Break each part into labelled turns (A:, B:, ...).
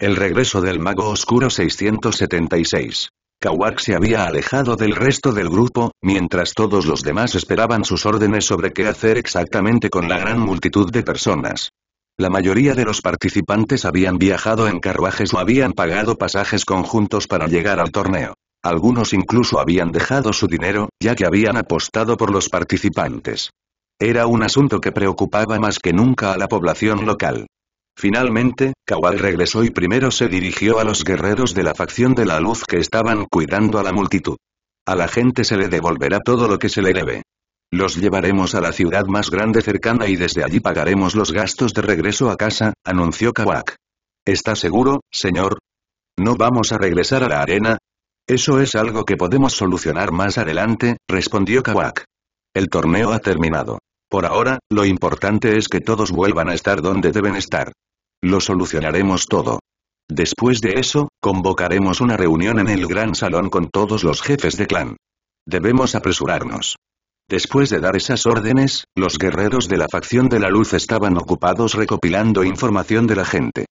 A: El regreso del Mago Oscuro 676. Kawak se había alejado del resto del grupo, mientras todos los demás esperaban sus órdenes sobre qué hacer exactamente con la gran multitud de personas. La mayoría de los participantes habían viajado en carruajes o habían pagado pasajes conjuntos para llegar al torneo. Algunos incluso habían dejado su dinero, ya que habían apostado por los participantes. Era un asunto que preocupaba más que nunca a la población local. Finalmente, Kawak regresó y primero se dirigió a los guerreros de la facción de la luz que estaban cuidando a la multitud. A la gente se le devolverá todo lo que se le debe. Los llevaremos a la ciudad más grande cercana y desde allí pagaremos los gastos de regreso a casa, anunció Kawak. ¿Está seguro, señor? ¿No vamos a regresar a la arena? Eso es algo que podemos solucionar más adelante, respondió Kawak. El torneo ha terminado. Por ahora, lo importante es que todos vuelvan a estar donde deben estar. Lo solucionaremos todo. Después de eso, convocaremos una reunión en el gran salón con todos los jefes de clan. Debemos apresurarnos. Después de dar esas órdenes, los guerreros de la facción de la luz estaban ocupados recopilando información de la gente.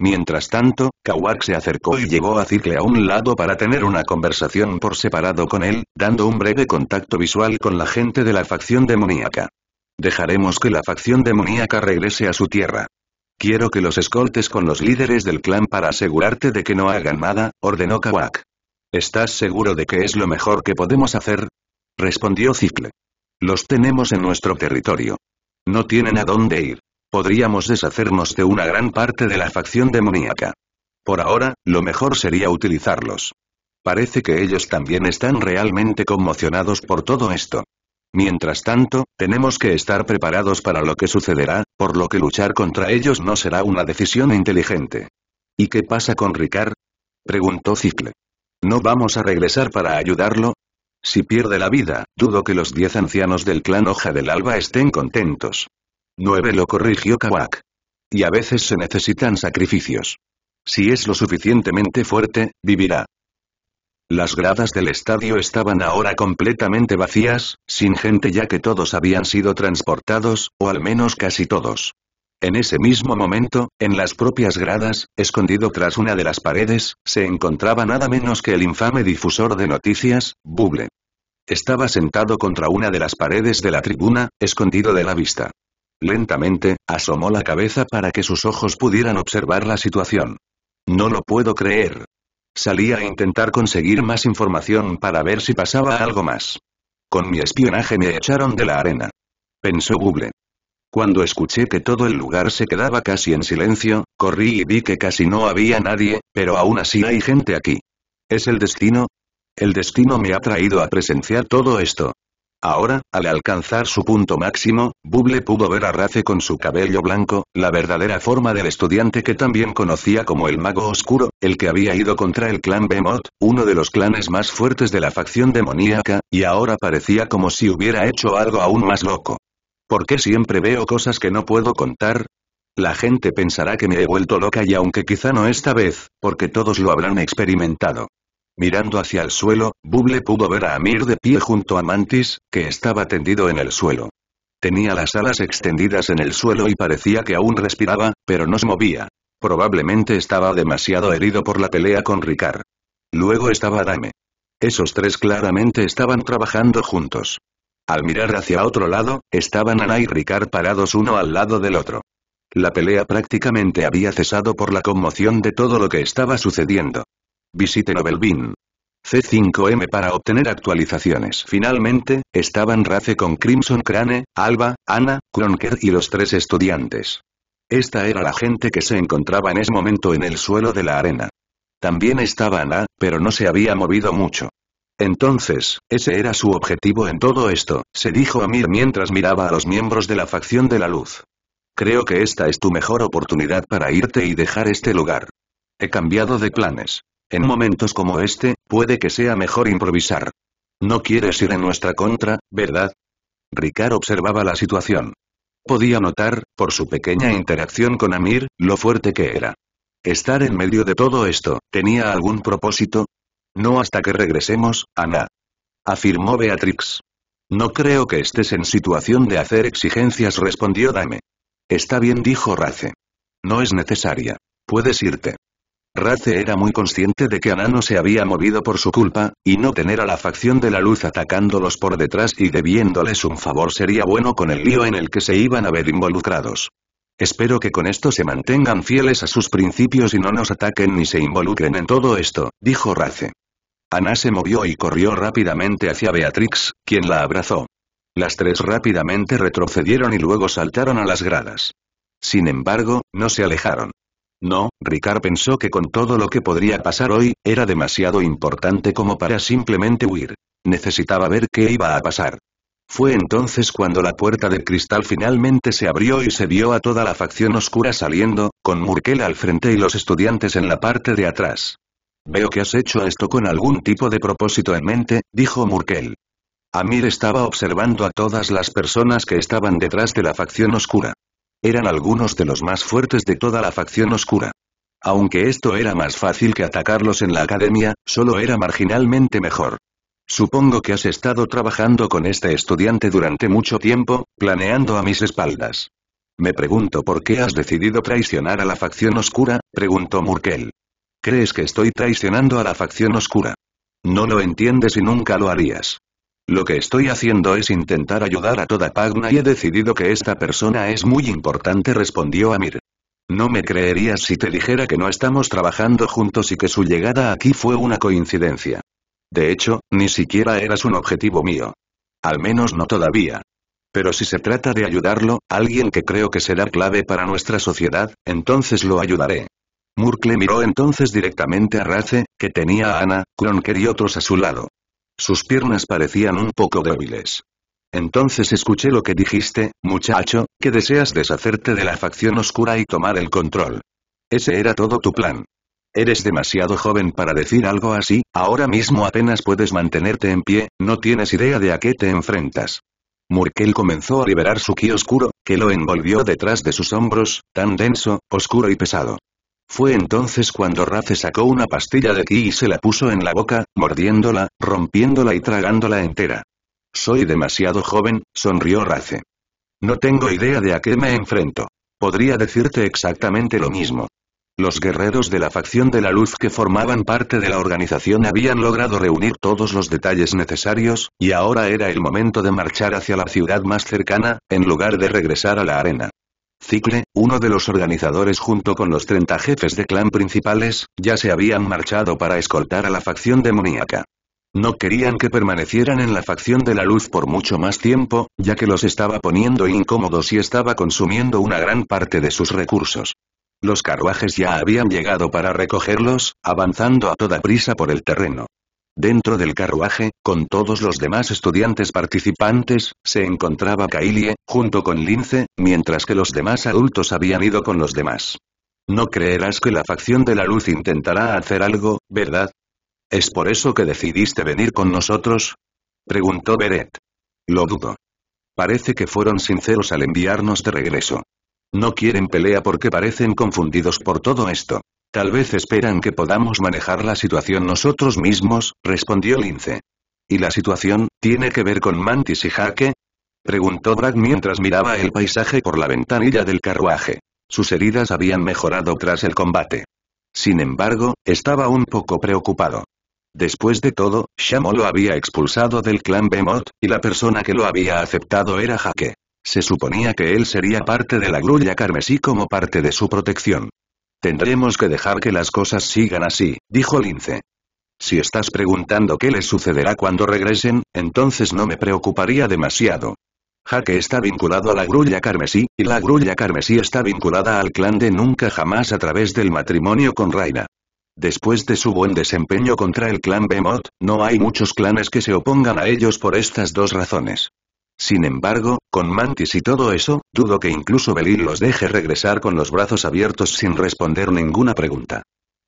A: Mientras tanto, Kawak se acercó y llevó a Cicle a un lado para tener una conversación por separado con él, dando un breve contacto visual con la gente de la facción demoníaca. Dejaremos que la facción demoníaca regrese a su tierra. Quiero que los escoltes con los líderes del clan para asegurarte de que no hagan nada, ordenó Kawak. ¿Estás seguro de que es lo mejor que podemos hacer? respondió Cicle. Los tenemos en nuestro territorio. No tienen a dónde ir. Podríamos deshacernos de una gran parte de la facción demoníaca. Por ahora, lo mejor sería utilizarlos. Parece que ellos también están realmente conmocionados por todo esto. Mientras tanto, tenemos que estar preparados para lo que sucederá, por lo que luchar contra ellos no será una decisión inteligente. ¿Y qué pasa con Ricard? Preguntó Cicle. ¿No vamos a regresar para ayudarlo? Si pierde la vida, dudo que los diez ancianos del clan Hoja del Alba estén contentos. Nueve lo corrigió Kawak. Y a veces se necesitan sacrificios. Si es lo suficientemente fuerte, vivirá. Las gradas del estadio estaban ahora completamente vacías, sin gente ya que todos habían sido transportados, o al menos casi todos. En ese mismo momento, en las propias gradas, escondido tras una de las paredes, se encontraba nada menos que el infame difusor de noticias, Buble. Estaba sentado contra una de las paredes de la tribuna, escondido de la vista. Lentamente, asomó la cabeza para que sus ojos pudieran observar la situación. No lo puedo creer, Salí a intentar conseguir más información para ver si pasaba algo más. Con mi espionaje me echaron de la arena. Pensó Google. Cuando escuché que todo el lugar se quedaba casi en silencio, corrí y vi que casi no había nadie, pero aún así hay gente aquí. ¿Es el destino? El destino me ha traído a presenciar todo esto. Ahora, al alcanzar su punto máximo, Bubble pudo ver a Rafe con su cabello blanco, la verdadera forma del estudiante que también conocía como el Mago Oscuro, el que había ido contra el clan Bemot, uno de los clanes más fuertes de la facción demoníaca, y ahora parecía como si hubiera hecho algo aún más loco. ¿Por qué siempre veo cosas que no puedo contar? La gente pensará que me he vuelto loca y aunque quizá no esta vez, porque todos lo habrán experimentado. Mirando hacia el suelo, Buble pudo ver a Amir de pie junto a Mantis, que estaba tendido en el suelo. Tenía las alas extendidas en el suelo y parecía que aún respiraba, pero no se movía. Probablemente estaba demasiado herido por la pelea con Ricard. Luego estaba Dame. Esos tres claramente estaban trabajando juntos. Al mirar hacia otro lado, estaban Ana y Ricard parados uno al lado del otro. La pelea prácticamente había cesado por la conmoción de todo lo que estaba sucediendo. Visite Novelbin. C5M para obtener actualizaciones. Finalmente, estaban Race con Crimson Crane, Alba, Ana, Cronker y los tres estudiantes. Esta era la gente que se encontraba en ese momento en el suelo de la arena. También estaba Ana, pero no se había movido mucho. Entonces, ese era su objetivo en todo esto, se dijo a mientras miraba a los miembros de la facción de la luz. Creo que esta es tu mejor oportunidad para irte y dejar este lugar. He cambiado de planes. En momentos como este, puede que sea mejor improvisar. No quieres ir en nuestra contra, ¿verdad? Ricard observaba la situación. Podía notar, por su pequeña interacción con Amir, lo fuerte que era. Estar en medio de todo esto, ¿tenía algún propósito? No hasta que regresemos, Ana. Afirmó Beatrix. No creo que estés en situación de hacer exigencias, respondió Dame. Está bien, dijo Race. No es necesaria. Puedes irte. Race era muy consciente de que no se había movido por su culpa, y no tener a la facción de la luz atacándolos por detrás y debiéndoles un favor sería bueno con el lío en el que se iban a ver involucrados. Espero que con esto se mantengan fieles a sus principios y no nos ataquen ni se involucren en todo esto, dijo Race. Ana se movió y corrió rápidamente hacia Beatrix, quien la abrazó. Las tres rápidamente retrocedieron y luego saltaron a las gradas. Sin embargo, no se alejaron. No, Ricard pensó que con todo lo que podría pasar hoy, era demasiado importante como para simplemente huir. Necesitaba ver qué iba a pasar. Fue entonces cuando la puerta de cristal finalmente se abrió y se vio a toda la facción oscura saliendo, con Murkel al frente y los estudiantes en la parte de atrás. Veo que has hecho esto con algún tipo de propósito en mente, dijo Murkel. Amir estaba observando a todas las personas que estaban detrás de la facción oscura. Eran algunos de los más fuertes de toda la facción oscura. Aunque esto era más fácil que atacarlos en la academia, solo era marginalmente mejor. Supongo que has estado trabajando con este estudiante durante mucho tiempo, planeando a mis espaldas. Me pregunto por qué has decidido traicionar a la facción oscura, preguntó Murkel. ¿Crees que estoy traicionando a la facción oscura? No lo entiendes y nunca lo harías. Lo que estoy haciendo es intentar ayudar a toda Pagna y he decidido que esta persona es muy importante respondió Amir. No me creerías si te dijera que no estamos trabajando juntos y que su llegada aquí fue una coincidencia. De hecho, ni siquiera eras un objetivo mío. Al menos no todavía. Pero si se trata de ayudarlo, alguien que creo que será clave para nuestra sociedad, entonces lo ayudaré. Murkle miró entonces directamente a Race, que tenía a Ana, Kronker y otros a su lado. Sus piernas parecían un poco débiles. Entonces escuché lo que dijiste, muchacho, que deseas deshacerte de la facción oscura y tomar el control. Ese era todo tu plan. Eres demasiado joven para decir algo así, ahora mismo apenas puedes mantenerte en pie, no tienes idea de a qué te enfrentas. Murkel comenzó a liberar su ki oscuro, que lo envolvió detrás de sus hombros, tan denso, oscuro y pesado. Fue entonces cuando Rafe sacó una pastilla de aquí y se la puso en la boca, mordiéndola, rompiéndola y tragándola entera. Soy demasiado joven, sonrió Rafe. No tengo idea de a qué me enfrento. Podría decirte exactamente lo mismo. Los guerreros de la facción de la luz que formaban parte de la organización habían logrado reunir todos los detalles necesarios, y ahora era el momento de marchar hacia la ciudad más cercana, en lugar de regresar a la arena. Cicle, uno de los organizadores junto con los 30 jefes de clan principales, ya se habían marchado para escoltar a la facción demoníaca. No querían que permanecieran en la facción de la luz por mucho más tiempo, ya que los estaba poniendo incómodos y estaba consumiendo una gran parte de sus recursos. Los carruajes ya habían llegado para recogerlos, avanzando a toda prisa por el terreno. Dentro del carruaje, con todos los demás estudiantes participantes, se encontraba Kailie, junto con Lince, mientras que los demás adultos habían ido con los demás. No creerás que la facción de la luz intentará hacer algo, ¿verdad? ¿Es por eso que decidiste venir con nosotros? Preguntó Beret. Lo dudo. Parece que fueron sinceros al enviarnos de regreso. No quieren pelea porque parecen confundidos por todo esto. Tal vez esperan que podamos manejar la situación nosotros mismos, respondió Lince. ¿Y la situación, tiene que ver con Mantis y Jaque? Preguntó Brad mientras miraba el paisaje por la ventanilla del carruaje. Sus heridas habían mejorado tras el combate. Sin embargo, estaba un poco preocupado. Después de todo, Shamo lo había expulsado del clan Bemot, y la persona que lo había aceptado era Jaque. Se suponía que él sería parte de la grulla carmesí como parte de su protección. Tendremos que dejar que las cosas sigan así, dijo Lince. Si estás preguntando qué les sucederá cuando regresen, entonces no me preocuparía demasiado. Jaque está vinculado a la grulla carmesí, y la grulla carmesí está vinculada al clan de Nunca Jamás a través del matrimonio con Raina. Después de su buen desempeño contra el clan Bemot, no hay muchos clanes que se opongan a ellos por estas dos razones. Sin embargo, con Mantis y todo eso, dudo que incluso Belil los deje regresar con los brazos abiertos sin responder ninguna pregunta.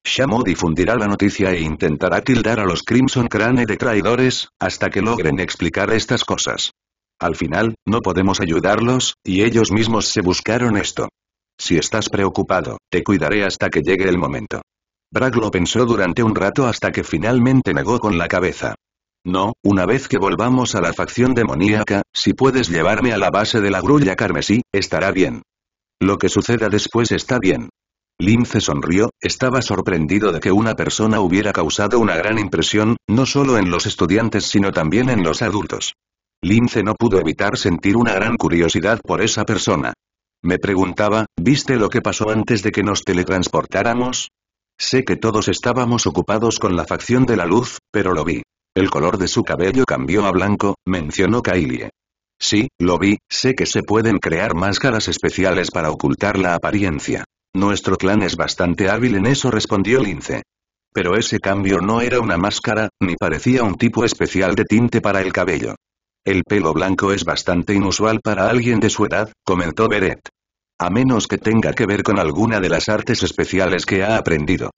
A: Shamo difundirá la noticia e intentará tildar a los Crimson Crane de traidores, hasta que logren explicar estas cosas. Al final, no podemos ayudarlos, y ellos mismos se buscaron esto. Si estás preocupado, te cuidaré hasta que llegue el momento. Bragg lo pensó durante un rato hasta que finalmente negó con la cabeza. No, una vez que volvamos a la facción demoníaca, si puedes llevarme a la base de la grulla carmesí, estará bien. Lo que suceda después está bien. Lince sonrió, estaba sorprendido de que una persona hubiera causado una gran impresión, no solo en los estudiantes sino también en los adultos. Lince no pudo evitar sentir una gran curiosidad por esa persona. Me preguntaba, ¿viste lo que pasó antes de que nos teletransportáramos? Sé que todos estábamos ocupados con la facción de la luz, pero lo vi. El color de su cabello cambió a blanco, mencionó Kylie. Sí, lo vi, sé que se pueden crear máscaras especiales para ocultar la apariencia. Nuestro clan es bastante hábil en eso respondió Lince. Pero ese cambio no era una máscara, ni parecía un tipo especial de tinte para el cabello. El pelo blanco es bastante inusual para alguien de su edad, comentó Beret. A menos que tenga que ver con alguna de las artes especiales que ha aprendido.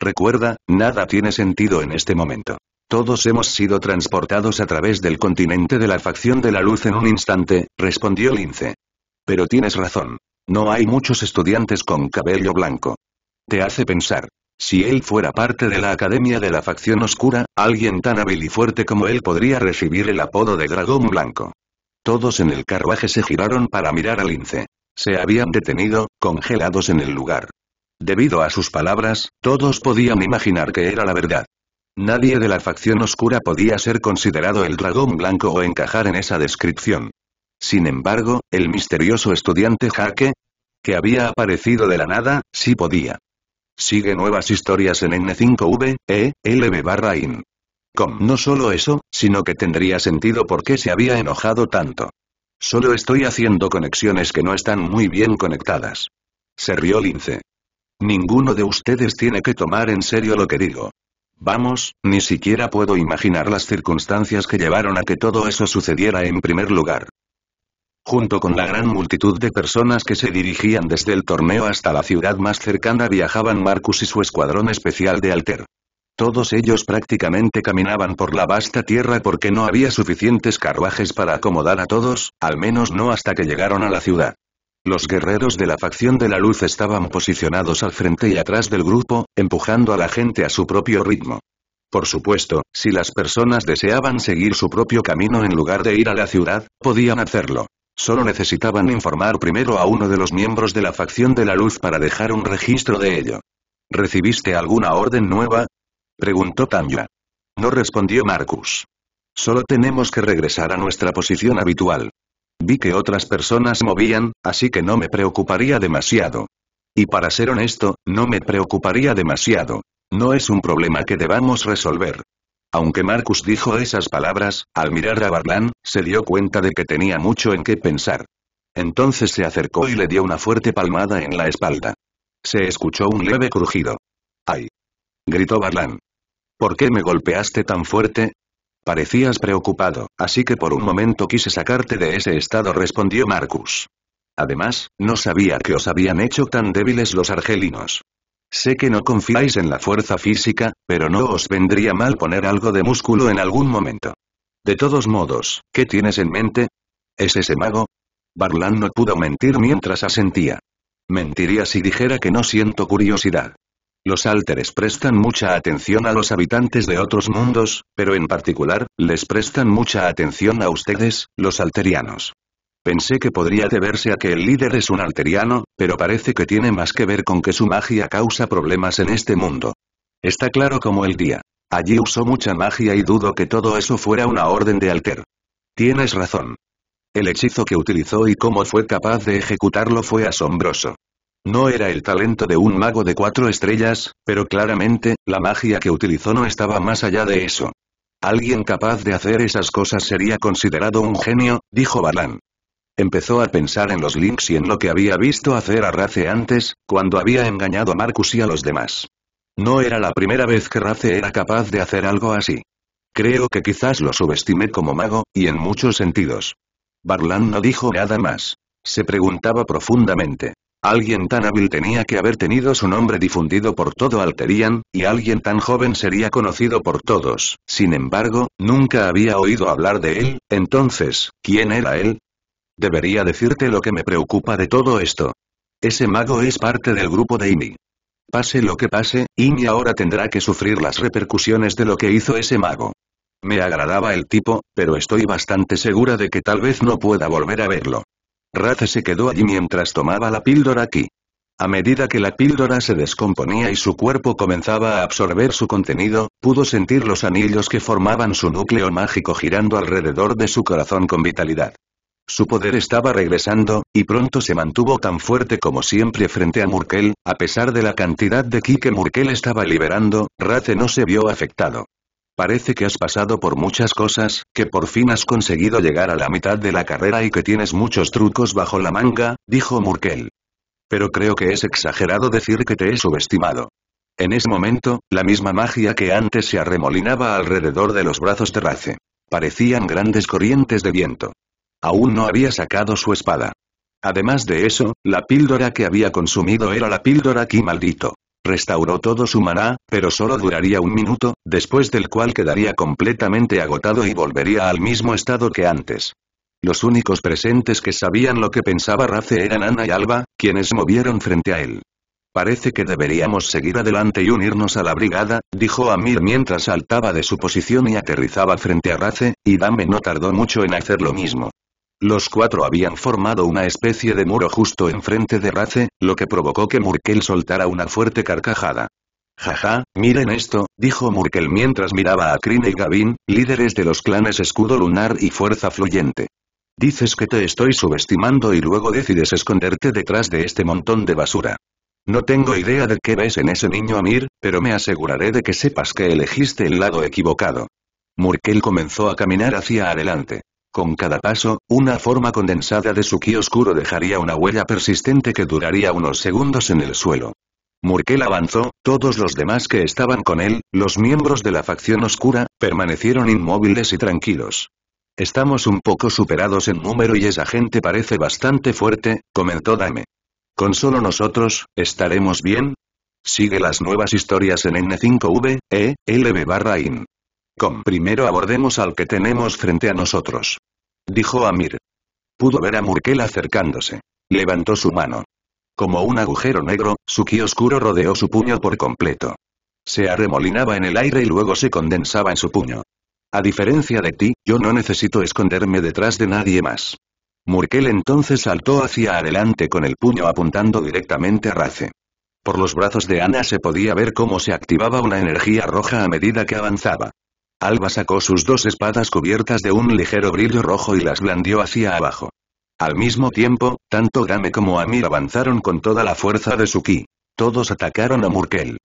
A: Recuerda, nada tiene sentido en este momento. Todos hemos sido transportados a través del continente de la facción de la luz en un instante, respondió Lince. Pero tienes razón. No hay muchos estudiantes con cabello blanco. Te hace pensar. Si él fuera parte de la Academia de la Facción Oscura, alguien tan hábil y fuerte como él podría recibir el apodo de Dragón Blanco. Todos en el carruaje se giraron para mirar a Lince. Se habían detenido, congelados en el lugar. Debido a sus palabras, todos podían imaginar que era la verdad. Nadie de la facción oscura podía ser considerado el dragón blanco o encajar en esa descripción. Sin embargo, el misterioso estudiante Jaque, que había aparecido de la nada, sí podía. Sigue nuevas historias en N5V, E, LB barra no solo eso, sino que tendría sentido por qué se había enojado tanto. Solo estoy haciendo conexiones que no están muy bien conectadas. Se rió Lince. Ninguno de ustedes tiene que tomar en serio lo que digo. Vamos, ni siquiera puedo imaginar las circunstancias que llevaron a que todo eso sucediera en primer lugar. Junto con la gran multitud de personas que se dirigían desde el torneo hasta la ciudad más cercana viajaban Marcus y su escuadrón especial de Alter. Todos ellos prácticamente caminaban por la vasta tierra porque no había suficientes carruajes para acomodar a todos, al menos no hasta que llegaron a la ciudad. Los guerreros de la facción de la luz estaban posicionados al frente y atrás del grupo, empujando a la gente a su propio ritmo. Por supuesto, si las personas deseaban seguir su propio camino en lugar de ir a la ciudad, podían hacerlo. Solo necesitaban informar primero a uno de los miembros de la facción de la luz para dejar un registro de ello. ¿Recibiste alguna orden nueva? Preguntó Tanya. No respondió Marcus. Solo tenemos que regresar a nuestra posición habitual. Vi que otras personas movían, así que no me preocuparía demasiado. Y para ser honesto, no me preocuparía demasiado. No es un problema que debamos resolver. Aunque Marcus dijo esas palabras, al mirar a Barlan, se dio cuenta de que tenía mucho en qué pensar. Entonces se acercó y le dio una fuerte palmada en la espalda. Se escuchó un leve crujido. ¡Ay! gritó Barlan. ¿Por qué me golpeaste tan fuerte? Parecías preocupado, así que por un momento quise sacarte de ese estado respondió Marcus. Además, no sabía que os habían hecho tan débiles los argelinos. Sé que no confiáis en la fuerza física, pero no os vendría mal poner algo de músculo en algún momento. De todos modos, ¿qué tienes en mente? ¿Es ese mago? Barlan no pudo mentir mientras asentía. Mentiría si dijera que no siento curiosidad. Los alteres prestan mucha atención a los habitantes de otros mundos, pero en particular, les prestan mucha atención a ustedes, los alterianos. Pensé que podría deberse a que el líder es un alteriano, pero parece que tiene más que ver con que su magia causa problemas en este mundo. Está claro como el día. Allí usó mucha magia y dudo que todo eso fuera una orden de alter. Tienes razón. El hechizo que utilizó y cómo fue capaz de ejecutarlo fue asombroso. No era el talento de un mago de cuatro estrellas, pero claramente, la magia que utilizó no estaba más allá de eso. Alguien capaz de hacer esas cosas sería considerado un genio, dijo Barlán. Empezó a pensar en los links y en lo que había visto hacer a Race antes, cuando había engañado a Marcus y a los demás. No era la primera vez que Race era capaz de hacer algo así. Creo que quizás lo subestimé como mago, y en muchos sentidos. Barlan no dijo nada más. Se preguntaba profundamente. Alguien tan hábil tenía que haber tenido su nombre difundido por todo Alterian, y alguien tan joven sería conocido por todos. Sin embargo, nunca había oído hablar de él, entonces, ¿quién era él? Debería decirte lo que me preocupa de todo esto. Ese mago es parte del grupo de Imi. Pase lo que pase, Imi ahora tendrá que sufrir las repercusiones de lo que hizo ese mago. Me agradaba el tipo, pero estoy bastante segura de que tal vez no pueda volver a verlo. Raz se quedó allí mientras tomaba la píldora aquí. A medida que la píldora se descomponía y su cuerpo comenzaba a absorber su contenido, pudo sentir los anillos que formaban su núcleo mágico girando alrededor de su corazón con vitalidad. Su poder estaba regresando, y pronto se mantuvo tan fuerte como siempre frente a Murkel, a pesar de la cantidad de ki que Murkel estaba liberando, Raze no se vio afectado. Parece que has pasado por muchas cosas, que por fin has conseguido llegar a la mitad de la carrera y que tienes muchos trucos bajo la manga, dijo Murkel. Pero creo que es exagerado decir que te he subestimado. En ese momento, la misma magia que antes se arremolinaba alrededor de los brazos de Race. Parecían grandes corrientes de viento. Aún no había sacado su espada. Además de eso, la píldora que había consumido era la píldora aquí maldito. Restauró todo su maná, pero solo duraría un minuto, después del cual quedaría completamente agotado y volvería al mismo estado que antes. Los únicos presentes que sabían lo que pensaba Raze eran Ana y Alba, quienes movieron frente a él. Parece que deberíamos seguir adelante y unirnos a la brigada, dijo Amir mientras saltaba de su posición y aterrizaba frente a Raze, y Dame no tardó mucho en hacer lo mismo. Los cuatro habían formado una especie de muro justo enfrente de Race, lo que provocó que Murkel soltara una fuerte carcajada. Jaja, miren esto, dijo Murkel mientras miraba a Krine y Gavin, líderes de los clanes Escudo Lunar y Fuerza Fluyente. Dices que te estoy subestimando y luego decides esconderte detrás de este montón de basura. No tengo idea de qué ves en ese niño Amir, pero me aseguraré de que sepas que elegiste el lado equivocado. Murkel comenzó a caminar hacia adelante. Con cada paso, una forma condensada de su ki oscuro dejaría una huella persistente que duraría unos segundos en el suelo. Murkel avanzó, todos los demás que estaban con él, los miembros de la facción oscura, permanecieron inmóviles y tranquilos. Estamos un poco superados en número y esa gente parece bastante fuerte, comentó Dame. ¿Con solo nosotros, estaremos bien? Sigue las nuevas historias en N5V, E, LB barra IN primero abordemos al que tenemos frente a nosotros. Dijo Amir. Pudo ver a Murkel acercándose. Levantó su mano. Como un agujero negro, su ki oscuro rodeó su puño por completo. Se arremolinaba en el aire y luego se condensaba en su puño. A diferencia de ti, yo no necesito esconderme detrás de nadie más. Murkel entonces saltó hacia adelante con el puño apuntando directamente a Race. Por los brazos de Ana se podía ver cómo se activaba una energía roja a medida que avanzaba. Alba sacó sus dos espadas cubiertas de un ligero brillo rojo y las blandió hacia abajo. Al mismo tiempo, tanto Game como Amir avanzaron con toda la fuerza de su ki. Todos atacaron a Murkel.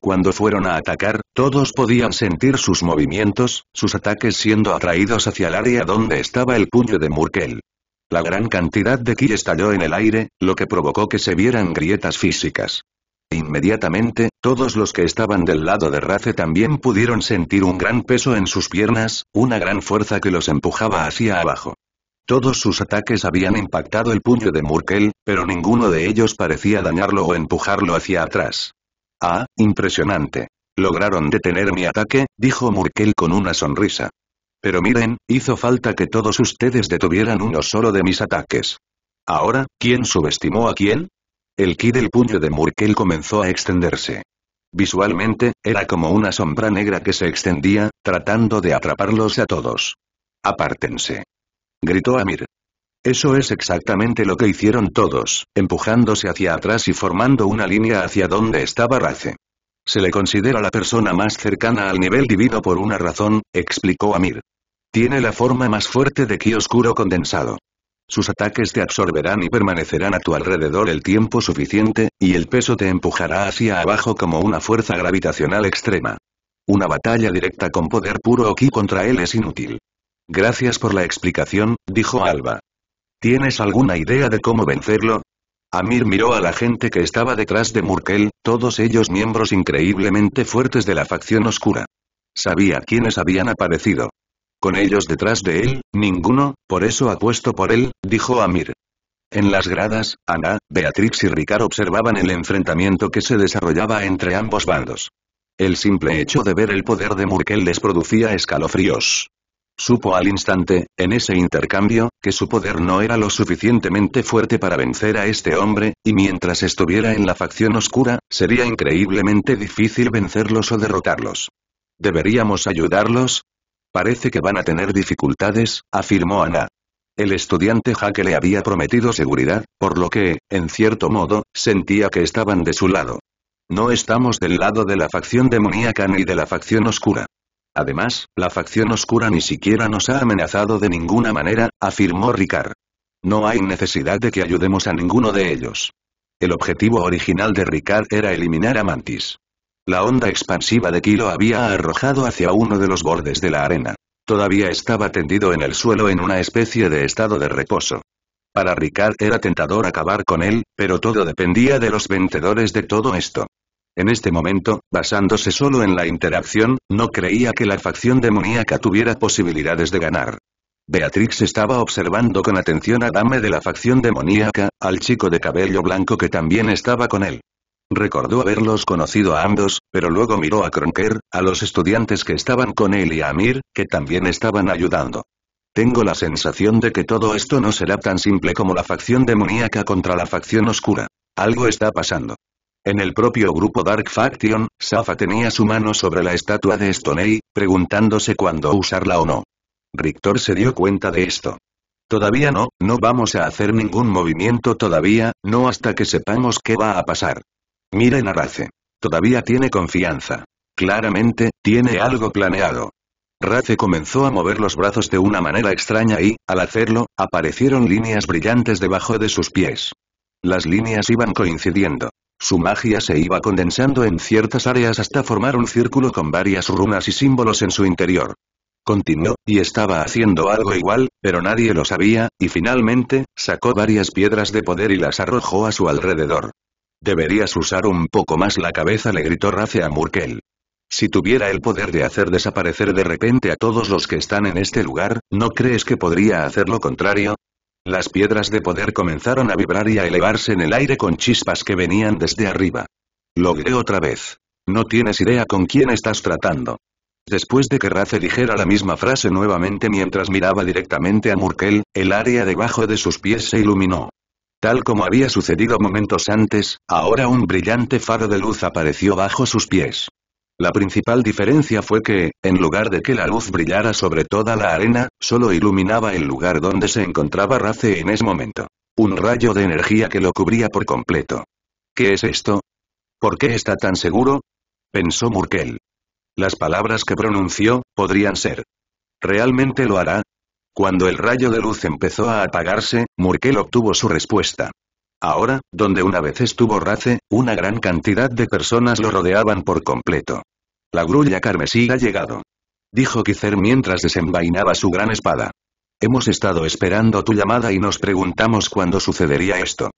A: Cuando fueron a atacar, todos podían sentir sus movimientos, sus ataques siendo atraídos hacia el área donde estaba el puño de Murkel. La gran cantidad de ki estalló en el aire, lo que provocó que se vieran grietas físicas. Inmediatamente, todos los que estaban del lado de race también pudieron sentir un gran peso en sus piernas, una gran fuerza que los empujaba hacia abajo. Todos sus ataques habían impactado el puño de Murkel, pero ninguno de ellos parecía dañarlo o empujarlo hacia atrás. Ah, impresionante. Lograron detener mi ataque, dijo Murkel con una sonrisa. Pero miren, hizo falta que todos ustedes detuvieran uno solo de mis ataques. Ahora, ¿quién subestimó a quién? El ki del puño de Murkel comenzó a extenderse. Visualmente, era como una sombra negra que se extendía, tratando de atraparlos a todos. Apártense. Gritó Amir. Eso es exactamente lo que hicieron todos, empujándose hacia atrás y formando una línea hacia donde estaba Race. Se le considera la persona más cercana al nivel divino por una razón, explicó Amir. Tiene la forma más fuerte de ki oscuro condensado. Sus ataques te absorberán y permanecerán a tu alrededor el tiempo suficiente, y el peso te empujará hacia abajo como una fuerza gravitacional extrema. Una batalla directa con poder puro aquí contra él es inútil. Gracias por la explicación, dijo Alba. ¿Tienes alguna idea de cómo vencerlo? Amir miró a la gente que estaba detrás de Murkel, todos ellos miembros increíblemente fuertes de la facción oscura. Sabía quiénes habían aparecido. Con ellos detrás de él, ninguno, por eso apuesto por él, dijo Amir. En las gradas, Ana, Beatrix y Ricard observaban el enfrentamiento que se desarrollaba entre ambos bandos. El simple hecho de ver el poder de Murkel les producía escalofríos. Supo al instante, en ese intercambio, que su poder no era lo suficientemente fuerte para vencer a este hombre, y mientras estuviera en la facción oscura, sería increíblemente difícil vencerlos o derrotarlos. ¿Deberíamos ayudarlos? Parece que van a tener dificultades, afirmó Ana. El estudiante Jaque le había prometido seguridad, por lo que, en cierto modo, sentía que estaban de su lado. No estamos del lado de la facción demoníaca ni de la facción oscura. Además, la facción oscura ni siquiera nos ha amenazado de ninguna manera, afirmó Ricard. No hay necesidad de que ayudemos a ninguno de ellos. El objetivo original de Ricard era eliminar a Mantis. La onda expansiva de Kilo había arrojado hacia uno de los bordes de la arena. Todavía estaba tendido en el suelo en una especie de estado de reposo. Para Ricard era tentador acabar con él, pero todo dependía de los vencedores de todo esto. En este momento, basándose solo en la interacción, no creía que la facción demoníaca tuviera posibilidades de ganar. Beatrix estaba observando con atención a Dame de la facción demoníaca, al chico de cabello blanco que también estaba con él. Recordó haberlos conocido a ambos, pero luego miró a Kronker, a los estudiantes que estaban con él y a Amir, que también estaban ayudando. Tengo la sensación de que todo esto no será tan simple como la facción demoníaca contra la facción oscura. Algo está pasando. En el propio grupo Dark Faction, Safa tenía su mano sobre la estatua de Stoney, preguntándose cuándo usarla o no. Rictor se dio cuenta de esto. Todavía no, no vamos a hacer ningún movimiento todavía, no hasta que sepamos qué va a pasar. Miren a Race. Todavía tiene confianza. Claramente, tiene algo planeado. Race comenzó a mover los brazos de una manera extraña y, al hacerlo, aparecieron líneas brillantes debajo de sus pies. Las líneas iban coincidiendo. Su magia se iba condensando en ciertas áreas hasta formar un círculo con varias runas y símbolos en su interior. Continuó, y estaba haciendo algo igual, pero nadie lo sabía, y finalmente, sacó varias piedras de poder y las arrojó a su alrededor. Deberías usar un poco más la cabeza, le gritó Raze a Murkel. Si tuviera el poder de hacer desaparecer de repente a todos los que están en este lugar, ¿no crees que podría hacer lo contrario? Las piedras de poder comenzaron a vibrar y a elevarse en el aire con chispas que venían desde arriba. Logré otra vez. No tienes idea con quién estás tratando. Después de que Raze dijera la misma frase nuevamente mientras miraba directamente a Murkel, el área debajo de sus pies se iluminó. Tal como había sucedido momentos antes, ahora un brillante faro de luz apareció bajo sus pies. La principal diferencia fue que, en lugar de que la luz brillara sobre toda la arena, solo iluminaba el lugar donde se encontraba Raze en ese momento. Un rayo de energía que lo cubría por completo. ¿Qué es esto? ¿Por qué está tan seguro? pensó Murkel. Las palabras que pronunció, podrían ser. ¿Realmente lo hará? Cuando el rayo de luz empezó a apagarse, Murkel obtuvo su respuesta. Ahora, donde una vez estuvo Race, una gran cantidad de personas lo rodeaban por completo. La grulla carmesí ha llegado. Dijo Kizer mientras desenvainaba su gran espada. Hemos estado esperando tu llamada y nos preguntamos cuándo sucedería esto.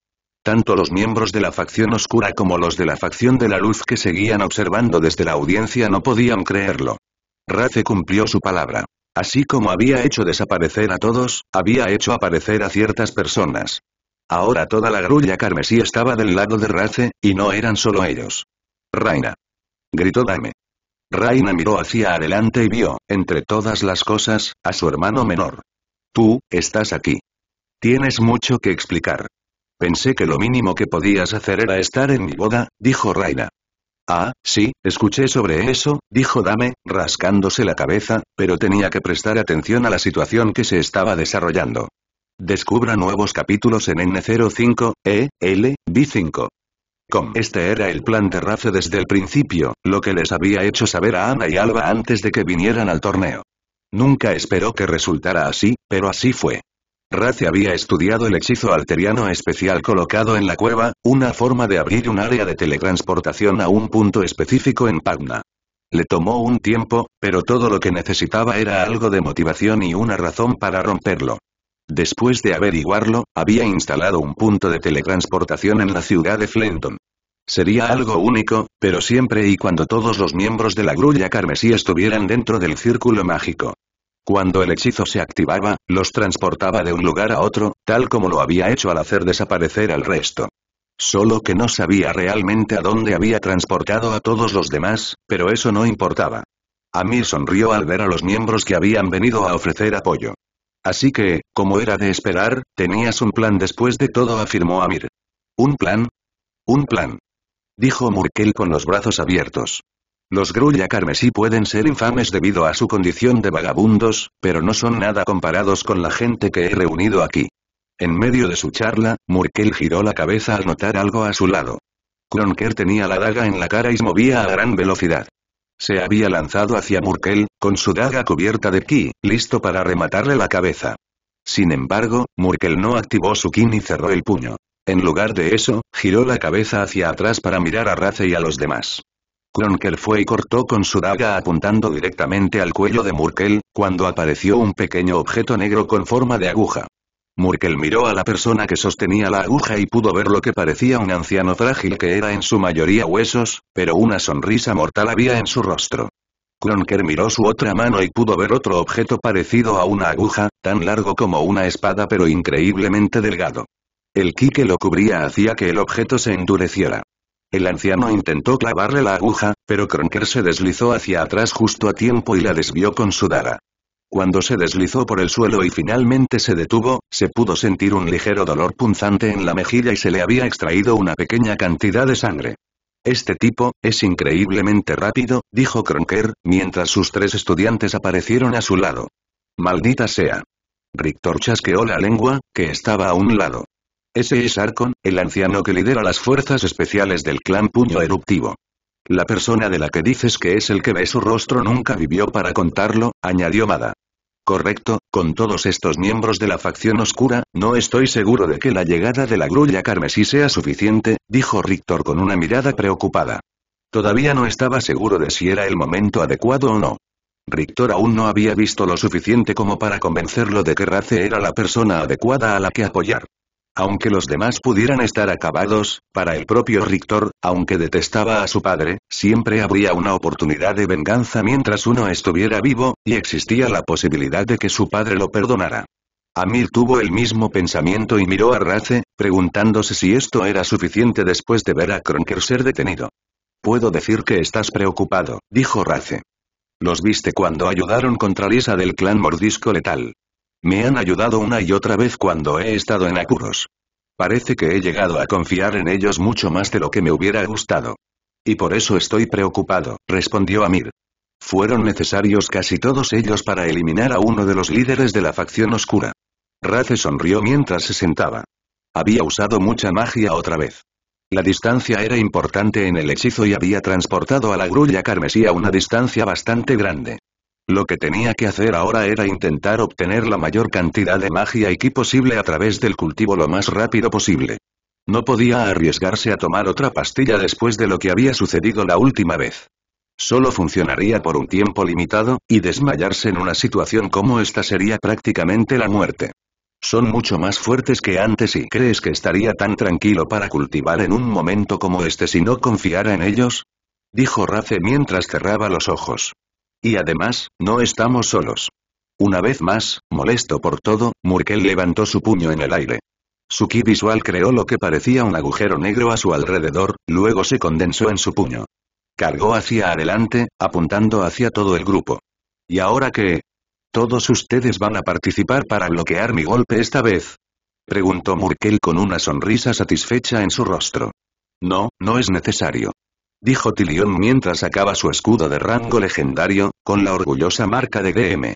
A: Tanto los miembros de la facción oscura como los de la facción de la luz que seguían observando desde la audiencia no podían creerlo. Race cumplió su palabra. Así como había hecho desaparecer a todos, había hecho aparecer a ciertas personas. Ahora toda la grulla carmesí estaba del lado de Race, y no eran solo ellos. —¡Raina! Gritó Dame. Raina miró hacia adelante y vio, entre todas las cosas, a su hermano menor. Tú, estás aquí. Tienes mucho que explicar. Pensé que lo mínimo que podías hacer era estar en mi boda, dijo Raina. Ah, sí, escuché sobre eso, dijo Dame, rascándose la cabeza, pero tenía que prestar atención a la situación que se estaba desarrollando. Descubra nuevos capítulos en N05, E, L, B5. Este era el plan de Rafe desde el principio, lo que les había hecho saber a Ana y Alba antes de que vinieran al torneo. Nunca esperó que resultara así, pero así fue. Race había estudiado el hechizo alteriano especial colocado en la cueva, una forma de abrir un área de teletransportación a un punto específico en Pagna. Le tomó un tiempo, pero todo lo que necesitaba era algo de motivación y una razón para romperlo. Después de averiguarlo, había instalado un punto de teletransportación en la ciudad de Flinton. Sería algo único, pero siempre y cuando todos los miembros de la grulla carmesí estuvieran dentro del círculo mágico. Cuando el hechizo se activaba, los transportaba de un lugar a otro, tal como lo había hecho al hacer desaparecer al resto. Solo que no sabía realmente a dónde había transportado a todos los demás, pero eso no importaba. Amir sonrió al ver a los miembros que habían venido a ofrecer apoyo. Así que, como era de esperar, tenías un plan después de todo, afirmó Amir. ¿Un plan? Un plan. Dijo Murkel con los brazos abiertos. Los grulla carmesí pueden ser infames debido a su condición de vagabundos, pero no son nada comparados con la gente que he reunido aquí. En medio de su charla, Murkel giró la cabeza al notar algo a su lado. Kronker tenía la daga en la cara y se movía a gran velocidad. Se había lanzado hacia Murkel, con su daga cubierta de ki, listo para rematarle la cabeza. Sin embargo, Murkel no activó su ki ni cerró el puño. En lugar de eso, giró la cabeza hacia atrás para mirar a Race y a los demás. Kronker fue y cortó con su daga apuntando directamente al cuello de Murkel, cuando apareció un pequeño objeto negro con forma de aguja. Murkel miró a la persona que sostenía la aguja y pudo ver lo que parecía un anciano frágil que era en su mayoría huesos, pero una sonrisa mortal había en su rostro. Kronker miró su otra mano y pudo ver otro objeto parecido a una aguja, tan largo como una espada pero increíblemente delgado. El ki que lo cubría hacía que el objeto se endureciera. El anciano intentó clavarle la aguja, pero Kronker se deslizó hacia atrás justo a tiempo y la desvió con su daga. Cuando se deslizó por el suelo y finalmente se detuvo, se pudo sentir un ligero dolor punzante en la mejilla y se le había extraído una pequeña cantidad de sangre. Este tipo, es increíblemente rápido, dijo Kronker, mientras sus tres estudiantes aparecieron a su lado. Maldita sea. Rictor chasqueó la lengua, que estaba a un lado. Ese es Arcon, el anciano que lidera las fuerzas especiales del clan Puño Eruptivo. La persona de la que dices que es el que ve su rostro nunca vivió para contarlo, añadió Mada. Correcto, con todos estos miembros de la facción oscura, no estoy seguro de que la llegada de la grulla carmesí sea suficiente, dijo Rictor con una mirada preocupada. Todavía no estaba seguro de si era el momento adecuado o no. Rictor aún no había visto lo suficiente como para convencerlo de que Race era la persona adecuada a la que apoyar aunque los demás pudieran estar acabados, para el propio Rictor, aunque detestaba a su padre, siempre habría una oportunidad de venganza mientras uno estuviera vivo, y existía la posibilidad de que su padre lo perdonara. Amir tuvo el mismo pensamiento y miró a Race, preguntándose si esto era suficiente después de ver a Kronker ser detenido. Puedo decir que estás preocupado, dijo Race. Los viste cuando ayudaron contra Lisa del clan Mordisco Letal. Me han ayudado una y otra vez cuando he estado en apuros. Parece que he llegado a confiar en ellos mucho más de lo que me hubiera gustado. Y por eso estoy preocupado, respondió Amir. Fueron necesarios casi todos ellos para eliminar a uno de los líderes de la facción oscura. Raze sonrió mientras se sentaba. Había usado mucha magia otra vez. La distancia era importante en el hechizo y había transportado a la grulla carmesí a una distancia bastante grande. Lo que tenía que hacer ahora era intentar obtener la mayor cantidad de magia y ki posible a través del cultivo lo más rápido posible. No podía arriesgarse a tomar otra pastilla después de lo que había sucedido la última vez. Solo funcionaría por un tiempo limitado, y desmayarse en una situación como esta sería prácticamente la muerte. Son mucho más fuertes que antes y crees que estaría tan tranquilo para cultivar en un momento como este si no confiara en ellos? Dijo Rafe mientras cerraba los ojos. Y además, no estamos solos. Una vez más, molesto por todo, Murkel levantó su puño en el aire. Su ki visual creó lo que parecía un agujero negro a su alrededor, luego se condensó en su puño. Cargó hacia adelante, apuntando hacia todo el grupo. ¿Y ahora qué? ¿Todos ustedes van a participar para bloquear mi golpe esta vez? Preguntó Murkel con una sonrisa satisfecha en su rostro. No, no es necesario dijo Tilión mientras sacaba su escudo de rango legendario, con la orgullosa marca de DM.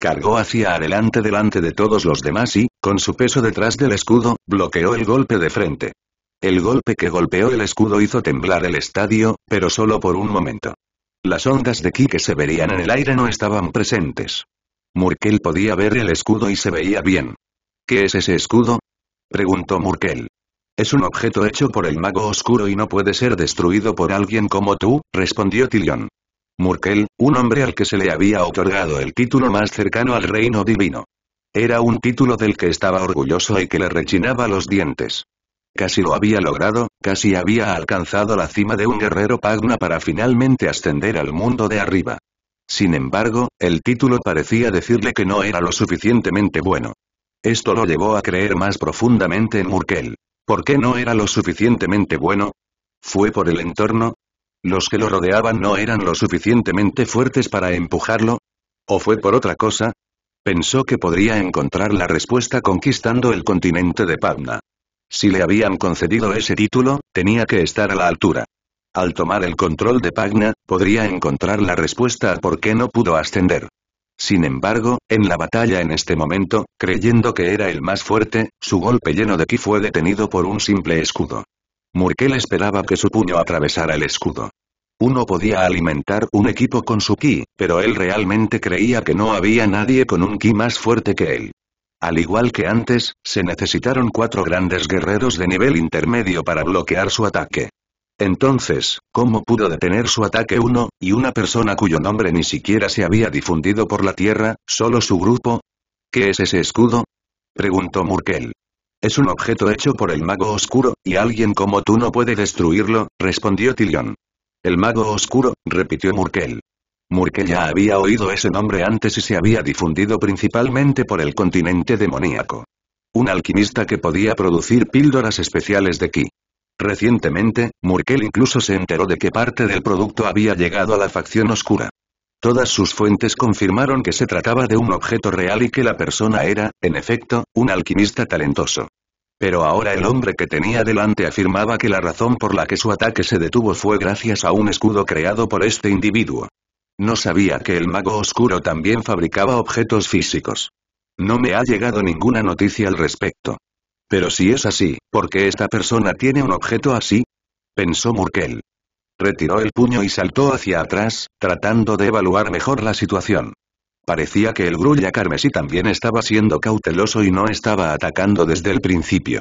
A: Cargó hacia adelante delante de todos los demás y, con su peso detrás del escudo, bloqueó el golpe de frente. El golpe que golpeó el escudo hizo temblar el estadio, pero solo por un momento. Las ondas de ki que se verían en el aire no estaban presentes. Murkel podía ver el escudo y se veía bien. ¿Qué es ese escudo? preguntó Murkel. Es un objeto hecho por el mago oscuro y no puede ser destruido por alguien como tú, respondió Tilion. Murkel, un hombre al que se le había otorgado el título más cercano al reino divino. Era un título del que estaba orgulloso y que le rechinaba los dientes. Casi lo había logrado, casi había alcanzado la cima de un guerrero pagna para finalmente ascender al mundo de arriba. Sin embargo, el título parecía decirle que no era lo suficientemente bueno. Esto lo llevó a creer más profundamente en Murkel. ¿Por qué no era lo suficientemente bueno? ¿Fue por el entorno? ¿Los que lo rodeaban no eran lo suficientemente fuertes para empujarlo? ¿O fue por otra cosa? Pensó que podría encontrar la respuesta conquistando el continente de Pagna. Si le habían concedido ese título, tenía que estar a la altura. Al tomar el control de Pagna, podría encontrar la respuesta a por qué no pudo ascender. Sin embargo, en la batalla en este momento, creyendo que era el más fuerte, su golpe lleno de ki fue detenido por un simple escudo. Murkel esperaba que su puño atravesara el escudo. Uno podía alimentar un equipo con su ki, pero él realmente creía que no había nadie con un ki más fuerte que él. Al igual que antes, se necesitaron cuatro grandes guerreros de nivel intermedio para bloquear su ataque. Entonces, ¿cómo pudo detener su ataque uno, y una persona cuyo nombre ni siquiera se había difundido por la Tierra, solo su grupo? ¿Qué es ese escudo? Preguntó Murkel. Es un objeto hecho por el mago oscuro, y alguien como tú no puede destruirlo, respondió Tilion. El mago oscuro, repitió Murkel. Murkel ya había oído ese nombre antes y se había difundido principalmente por el continente demoníaco. Un alquimista que podía producir píldoras especiales de ki. Recientemente, Murkel incluso se enteró de que parte del producto había llegado a la facción oscura. Todas sus fuentes confirmaron que se trataba de un objeto real y que la persona era, en efecto, un alquimista talentoso. Pero ahora el hombre que tenía delante afirmaba que la razón por la que su ataque se detuvo fue gracias a un escudo creado por este individuo. No sabía que el mago oscuro también fabricaba objetos físicos. No me ha llegado ninguna noticia al respecto. Pero si es así, ¿por qué esta persona tiene un objeto así? Pensó Murkel. Retiró el puño y saltó hacia atrás, tratando de evaluar mejor la situación. Parecía que el grulla carmesí también estaba siendo cauteloso y no estaba atacando desde el principio.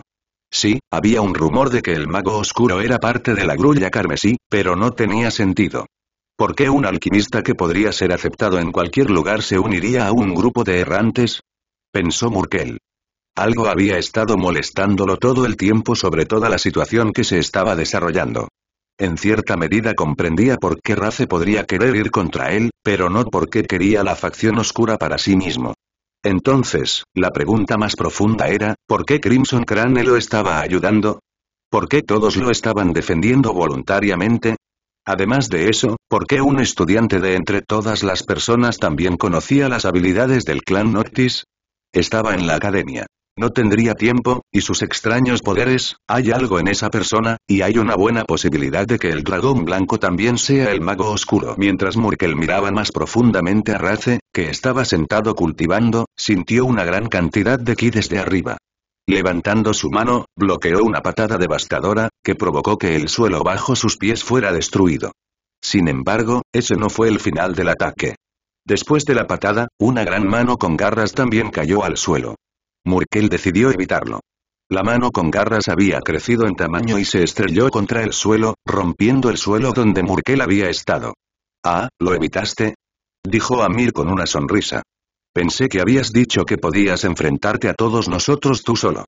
A: Sí, había un rumor de que el mago oscuro era parte de la grulla carmesí, pero no tenía sentido. ¿Por qué un alquimista que podría ser aceptado en cualquier lugar se uniría a un grupo de errantes? Pensó Murkel. Algo había estado molestándolo todo el tiempo sobre toda la situación que se estaba desarrollando. En cierta medida comprendía por qué Race podría querer ir contra él, pero no por qué quería la facción oscura para sí mismo. Entonces, la pregunta más profunda era, ¿por qué Crimson Crane lo estaba ayudando? ¿Por qué todos lo estaban defendiendo voluntariamente? Además de eso, ¿por qué un estudiante de entre todas las personas también conocía las habilidades del clan Noctis? Estaba en la academia. No tendría tiempo, y sus extraños poderes, hay algo en esa persona, y hay una buena posibilidad de que el dragón blanco también sea el mago oscuro. Mientras Murkel miraba más profundamente a Race, que estaba sentado cultivando, sintió una gran cantidad de ki desde arriba. Levantando su mano, bloqueó una patada devastadora, que provocó que el suelo bajo sus pies fuera destruido. Sin embargo, ese no fue el final del ataque. Después de la patada, una gran mano con garras también cayó al suelo. Murkel decidió evitarlo. La mano con garras había crecido en tamaño y se estrelló contra el suelo, rompiendo el suelo donde Murkel había estado. Ah, ¿lo evitaste? Dijo Amir con una sonrisa. Pensé que habías dicho que podías enfrentarte a todos nosotros tú solo.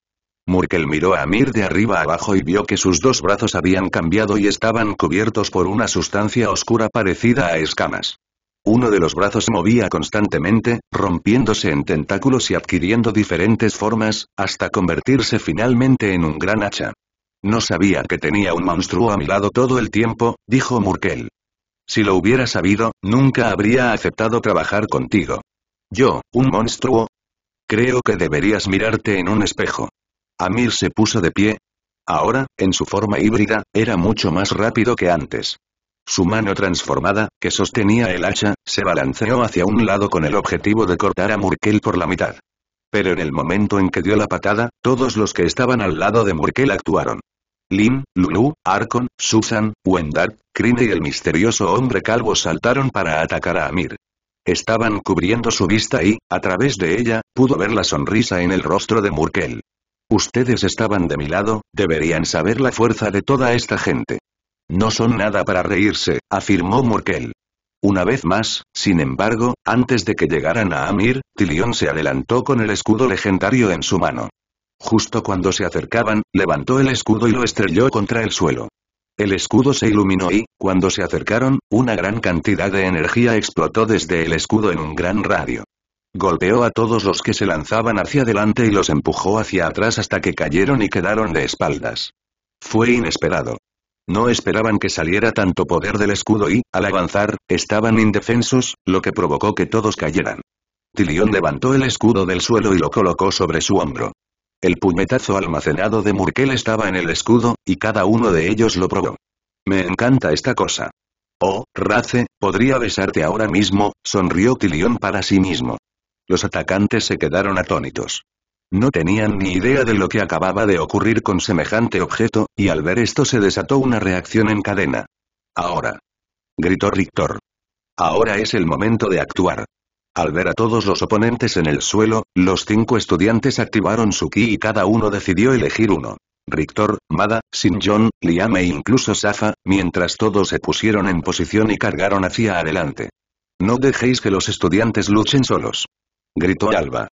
A: Murkel miró a Amir de arriba abajo y vio que sus dos brazos habían cambiado y estaban cubiertos por una sustancia oscura parecida a escamas. Uno de los brazos movía constantemente, rompiéndose en tentáculos y adquiriendo diferentes formas, hasta convertirse finalmente en un gran hacha. No sabía que tenía un monstruo a mi lado todo el tiempo, dijo Murkel. Si lo hubiera sabido, nunca habría aceptado trabajar contigo. Yo, un monstruo. Creo que deberías mirarte en un espejo. Amir se puso de pie. Ahora, en su forma híbrida, era mucho más rápido que antes. Su mano transformada, que sostenía el hacha, se balanceó hacia un lado con el objetivo de cortar a Murkel por la mitad. Pero en el momento en que dio la patada, todos los que estaban al lado de Murkel actuaron. Lim, Lulu, Arkon, Susan, Wendat, Crine y el misterioso hombre calvo saltaron para atacar a Amir. Estaban cubriendo su vista y, a través de ella, pudo ver la sonrisa en el rostro de Murkel. Ustedes estaban de mi lado, deberían saber la fuerza de toda esta gente. No son nada para reírse, afirmó Murkel. Una vez más, sin embargo, antes de que llegaran a Amir, Tilión se adelantó con el escudo legendario en su mano. Justo cuando se acercaban, levantó el escudo y lo estrelló contra el suelo. El escudo se iluminó y, cuando se acercaron, una gran cantidad de energía explotó desde el escudo en un gran radio. Golpeó a todos los que se lanzaban hacia adelante y los empujó hacia atrás hasta que cayeron y quedaron de espaldas. Fue inesperado. No esperaban que saliera tanto poder del escudo y, al avanzar, estaban indefensos, lo que provocó que todos cayeran. Tilión levantó el escudo del suelo y lo colocó sobre su hombro. El puñetazo almacenado de Murkel estaba en el escudo, y cada uno de ellos lo probó. Me encanta esta cosa. Oh, Race, podría besarte ahora mismo, sonrió Tilión para sí mismo. Los atacantes se quedaron atónitos. No tenían ni idea de lo que acababa de ocurrir con semejante objeto, y al ver esto se desató una reacción en cadena. Ahora. Gritó Rictor. Ahora es el momento de actuar. Al ver a todos los oponentes en el suelo, los cinco estudiantes activaron su ki y cada uno decidió elegir uno. Rictor, Mada, Sinjon, Liam e incluso Safa, mientras todos se pusieron en posición y cargaron hacia adelante. No dejéis que los estudiantes luchen solos. Gritó Alba.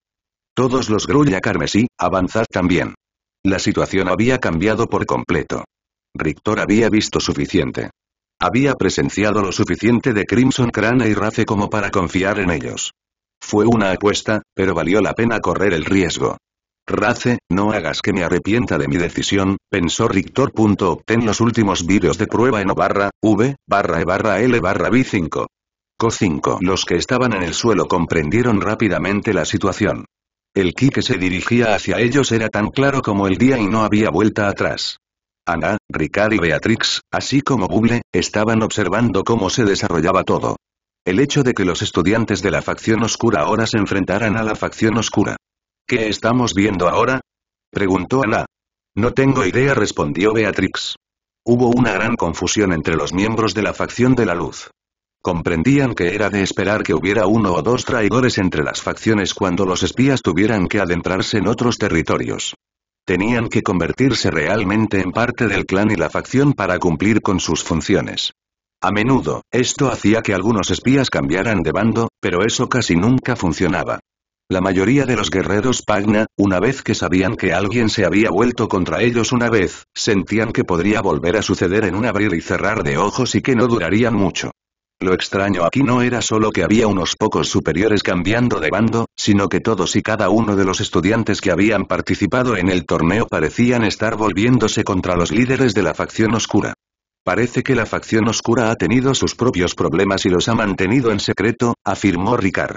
A: Todos los grulla carmesí, avanzad también. La situación había cambiado por completo. Rictor había visto suficiente. Había presenciado lo suficiente de Crimson Crane y Race como para confiar en ellos. Fue una apuesta, pero valió la pena correr el riesgo. Race, no hagas que me arrepienta de mi decisión, pensó Rictor. Obtén los últimos vídeos de prueba en O barra, V, barra E barra L barra B5. Co 5. Los que estaban en el suelo comprendieron rápidamente la situación. El ki que se dirigía hacia ellos era tan claro como el día y no había vuelta atrás. Ana, Ricard y Beatrix, así como Buble, estaban observando cómo se desarrollaba todo. El hecho de que los estudiantes de la facción oscura ahora se enfrentaran a la facción oscura. ¿Qué estamos viendo ahora? preguntó Ana. No tengo idea respondió Beatrix. Hubo una gran confusión entre los miembros de la facción de la luz. Comprendían que era de esperar que hubiera uno o dos traidores entre las facciones cuando los espías tuvieran que adentrarse en otros territorios. Tenían que convertirse realmente en parte del clan y la facción para cumplir con sus funciones. A menudo, esto hacía que algunos espías cambiaran de bando, pero eso casi nunca funcionaba. La mayoría de los guerreros Pagna, una vez que sabían que alguien se había vuelto contra ellos una vez, sentían que podría volver a suceder en un abrir y cerrar de ojos y que no durarían mucho. Lo extraño aquí no era solo que había unos pocos superiores cambiando de bando, sino que todos y cada uno de los estudiantes que habían participado en el torneo parecían estar volviéndose contra los líderes de la facción oscura. Parece que la facción oscura ha tenido sus propios problemas y los ha mantenido en secreto, afirmó Ricard.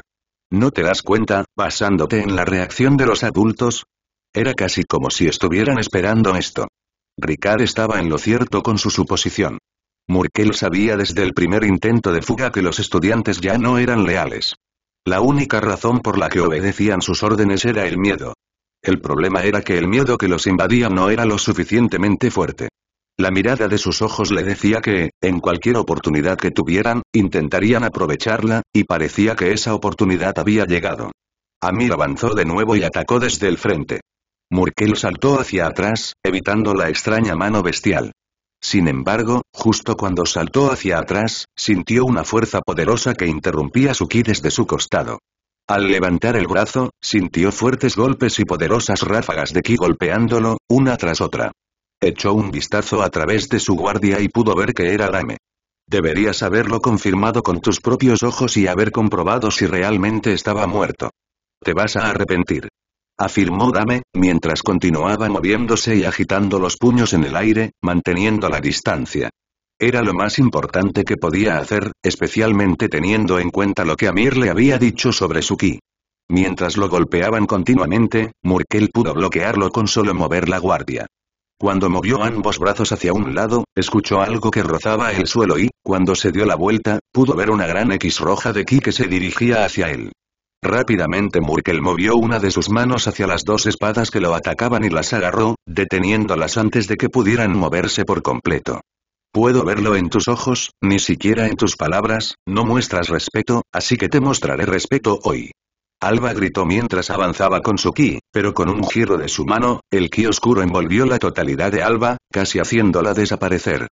A: ¿No te das cuenta, basándote en la reacción de los adultos? Era casi como si estuvieran esperando esto. Ricard estaba en lo cierto con su suposición. Murkel sabía desde el primer intento de fuga que los estudiantes ya no eran leales. La única razón por la que obedecían sus órdenes era el miedo. El problema era que el miedo que los invadía no era lo suficientemente fuerte. La mirada de sus ojos le decía que, en cualquier oportunidad que tuvieran, intentarían aprovecharla, y parecía que esa oportunidad había llegado. Amir avanzó de nuevo y atacó desde el frente. Murkel saltó hacia atrás, evitando la extraña mano bestial. Sin embargo, justo cuando saltó hacia atrás, sintió una fuerza poderosa que interrumpía su ki desde su costado. Al levantar el brazo, sintió fuertes golpes y poderosas ráfagas de ki golpeándolo, una tras otra. Echó un vistazo a través de su guardia y pudo ver que era Dame. Deberías haberlo confirmado con tus propios ojos y haber comprobado si realmente estaba muerto. Te vas a arrepentir afirmó Dame, mientras continuaba moviéndose y agitando los puños en el aire, manteniendo la distancia. Era lo más importante que podía hacer, especialmente teniendo en cuenta lo que Amir le había dicho sobre su ki. Mientras lo golpeaban continuamente, Murkel pudo bloquearlo con solo mover la guardia. Cuando movió ambos brazos hacia un lado, escuchó algo que rozaba el suelo y, cuando se dio la vuelta, pudo ver una gran X roja de ki que se dirigía hacia él. Rápidamente Murkel movió una de sus manos hacia las dos espadas que lo atacaban y las agarró, deteniéndolas antes de que pudieran moverse por completo. Puedo verlo en tus ojos, ni siquiera en tus palabras, no muestras respeto, así que te mostraré respeto hoy. Alba gritó mientras avanzaba con su ki, pero con un giro de su mano, el ki oscuro envolvió la totalidad de Alba, casi haciéndola desaparecer.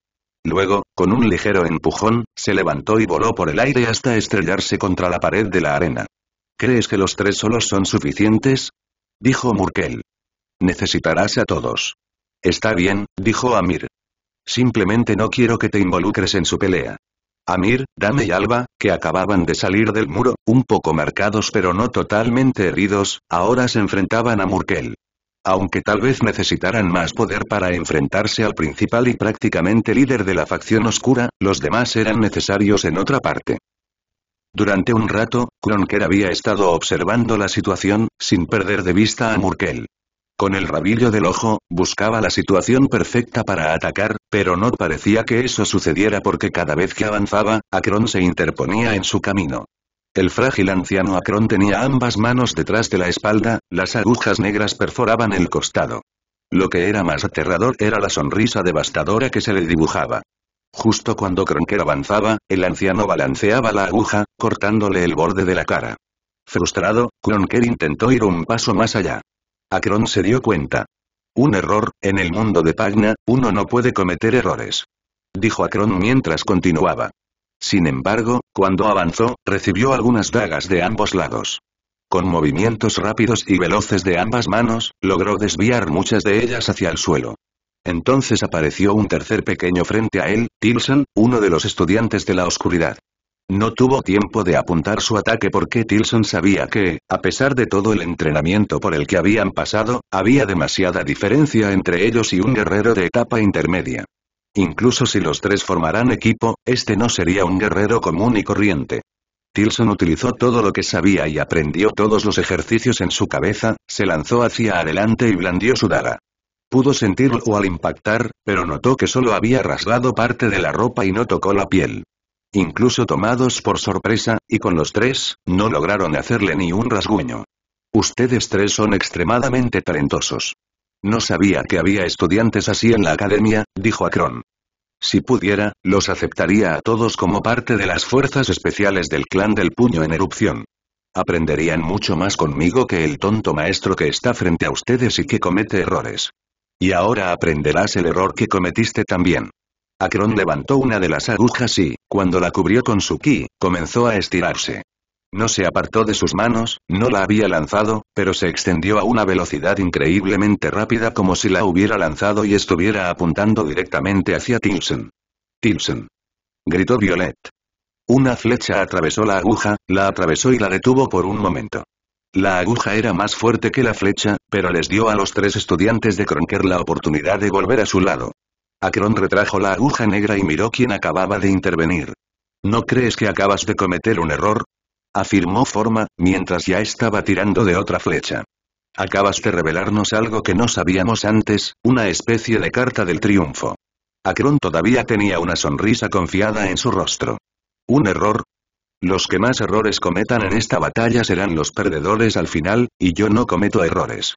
A: Luego, con un ligero empujón, se levantó y voló por el aire hasta estrellarse contra la pared de la arena. ¿Crees que los tres solos son suficientes? Dijo Murkel. Necesitarás a todos. Está bien, dijo Amir. Simplemente no quiero que te involucres en su pelea. Amir, Dame y Alba, que acababan de salir del muro, un poco marcados pero no totalmente heridos, ahora se enfrentaban a Murkel. Aunque tal vez necesitaran más poder para enfrentarse al principal y prácticamente líder de la facción oscura, los demás eran necesarios en otra parte. Durante un rato, Kronker había estado observando la situación, sin perder de vista a Murkel. Con el rabillo del ojo, buscaba la situación perfecta para atacar, pero no parecía que eso sucediera porque cada vez que avanzaba, Akron se interponía en su camino. El frágil anciano Akron tenía ambas manos detrás de la espalda, las agujas negras perforaban el costado. Lo que era más aterrador era la sonrisa devastadora que se le dibujaba. Justo cuando Cronker avanzaba, el anciano balanceaba la aguja, cortándole el borde de la cara. Frustrado, Cronker intentó ir un paso más allá. Akron se dio cuenta. Un error, en el mundo de Pagna, uno no puede cometer errores. Dijo Akron mientras continuaba. Sin embargo, cuando avanzó, recibió algunas dagas de ambos lados. Con movimientos rápidos y veloces de ambas manos, logró desviar muchas de ellas hacia el suelo. Entonces apareció un tercer pequeño frente a él, Tilson, uno de los estudiantes de la oscuridad. No tuvo tiempo de apuntar su ataque porque Tilson sabía que, a pesar de todo el entrenamiento por el que habían pasado, había demasiada diferencia entre ellos y un guerrero de etapa intermedia. Incluso si los tres formarán equipo, este no sería un guerrero común y corriente. Tilson utilizó todo lo que sabía y aprendió todos los ejercicios en su cabeza, se lanzó hacia adelante y blandió su daga. Pudo sentirlo al impactar, pero notó que solo había rasgado parte de la ropa y no tocó la piel. Incluso tomados por sorpresa, y con los tres, no lograron hacerle ni un rasguño. Ustedes tres son extremadamente talentosos. No sabía que había estudiantes así en la academia, dijo Akron. Si pudiera, los aceptaría a todos como parte de las fuerzas especiales del clan del puño en erupción. Aprenderían mucho más conmigo que el tonto maestro que está frente a ustedes y que comete errores. Y ahora aprenderás el error que cometiste también. Akron levantó una de las agujas y, cuando la cubrió con su ki, comenzó a estirarse. No se apartó de sus manos, no la había lanzado, pero se extendió a una velocidad increíblemente rápida como si la hubiera lanzado y estuviera apuntando directamente hacia Tilson. Tilson. Gritó Violet. Una flecha atravesó la aguja, la atravesó y la detuvo por un momento. La aguja era más fuerte que la flecha, pero les dio a los tres estudiantes de Kronker la oportunidad de volver a su lado. Akron retrajo la aguja negra y miró quién acababa de intervenir. ¿No crees que acabas de cometer un error? afirmó Forma, mientras ya estaba tirando de otra flecha. Acabas de revelarnos algo que no sabíamos antes, una especie de carta del triunfo. Akron todavía tenía una sonrisa confiada en su rostro. ¿Un error? Los que más errores cometan en esta batalla serán los perdedores al final, y yo no cometo errores.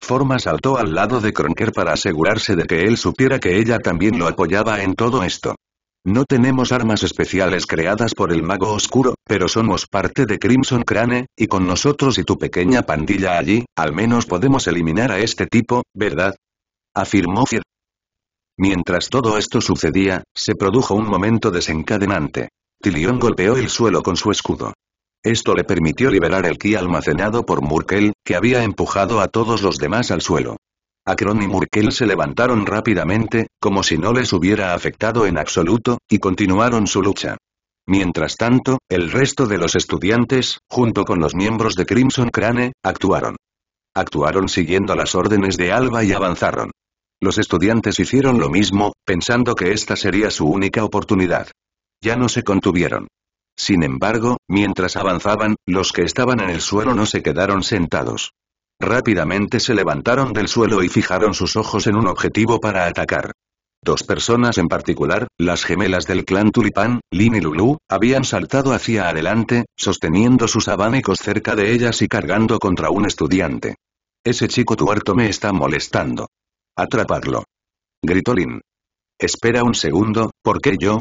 A: Forma saltó al lado de Cronker para asegurarse de que él supiera que ella también lo apoyaba en todo esto. No tenemos armas especiales creadas por el mago oscuro, pero somos parte de Crimson Crane, y con nosotros y tu pequeña pandilla allí, al menos podemos eliminar a este tipo, ¿verdad? Afirmó Fier. Mientras todo esto sucedía, se produjo un momento desencadenante. León golpeó el suelo con su escudo. Esto le permitió liberar el ki almacenado por Murkel, que había empujado a todos los demás al suelo. Akron y Murkel se levantaron rápidamente, como si no les hubiera afectado en absoluto, y continuaron su lucha. Mientras tanto, el resto de los estudiantes, junto con los miembros de Crimson Crane, actuaron. Actuaron siguiendo las órdenes de Alba y avanzaron. Los estudiantes hicieron lo mismo, pensando que esta sería su única oportunidad. Ya no se contuvieron. Sin embargo, mientras avanzaban, los que estaban en el suelo no se quedaron sentados. Rápidamente se levantaron del suelo y fijaron sus ojos en un objetivo para atacar. Dos personas en particular, las gemelas del clan Tulipán, Lin y Lulu, habían saltado hacia adelante, sosteniendo sus abanicos cerca de ellas y cargando contra un estudiante. Ese chico tuerto me está molestando. Atraparlo. Gritó Lin. Espera un segundo, ¿por qué yo?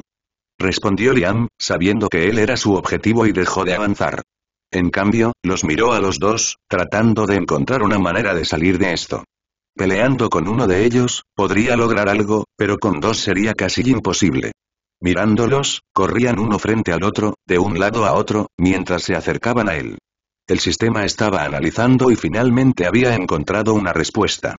A: respondió Liam, sabiendo que él era su objetivo y dejó de avanzar. En cambio, los miró a los dos, tratando de encontrar una manera de salir de esto. Peleando con uno de ellos, podría lograr algo, pero con dos sería casi imposible. Mirándolos, corrían uno frente al otro, de un lado a otro, mientras se acercaban a él. El sistema estaba analizando y finalmente había encontrado una respuesta.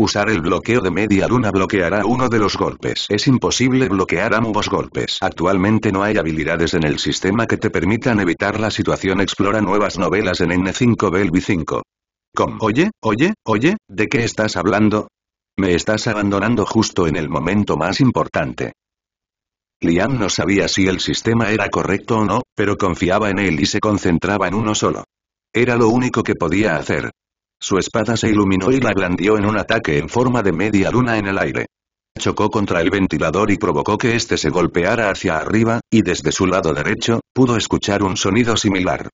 A: Usar el bloqueo de media luna bloqueará uno de los golpes. Es imposible bloquear ambos golpes. Actualmente no hay habilidades en el sistema que te permitan evitar la situación. Explora nuevas novelas en n 5 belvi 5 Oye, oye, oye, ¿de qué estás hablando? Me estás abandonando justo en el momento más importante. Liam no sabía si el sistema era correcto o no, pero confiaba en él y se concentraba en uno solo. Era lo único que podía hacer. Su espada se iluminó y la blandió en un ataque en forma de media luna en el aire. Chocó contra el ventilador y provocó que éste se golpeara hacia arriba, y desde su lado derecho, pudo escuchar un sonido similar.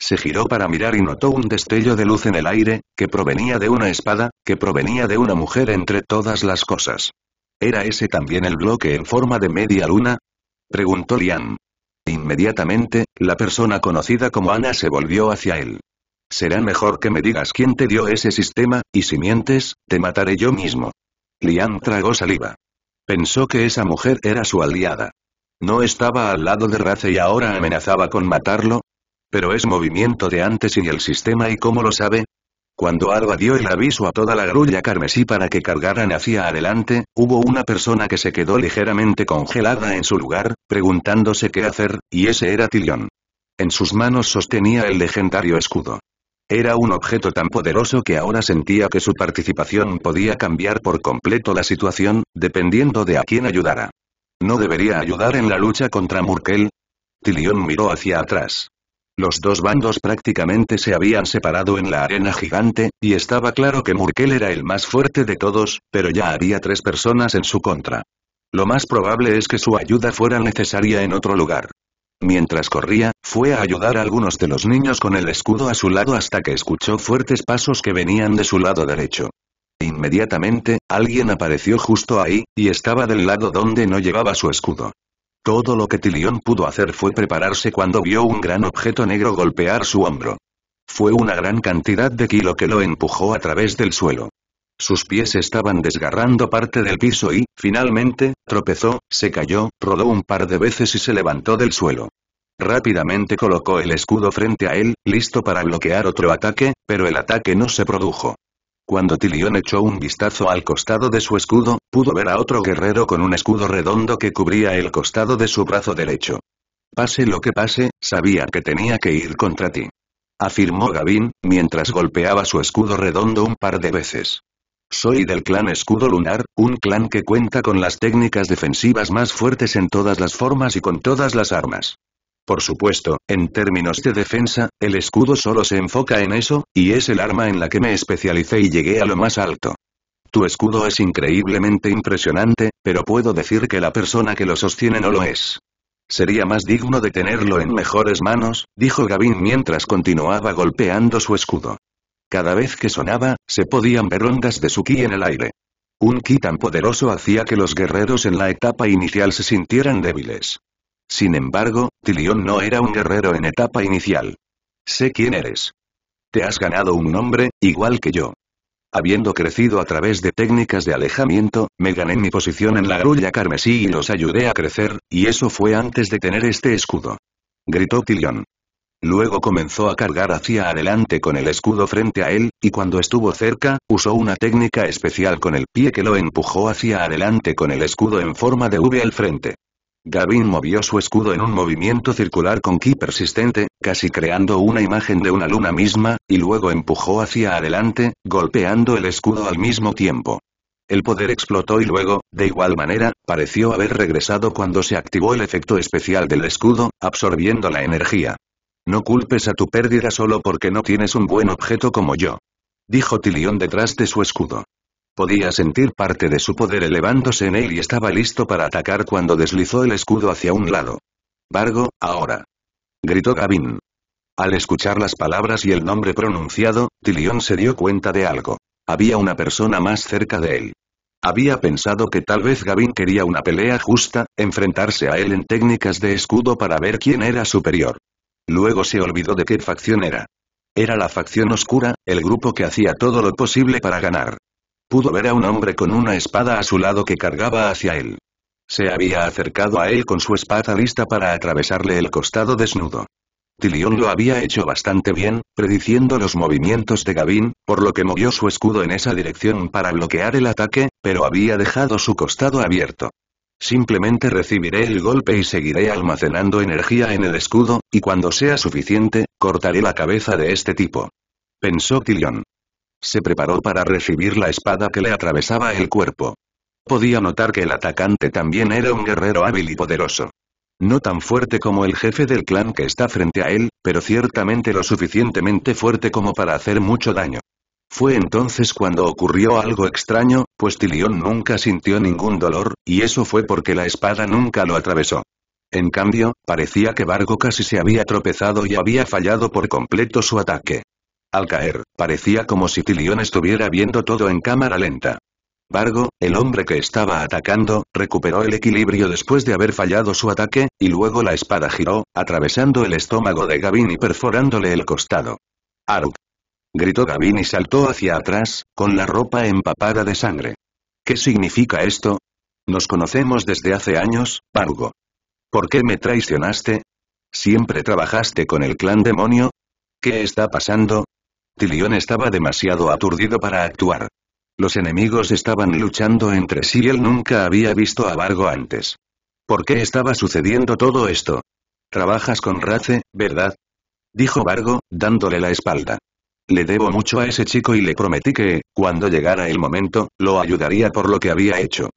A: Se giró para mirar y notó un destello de luz en el aire, que provenía de una espada, que provenía de una mujer entre todas las cosas. ¿Era ese también el bloque en forma de media luna? Preguntó Lian. Inmediatamente, la persona conocida como Ana se volvió hacia él. Será mejor que me digas quién te dio ese sistema, y si mientes, te mataré yo mismo. Lian tragó saliva. Pensó que esa mujer era su aliada. ¿No estaba al lado de Race y ahora amenazaba con matarlo? Pero es movimiento de antes y el sistema y cómo lo sabe, cuando Arba dio el aviso a toda la grulla carmesí para que cargaran hacia adelante, hubo una persona que se quedó ligeramente congelada en su lugar, preguntándose qué hacer, y ese era Tilion. En sus manos sostenía el legendario escudo. Era un objeto tan poderoso que ahora sentía que su participación podía cambiar por completo la situación, dependiendo de a quién ayudara. ¿No debería ayudar en la lucha contra Murkel? Tilión miró hacia atrás. Los dos bandos prácticamente se habían separado en la arena gigante, y estaba claro que Murkel era el más fuerte de todos, pero ya había tres personas en su contra. Lo más probable es que su ayuda fuera necesaria en otro lugar. Mientras corría, fue a ayudar a algunos de los niños con el escudo a su lado hasta que escuchó fuertes pasos que venían de su lado derecho. Inmediatamente, alguien apareció justo ahí, y estaba del lado donde no llevaba su escudo. Todo lo que Tilión pudo hacer fue prepararse cuando vio un gran objeto negro golpear su hombro. Fue una gran cantidad de kilo que lo empujó a través del suelo. Sus pies estaban desgarrando parte del piso y, finalmente, tropezó, se cayó, rodó un par de veces y se levantó del suelo. Rápidamente colocó el escudo frente a él, listo para bloquear otro ataque, pero el ataque no se produjo. Cuando Tilión echó un vistazo al costado de su escudo, pudo ver a otro guerrero con un escudo redondo que cubría el costado de su brazo derecho. Pase lo que pase, sabía que tenía que ir contra ti. Afirmó Gavin, mientras golpeaba su escudo redondo un par de veces. Soy del clan Escudo Lunar, un clan que cuenta con las técnicas defensivas más fuertes en todas las formas y con todas las armas. Por supuesto, en términos de defensa, el escudo solo se enfoca en eso, y es el arma en la que me especialicé y llegué a lo más alto. Tu escudo es increíblemente impresionante, pero puedo decir que la persona que lo sostiene no lo es. Sería más digno de tenerlo en mejores manos, dijo Gavin mientras continuaba golpeando su escudo. Cada vez que sonaba, se podían ver ondas de su ki en el aire. Un ki tan poderoso hacía que los guerreros en la etapa inicial se sintieran débiles. Sin embargo, Tilión no era un guerrero en etapa inicial. Sé quién eres. Te has ganado un nombre, igual que yo. Habiendo crecido a través de técnicas de alejamiento, me gané mi posición en la grulla carmesí y los ayudé a crecer, y eso fue antes de tener este escudo. Gritó Tilión. Luego comenzó a cargar hacia adelante con el escudo frente a él, y cuando estuvo cerca, usó una técnica especial con el pie que lo empujó hacia adelante con el escudo en forma de V al frente. Gavin movió su escudo en un movimiento circular con ki persistente, casi creando una imagen de una luna misma, y luego empujó hacia adelante, golpeando el escudo al mismo tiempo. El poder explotó y luego, de igual manera, pareció haber regresado cuando se activó el efecto especial del escudo, absorbiendo la energía. No culpes a tu pérdida solo porque no tienes un buen objeto como yo. Dijo Tilión detrás de su escudo. Podía sentir parte de su poder elevándose en él y estaba listo para atacar cuando deslizó el escudo hacia un lado. Vargo, ahora. Gritó Gavin. Al escuchar las palabras y el nombre pronunciado, Tilión se dio cuenta de algo. Había una persona más cerca de él. Había pensado que tal vez Gavin quería una pelea justa, enfrentarse a él en técnicas de escudo para ver quién era superior. Luego se olvidó de qué facción era. Era la facción oscura, el grupo que hacía todo lo posible para ganar. Pudo ver a un hombre con una espada a su lado que cargaba hacia él. Se había acercado a él con su espada lista para atravesarle el costado desnudo. Tilión lo había hecho bastante bien, prediciendo los movimientos de Gavin, por lo que movió su escudo en esa dirección para bloquear el ataque, pero había dejado su costado abierto. Simplemente recibiré el golpe y seguiré almacenando energía en el escudo, y cuando sea suficiente, cortaré la cabeza de este tipo. Pensó Tillion. Se preparó para recibir la espada que le atravesaba el cuerpo. Podía notar que el atacante también era un guerrero hábil y poderoso. No tan fuerte como el jefe del clan que está frente a él, pero ciertamente lo suficientemente fuerte como para hacer mucho daño. Fue entonces cuando ocurrió algo extraño, pues Tilión nunca sintió ningún dolor, y eso fue porque la espada nunca lo atravesó. En cambio, parecía que Vargo casi se había tropezado y había fallado por completo su ataque. Al caer, parecía como si Tilión estuviera viendo todo en cámara lenta. Vargo, el hombre que estaba atacando, recuperó el equilibrio después de haber fallado su ataque, y luego la espada giró, atravesando el estómago de Gavin y perforándole el costado. Aruk, gritó Gavin y saltó hacia atrás, con la ropa empapada de sangre. ¿Qué significa esto? Nos conocemos desde hace años, Pargo. ¿Por qué me traicionaste? ¿Siempre trabajaste con el clan demonio? ¿Qué está pasando? Tilión estaba demasiado aturdido para actuar. Los enemigos estaban luchando entre sí y él nunca había visto a Vargo antes. ¿Por qué estaba sucediendo todo esto? Trabajas con Race, ¿verdad? Dijo Vargo, dándole la espalda. Le debo mucho a ese chico y le prometí que, cuando llegara el momento, lo ayudaría por lo que había hecho.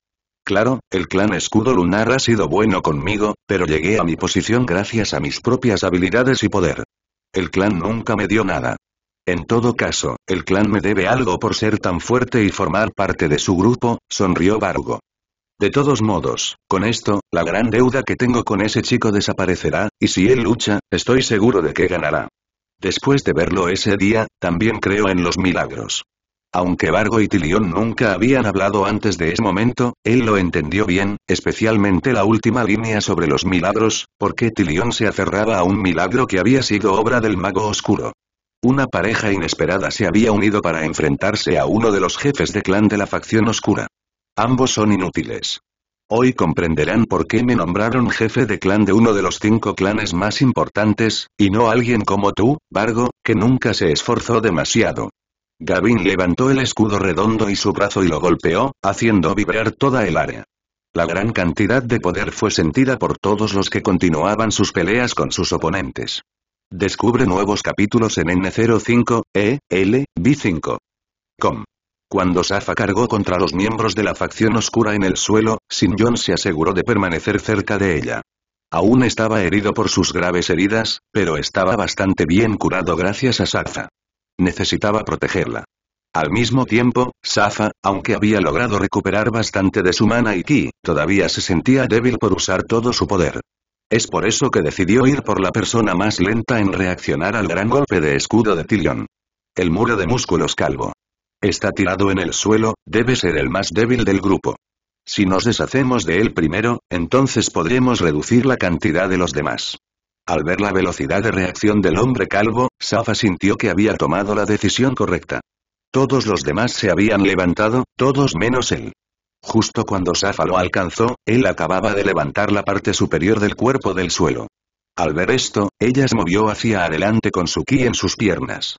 A: Claro, el clan Escudo Lunar ha sido bueno conmigo, pero llegué a mi posición gracias a mis propias habilidades y poder. El clan nunca me dio nada. En todo caso, el clan me debe algo por ser tan fuerte y formar parte de su grupo, sonrió Bargo. De todos modos, con esto, la gran deuda que tengo con ese chico desaparecerá, y si él lucha, estoy seguro de que ganará. Después de verlo ese día, también creo en los milagros. Aunque Vargo y Tilión nunca habían hablado antes de ese momento, él lo entendió bien, especialmente la última línea sobre los milagros, porque Tilión se aferraba a un milagro que había sido obra del mago oscuro. Una pareja inesperada se había unido para enfrentarse a uno de los jefes de clan de la facción oscura. Ambos son inútiles. Hoy comprenderán por qué me nombraron jefe de clan de uno de los cinco clanes más importantes, y no alguien como tú, Vargo, que nunca se esforzó demasiado. Gavin levantó el escudo redondo y su brazo y lo golpeó, haciendo vibrar toda el área. La gran cantidad de poder fue sentida por todos los que continuaban sus peleas con sus oponentes. Descubre nuevos capítulos en N05, E, L, B5. Com. Cuando Safa cargó contra los miembros de la facción oscura en el suelo, Sin John se aseguró de permanecer cerca de ella. Aún estaba herido por sus graves heridas, pero estaba bastante bien curado gracias a Safa. Necesitaba protegerla. Al mismo tiempo, Safa, aunque había logrado recuperar bastante de su mana y ki, todavía se sentía débil por usar todo su poder. Es por eso que decidió ir por la persona más lenta en reaccionar al gran golpe de escudo de Tilion. El muro de músculos calvo. Está tirado en el suelo, debe ser el más débil del grupo. Si nos deshacemos de él primero, entonces podremos reducir la cantidad de los demás. Al ver la velocidad de reacción del hombre calvo, Safa sintió que había tomado la decisión correcta. Todos los demás se habían levantado, todos menos él. Justo cuando Safa lo alcanzó, él acababa de levantar la parte superior del cuerpo del suelo. Al ver esto, ella se movió hacia adelante con su ki en sus piernas.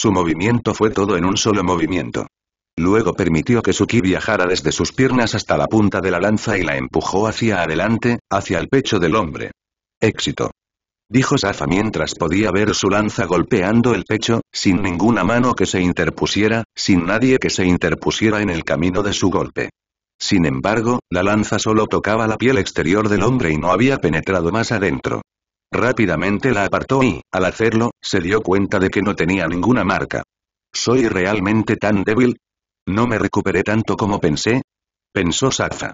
A: Su movimiento fue todo en un solo movimiento. Luego permitió que Suki viajara desde sus piernas hasta la punta de la lanza y la empujó hacia adelante, hacia el pecho del hombre. Éxito. Dijo Safa mientras podía ver su lanza golpeando el pecho, sin ninguna mano que se interpusiera, sin nadie que se interpusiera en el camino de su golpe. Sin embargo, la lanza solo tocaba la piel exterior del hombre y no había penetrado más adentro. Rápidamente la apartó y, al hacerlo, se dio cuenta de que no tenía ninguna marca. ¿Soy realmente tan débil? ¿No me recuperé tanto como pensé? Pensó Saza.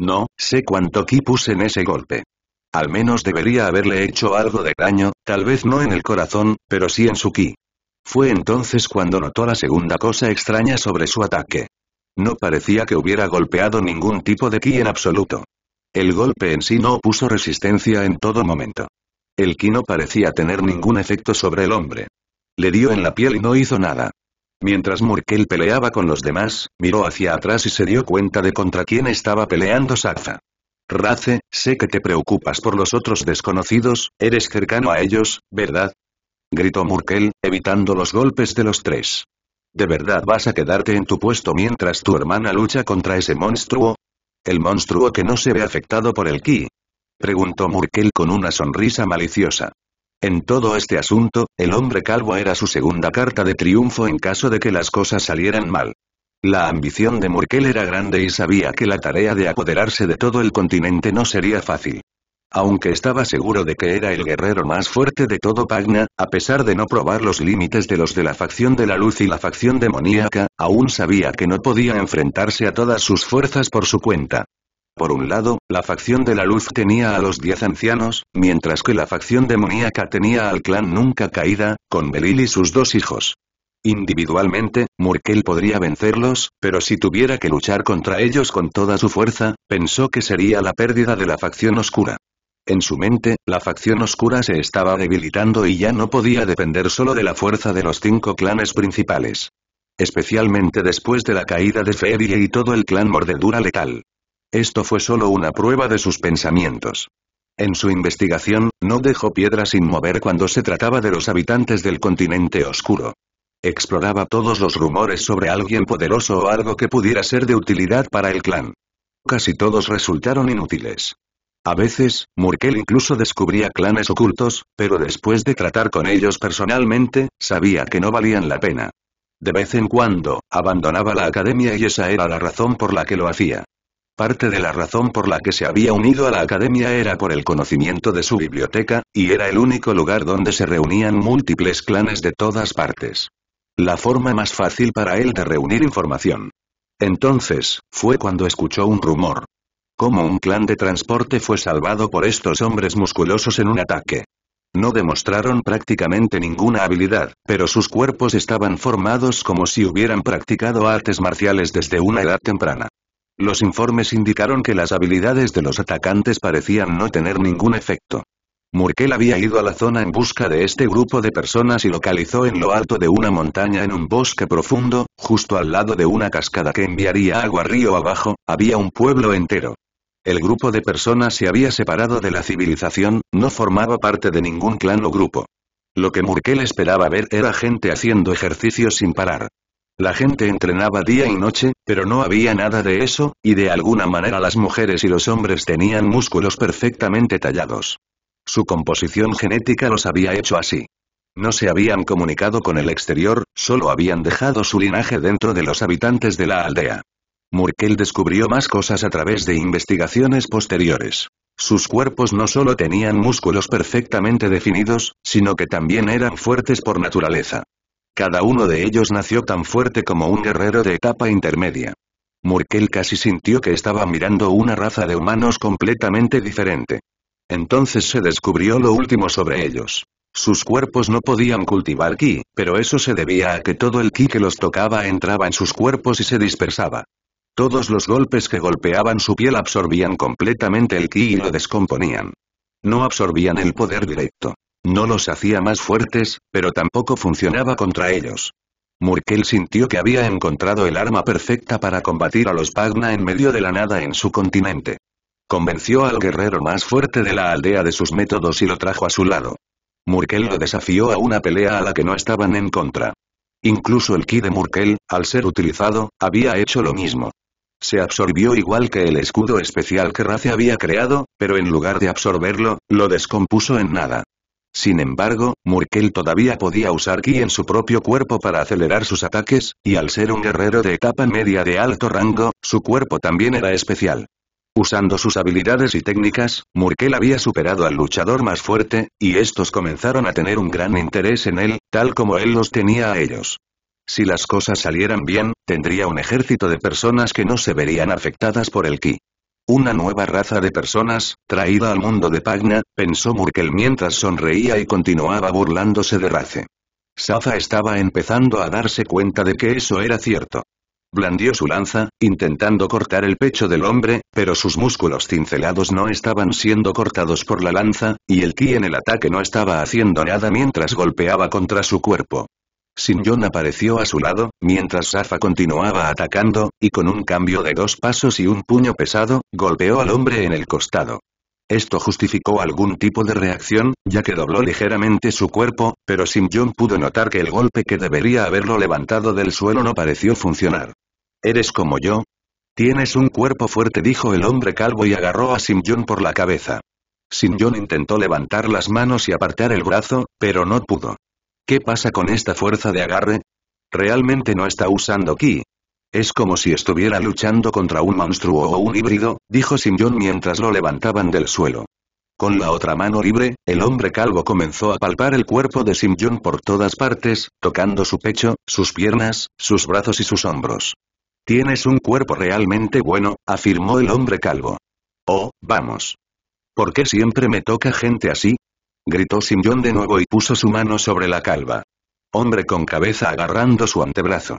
A: No, sé cuánto ki puse en ese golpe. Al menos debería haberle hecho algo de daño, tal vez no en el corazón, pero sí en su ki. Fue entonces cuando notó la segunda cosa extraña sobre su ataque. No parecía que hubiera golpeado ningún tipo de ki en absoluto. El golpe en sí no puso resistencia en todo momento. El ki no parecía tener ningún efecto sobre el hombre. Le dio en la piel y no hizo nada. Mientras Murkel peleaba con los demás, miró hacia atrás y se dio cuenta de contra quién estaba peleando Saza. Race, sé que te preocupas por los otros desconocidos, eres cercano a ellos, ¿verdad? Gritó Murkel, evitando los golpes de los tres. ¿De verdad vas a quedarte en tu puesto mientras tu hermana lucha contra ese monstruo? El monstruo que no se ve afectado por el ki, preguntó Murkel con una sonrisa maliciosa. En todo este asunto, el hombre calvo era su segunda carta de triunfo en caso de que las cosas salieran mal. La ambición de Murkel era grande y sabía que la tarea de apoderarse de todo el continente no sería fácil. Aunque estaba seguro de que era el guerrero más fuerte de todo Pagna, a pesar de no probar los límites de los de la facción de la luz y la facción demoníaca, aún sabía que no podía enfrentarse a todas sus fuerzas por su cuenta. Por un lado, la facción de la luz tenía a los diez ancianos, mientras que la facción demoníaca tenía al clan nunca caída, con Belil y sus dos hijos. Individualmente, Murkel podría vencerlos, pero si tuviera que luchar contra ellos con toda su fuerza, pensó que sería la pérdida de la facción oscura. En su mente, la facción oscura se estaba debilitando y ya no podía depender solo de la fuerza de los cinco clanes principales. Especialmente después de la caída de Ferie y todo el clan Mordedura Letal. Esto fue solo una prueba de sus pensamientos. En su investigación, no dejó piedra sin mover cuando se trataba de los habitantes del continente oscuro. Exploraba todos los rumores sobre alguien poderoso o algo que pudiera ser de utilidad para el clan. Casi todos resultaron inútiles. A veces, Murkel incluso descubría clanes ocultos, pero después de tratar con ellos personalmente, sabía que no valían la pena. De vez en cuando, abandonaba la academia y esa era la razón por la que lo hacía. Parte de la razón por la que se había unido a la academia era por el conocimiento de su biblioteca, y era el único lugar donde se reunían múltiples clanes de todas partes. La forma más fácil para él de reunir información. Entonces, fue cuando escuchó un rumor. Cómo un clan de transporte fue salvado por estos hombres musculosos en un ataque. No demostraron prácticamente ninguna habilidad, pero sus cuerpos estaban formados como si hubieran practicado artes marciales desde una edad temprana. Los informes indicaron que las habilidades de los atacantes parecían no tener ningún efecto. Murkel había ido a la zona en busca de este grupo de personas y localizó en lo alto de una montaña en un bosque profundo, justo al lado de una cascada que enviaría agua río abajo, había un pueblo entero. El grupo de personas se había separado de la civilización, no formaba parte de ningún clan o grupo. Lo que Murkel esperaba ver era gente haciendo ejercicios sin parar. La gente entrenaba día y noche, pero no había nada de eso, y de alguna manera las mujeres y los hombres tenían músculos perfectamente tallados. Su composición genética los había hecho así. No se habían comunicado con el exterior, solo habían dejado su linaje dentro de los habitantes de la aldea. Murkel descubrió más cosas a través de investigaciones posteriores. Sus cuerpos no solo tenían músculos perfectamente definidos, sino que también eran fuertes por naturaleza. Cada uno de ellos nació tan fuerte como un guerrero de etapa intermedia. Murkel casi sintió que estaba mirando una raza de humanos completamente diferente. Entonces se descubrió lo último sobre ellos. Sus cuerpos no podían cultivar ki, pero eso se debía a que todo el ki que los tocaba entraba en sus cuerpos y se dispersaba. Todos los golpes que golpeaban su piel absorbían completamente el ki y lo descomponían. No absorbían el poder directo. No los hacía más fuertes, pero tampoco funcionaba contra ellos. Murkel sintió que había encontrado el arma perfecta para combatir a los Pagna en medio de la nada en su continente. Convenció al guerrero más fuerte de la aldea de sus métodos y lo trajo a su lado. Murkel lo desafió a una pelea a la que no estaban en contra. Incluso el ki de Murkel, al ser utilizado, había hecho lo mismo. Se absorbió igual que el escudo especial que Race había creado, pero en lugar de absorberlo, lo descompuso en nada. Sin embargo, Murkel todavía podía usar ki en su propio cuerpo para acelerar sus ataques, y al ser un guerrero de etapa media de alto rango, su cuerpo también era especial. Usando sus habilidades y técnicas, Murkel había superado al luchador más fuerte, y estos comenzaron a tener un gran interés en él, tal como él los tenía a ellos. Si las cosas salieran bien, tendría un ejército de personas que no se verían afectadas por el ki. Una nueva raza de personas, traída al mundo de Pagna, pensó Murkel mientras sonreía y continuaba burlándose de Race. Safa estaba empezando a darse cuenta de que eso era cierto. Blandió su lanza, intentando cortar el pecho del hombre, pero sus músculos cincelados no estaban siendo cortados por la lanza, y el ki en el ataque no estaba haciendo nada mientras golpeaba contra su cuerpo. Jon apareció a su lado, mientras Safa continuaba atacando, y con un cambio de dos pasos y un puño pesado, golpeó al hombre en el costado. Esto justificó algún tipo de reacción, ya que dobló ligeramente su cuerpo, pero Sim pudo notar que el golpe que debería haberlo levantado del suelo no pareció funcionar. ¿Eres como yo? Tienes un cuerpo fuerte dijo el hombre calvo y agarró a Sim por la cabeza. Sim intentó levantar las manos y apartar el brazo, pero no pudo. ¿Qué pasa con esta fuerza de agarre? Realmente no está usando ki. Es como si estuviera luchando contra un monstruo o un híbrido, dijo sim mientras lo levantaban del suelo. Con la otra mano libre, el hombre calvo comenzó a palpar el cuerpo de sim por todas partes, tocando su pecho, sus piernas, sus brazos y sus hombros. Tienes un cuerpo realmente bueno, afirmó el hombre calvo. Oh, vamos. ¿Por qué siempre me toca gente así? gritó Simón de nuevo y puso su mano sobre la calva. Hombre con cabeza agarrando su antebrazo.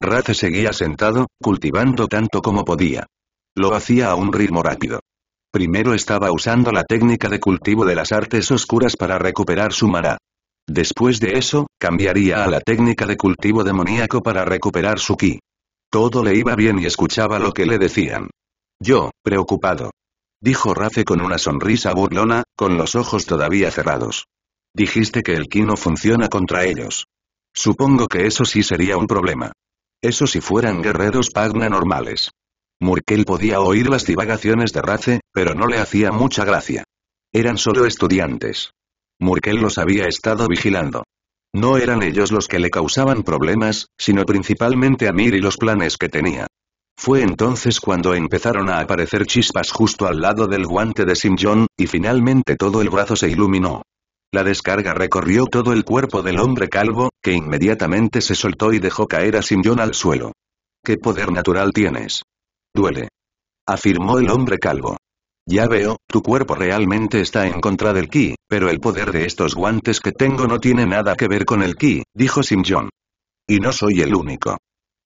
A: Raze seguía sentado, cultivando tanto como podía. Lo hacía a un ritmo rápido. Primero estaba usando la técnica de cultivo de las artes oscuras para recuperar su mará. Después de eso, cambiaría a la técnica de cultivo demoníaco para recuperar su ki. Todo le iba bien y escuchaba lo que le decían. Yo, preocupado, Dijo Rafe con una sonrisa burlona, con los ojos todavía cerrados. Dijiste que el Kino funciona contra ellos. Supongo que eso sí sería un problema. Eso si fueran guerreros pagna normales. Murkel podía oír las divagaciones de Rafe, pero no le hacía mucha gracia. Eran solo estudiantes. Murkel los había estado vigilando. No eran ellos los que le causaban problemas, sino principalmente a Mir y los planes que tenía. Fue entonces cuando empezaron a aparecer chispas justo al lado del guante de Sim John, y finalmente todo el brazo se iluminó. La descarga recorrió todo el cuerpo del hombre calvo, que inmediatamente se soltó y dejó caer a Sim John al suelo. ¿Qué poder natural tienes? Duele. Afirmó el hombre calvo. Ya veo, tu cuerpo realmente está en contra del ki, pero el poder de estos guantes que tengo no tiene nada que ver con el ki, dijo Sim John. Y no soy el único.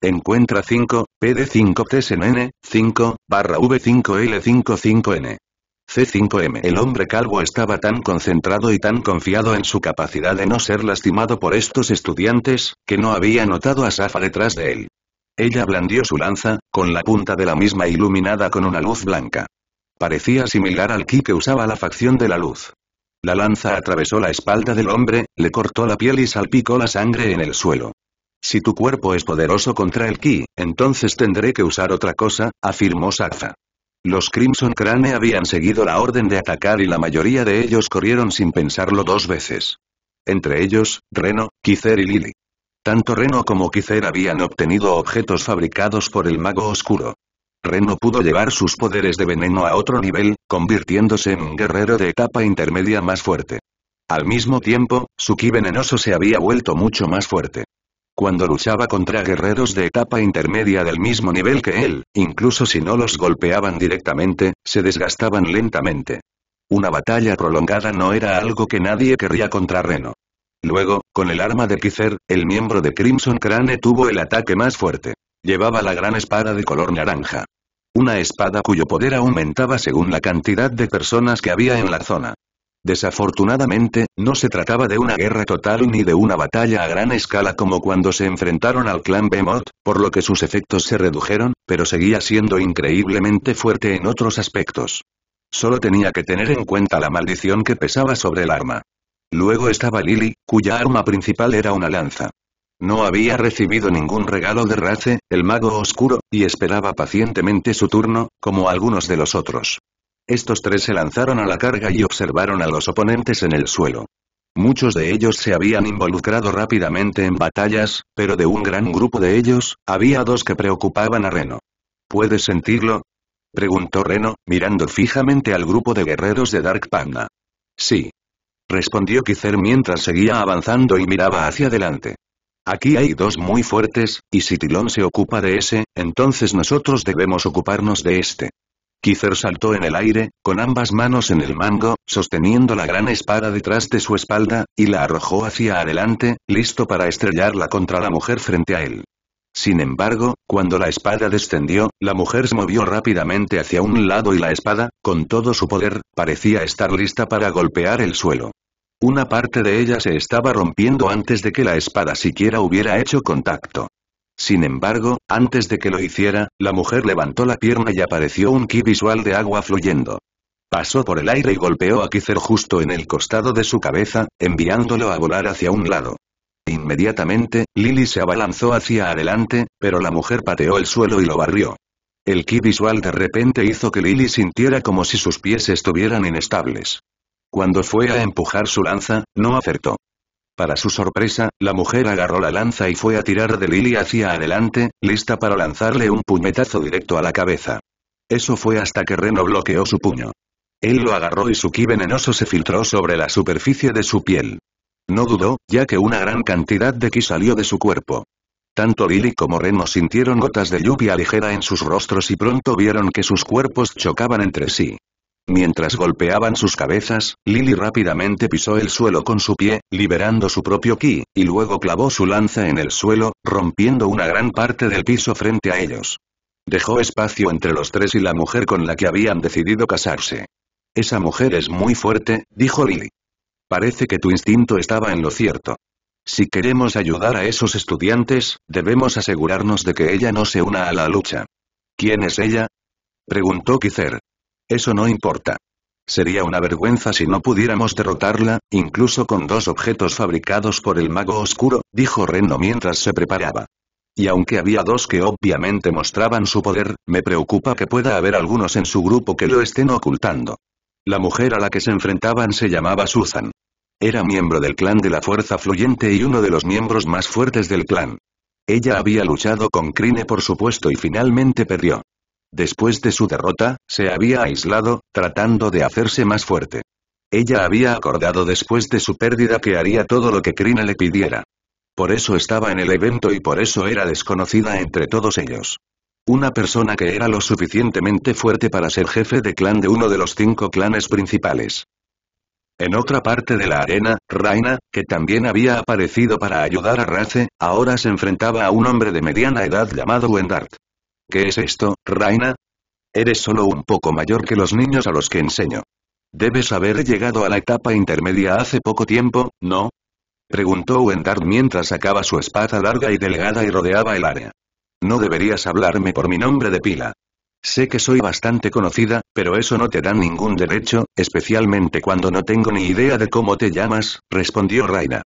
A: Encuentra 5, pd 5 tsnn 5, barra V5L55N. C5M. El hombre calvo estaba tan concentrado y tan confiado en su capacidad de no ser lastimado por estos estudiantes, que no había notado a Safa detrás de él. Ella blandió su lanza, con la punta de la misma iluminada con una luz blanca. Parecía similar al ki que usaba la facción de la luz. La lanza atravesó la espalda del hombre, le cortó la piel y salpicó la sangre en el suelo. Si tu cuerpo es poderoso contra el ki, entonces tendré que usar otra cosa, afirmó Sarza. Los Crimson Crane habían seguido la orden de atacar y la mayoría de ellos corrieron sin pensarlo dos veces. Entre ellos, Reno, Kizer y Lily. Tanto Reno como Kizer habían obtenido objetos fabricados por el mago oscuro. Reno pudo llevar sus poderes de veneno a otro nivel, convirtiéndose en un guerrero de etapa intermedia más fuerte. Al mismo tiempo, su ki venenoso se había vuelto mucho más fuerte cuando luchaba contra guerreros de etapa intermedia del mismo nivel que él, incluso si no los golpeaban directamente, se desgastaban lentamente. Una batalla prolongada no era algo que nadie querría contra Reno. Luego, con el arma de Kizer, el miembro de Crimson Crane tuvo el ataque más fuerte. Llevaba la gran espada de color naranja. Una espada cuyo poder aumentaba según la cantidad de personas que había en la zona. Desafortunadamente, no se trataba de una guerra total ni de una batalla a gran escala como cuando se enfrentaron al clan Behemoth, por lo que sus efectos se redujeron, pero seguía siendo increíblemente fuerte en otros aspectos. Solo tenía que tener en cuenta la maldición que pesaba sobre el arma. Luego estaba Lily, cuya arma principal era una lanza. No había recibido ningún regalo de Race, el mago oscuro, y esperaba pacientemente su turno, como algunos de los otros. Estos tres se lanzaron a la carga y observaron a los oponentes en el suelo. Muchos de ellos se habían involucrado rápidamente en batallas, pero de un gran grupo de ellos, había dos que preocupaban a Reno. ¿Puedes sentirlo? Preguntó Reno, mirando fijamente al grupo de guerreros de Dark Panda. Sí. Respondió Kizer mientras seguía avanzando y miraba hacia adelante. Aquí hay dos muy fuertes, y si Tilón se ocupa de ese, entonces nosotros debemos ocuparnos de este. Kizer saltó en el aire, con ambas manos en el mango, sosteniendo la gran espada detrás de su espalda, y la arrojó hacia adelante, listo para estrellarla contra la mujer frente a él. Sin embargo, cuando la espada descendió, la mujer se movió rápidamente hacia un lado y la espada, con todo su poder, parecía estar lista para golpear el suelo. Una parte de ella se estaba rompiendo antes de que la espada siquiera hubiera hecho contacto. Sin embargo, antes de que lo hiciera, la mujer levantó la pierna y apareció un ki visual de agua fluyendo. Pasó por el aire y golpeó a Kizer justo en el costado de su cabeza, enviándolo a volar hacia un lado. Inmediatamente, Lily se abalanzó hacia adelante, pero la mujer pateó el suelo y lo barrió. El ki visual de repente hizo que Lily sintiera como si sus pies estuvieran inestables. Cuando fue a empujar su lanza, no acertó. Para su sorpresa, la mujer agarró la lanza y fue a tirar de Lily hacia adelante, lista para lanzarle un puñetazo directo a la cabeza. Eso fue hasta que Reno bloqueó su puño. Él lo agarró y su ki venenoso se filtró sobre la superficie de su piel. No dudó, ya que una gran cantidad de ki salió de su cuerpo. Tanto Lily como Reno sintieron gotas de lluvia ligera en sus rostros y pronto vieron que sus cuerpos chocaban entre sí. Mientras golpeaban sus cabezas, Lily rápidamente pisó el suelo con su pie, liberando su propio ki, y luego clavó su lanza en el suelo, rompiendo una gran parte del piso frente a ellos. Dejó espacio entre los tres y la mujer con la que habían decidido casarse. Esa mujer es muy fuerte, dijo Lily. Parece que tu instinto estaba en lo cierto. Si queremos ayudar a esos estudiantes, debemos asegurarnos de que ella no se una a la lucha. ¿Quién es ella? Preguntó Kizer. Eso no importa. Sería una vergüenza si no pudiéramos derrotarla, incluso con dos objetos fabricados por el mago oscuro, dijo Reno mientras se preparaba. Y aunque había dos que obviamente mostraban su poder, me preocupa que pueda haber algunos en su grupo que lo estén ocultando. La mujer a la que se enfrentaban se llamaba Susan. Era miembro del clan de la Fuerza Fluyente y uno de los miembros más fuertes del clan. Ella había luchado con Crine por supuesto y finalmente perdió. Después de su derrota, se había aislado, tratando de hacerse más fuerte. Ella había acordado después de su pérdida que haría todo lo que Krina le pidiera. Por eso estaba en el evento y por eso era desconocida entre todos ellos. Una persona que era lo suficientemente fuerte para ser jefe de clan de uno de los cinco clanes principales. En otra parte de la arena, Raina, que también había aparecido para ayudar a Race, ahora se enfrentaba a un hombre de mediana edad llamado Wendart. ¿Qué es esto, Raina? Eres solo un poco mayor que los niños a los que enseño. Debes haber llegado a la etapa intermedia hace poco tiempo, ¿no? Preguntó Wendard mientras sacaba su espada larga y delgada y rodeaba el área. No deberías hablarme por mi nombre de pila. Sé que soy bastante conocida, pero eso no te da ningún derecho, especialmente cuando no tengo ni idea de cómo te llamas, respondió Raina.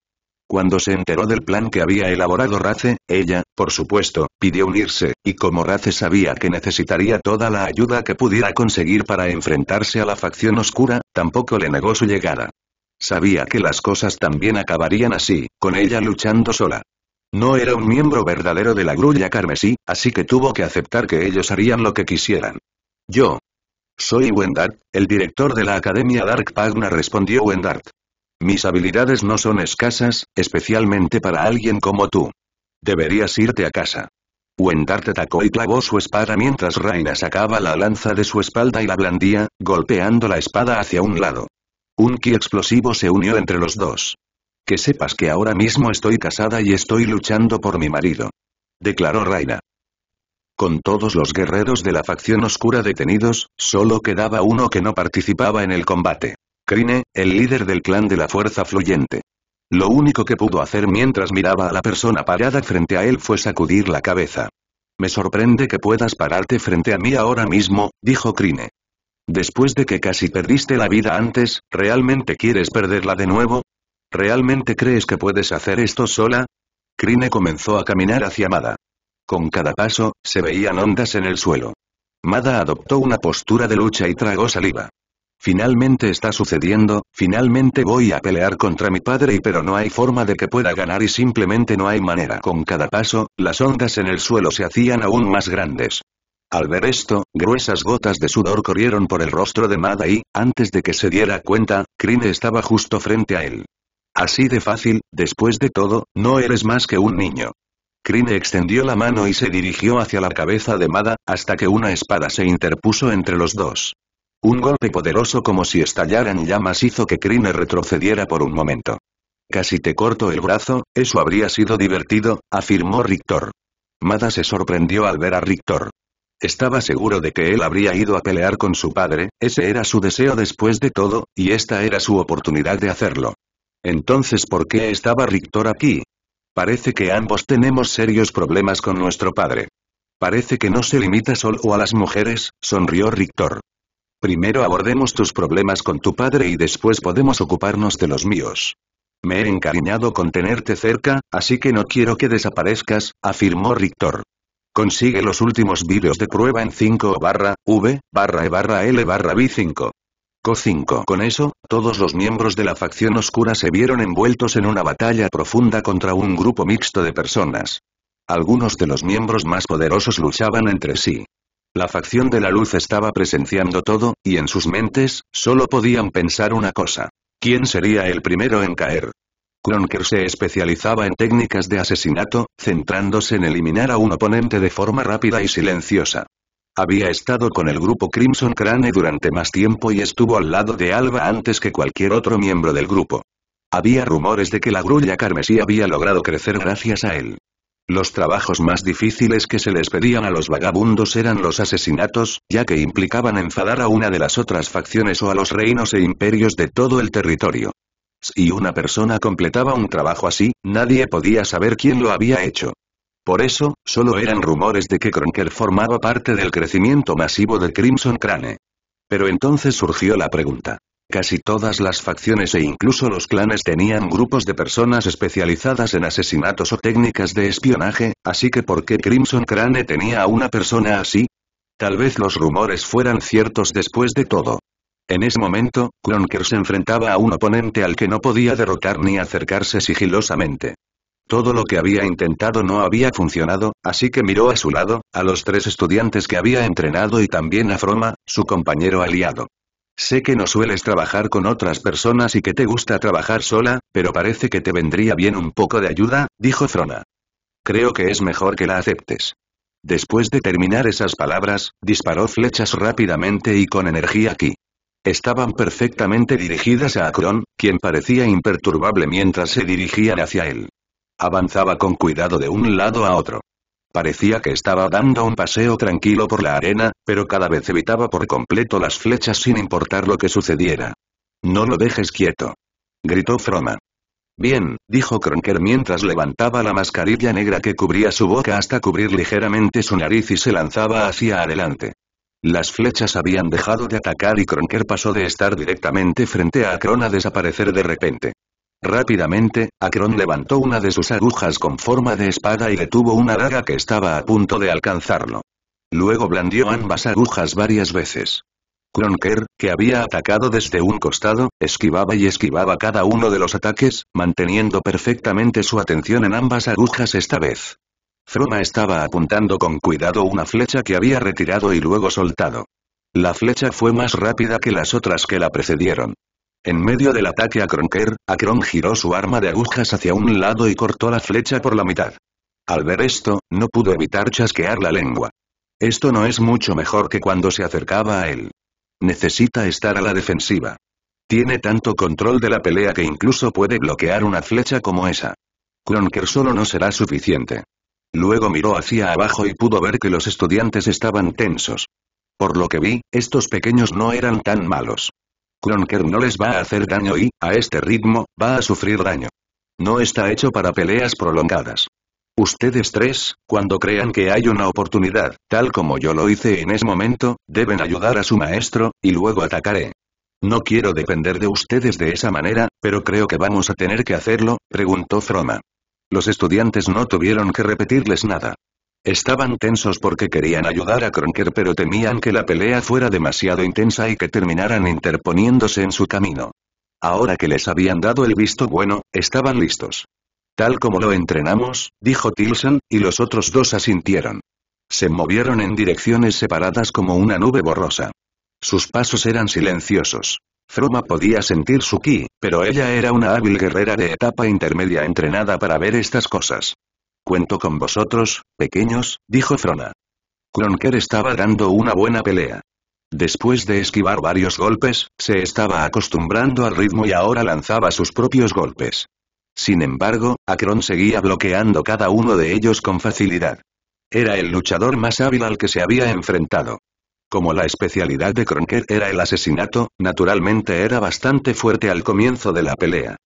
A: Cuando se enteró del plan que había elaborado Race, ella, por supuesto, pidió unirse, y como Race sabía que necesitaría toda la ayuda que pudiera conseguir para enfrentarse a la facción oscura, tampoco le negó su llegada. Sabía que las cosas también acabarían así, con ella luchando sola. No era un miembro verdadero de la grulla carmesí, así que tuvo que aceptar que ellos harían lo que quisieran. Yo. Soy Wendart, el director de la Academia Dark Pagna respondió Wendart. Mis habilidades no son escasas, especialmente para alguien como tú. Deberías irte a casa. te atacó y clavó su espada mientras Raina sacaba la lanza de su espalda y la blandía, golpeando la espada hacia un lado. Un ki explosivo se unió entre los dos. Que sepas que ahora mismo estoy casada y estoy luchando por mi marido. Declaró Raina. Con todos los guerreros de la facción oscura detenidos, solo quedaba uno que no participaba en el combate. Crine, el líder del clan de la Fuerza Fluyente. Lo único que pudo hacer mientras miraba a la persona parada frente a él fue sacudir la cabeza. Me sorprende que puedas pararte frente a mí ahora mismo, dijo Crine. Después de que casi perdiste la vida antes, ¿realmente quieres perderla de nuevo? ¿Realmente crees que puedes hacer esto sola? Crine comenzó a caminar hacia Mada. Con cada paso, se veían ondas en el suelo. Mada adoptó una postura de lucha y tragó saliva. Finalmente está sucediendo, finalmente voy a pelear contra mi padre y pero no hay forma de que pueda ganar y simplemente no hay manera. Con cada paso, las ondas en el suelo se hacían aún más grandes. Al ver esto, gruesas gotas de sudor corrieron por el rostro de Mada y, antes de que se diera cuenta, Krine estaba justo frente a él. Así de fácil, después de todo, no eres más que un niño. Krine extendió la mano y se dirigió hacia la cabeza de Mada, hasta que una espada se interpuso entre los dos. Un golpe poderoso como si estallaran llamas hizo que Crine retrocediera por un momento. Casi te corto el brazo, eso habría sido divertido, afirmó Rictor. Mada se sorprendió al ver a Rictor. Estaba seguro de que él habría ido a pelear con su padre, ese era su deseo después de todo, y esta era su oportunidad de hacerlo. Entonces ¿por qué estaba Rictor aquí? Parece que ambos tenemos serios problemas con nuestro padre. Parece que no se limita solo a las mujeres, sonrió Rictor. Primero abordemos tus problemas con tu padre y después podemos ocuparnos de los míos. Me he encariñado con tenerte cerca, así que no quiero que desaparezcas, afirmó Rictor. Consigue los últimos vídeos de prueba en 5 barra, V, barra E barra L barra B5. Co5. Con eso, todos los miembros de la facción oscura se vieron envueltos en una batalla profunda contra un grupo mixto de personas. Algunos de los miembros más poderosos luchaban entre sí. La facción de la luz estaba presenciando todo, y en sus mentes, solo podían pensar una cosa. ¿Quién sería el primero en caer? Kronker se especializaba en técnicas de asesinato, centrándose en eliminar a un oponente de forma rápida y silenciosa. Había estado con el grupo Crimson Crane durante más tiempo y estuvo al lado de Alba antes que cualquier otro miembro del grupo. Había rumores de que la grulla carmesí había logrado crecer gracias a él. Los trabajos más difíciles que se les pedían a los vagabundos eran los asesinatos, ya que implicaban enfadar a una de las otras facciones o a los reinos e imperios de todo el territorio. Si una persona completaba un trabajo así, nadie podía saber quién lo había hecho. Por eso, solo eran rumores de que Kronker formaba parte del crecimiento masivo de Crimson Crane. Pero entonces surgió la pregunta. Casi todas las facciones e incluso los clanes tenían grupos de personas especializadas en asesinatos o técnicas de espionaje, así que ¿por qué Crimson Crane tenía a una persona así? Tal vez los rumores fueran ciertos después de todo. En ese momento, Cronker se enfrentaba a un oponente al que no podía derrotar ni acercarse sigilosamente. Todo lo que había intentado no había funcionado, así que miró a su lado, a los tres estudiantes que había entrenado y también a Froma, su compañero aliado. Sé que no sueles trabajar con otras personas y que te gusta trabajar sola, pero parece que te vendría bien un poco de ayuda, dijo Frona. Creo que es mejor que la aceptes. Después de terminar esas palabras, disparó flechas rápidamente y con energía aquí. Estaban perfectamente dirigidas a Akron, quien parecía imperturbable mientras se dirigían hacia él. Avanzaba con cuidado de un lado a otro. Parecía que estaba dando un paseo tranquilo por la arena, pero cada vez evitaba por completo las flechas sin importar lo que sucediera. No lo dejes quieto. Gritó Froma. Bien, dijo Kronker mientras levantaba la mascarilla negra que cubría su boca hasta cubrir ligeramente su nariz y se lanzaba hacia adelante. Las flechas habían dejado de atacar y Kronker pasó de estar directamente frente a Akron a desaparecer de repente. Rápidamente, Akron levantó una de sus agujas con forma de espada y detuvo una daga que estaba a punto de alcanzarlo. Luego blandió ambas agujas varias veces. Kronker, que había atacado desde un costado, esquivaba y esquivaba cada uno de los ataques, manteniendo perfectamente su atención en ambas agujas esta vez. Froma estaba apuntando con cuidado una flecha que había retirado y luego soltado. La flecha fue más rápida que las otras que la precedieron. En medio del ataque a Kronker, Akron giró su arma de agujas hacia un lado y cortó la flecha por la mitad. Al ver esto, no pudo evitar chasquear la lengua. Esto no es mucho mejor que cuando se acercaba a él. Necesita estar a la defensiva. Tiene tanto control de la pelea que incluso puede bloquear una flecha como esa. Cronker solo no será suficiente. Luego miró hacia abajo y pudo ver que los estudiantes estaban tensos. Por lo que vi, estos pequeños no eran tan malos. Cronker no les va a hacer daño y, a este ritmo, va a sufrir daño. No está hecho para peleas prolongadas. Ustedes tres, cuando crean que hay una oportunidad, tal como yo lo hice en ese momento, deben ayudar a su maestro, y luego atacaré. No quiero depender de ustedes de esa manera, pero creo que vamos a tener que hacerlo, preguntó Froma. Los estudiantes no tuvieron que repetirles nada. Estaban tensos porque querían ayudar a Kronker pero temían que la pelea fuera demasiado intensa y que terminaran interponiéndose en su camino. Ahora que les habían dado el visto bueno, estaban listos. Tal como lo entrenamos, dijo Tilson, y los otros dos asintieron. Se movieron en direcciones separadas como una nube borrosa. Sus pasos eran silenciosos. Froma podía sentir su ki, pero ella era una hábil guerrera de etapa intermedia entrenada para ver estas cosas. Cuento con vosotros, pequeños, dijo Frona. Kronker estaba dando una buena pelea. Después de esquivar varios golpes, se estaba acostumbrando al ritmo y ahora lanzaba sus propios golpes. Sin embargo, Akron seguía bloqueando cada uno de ellos con facilidad. Era el luchador más hábil al que se había enfrentado. Como la especialidad de Cronker era el asesinato, naturalmente era bastante fuerte al comienzo de la pelea.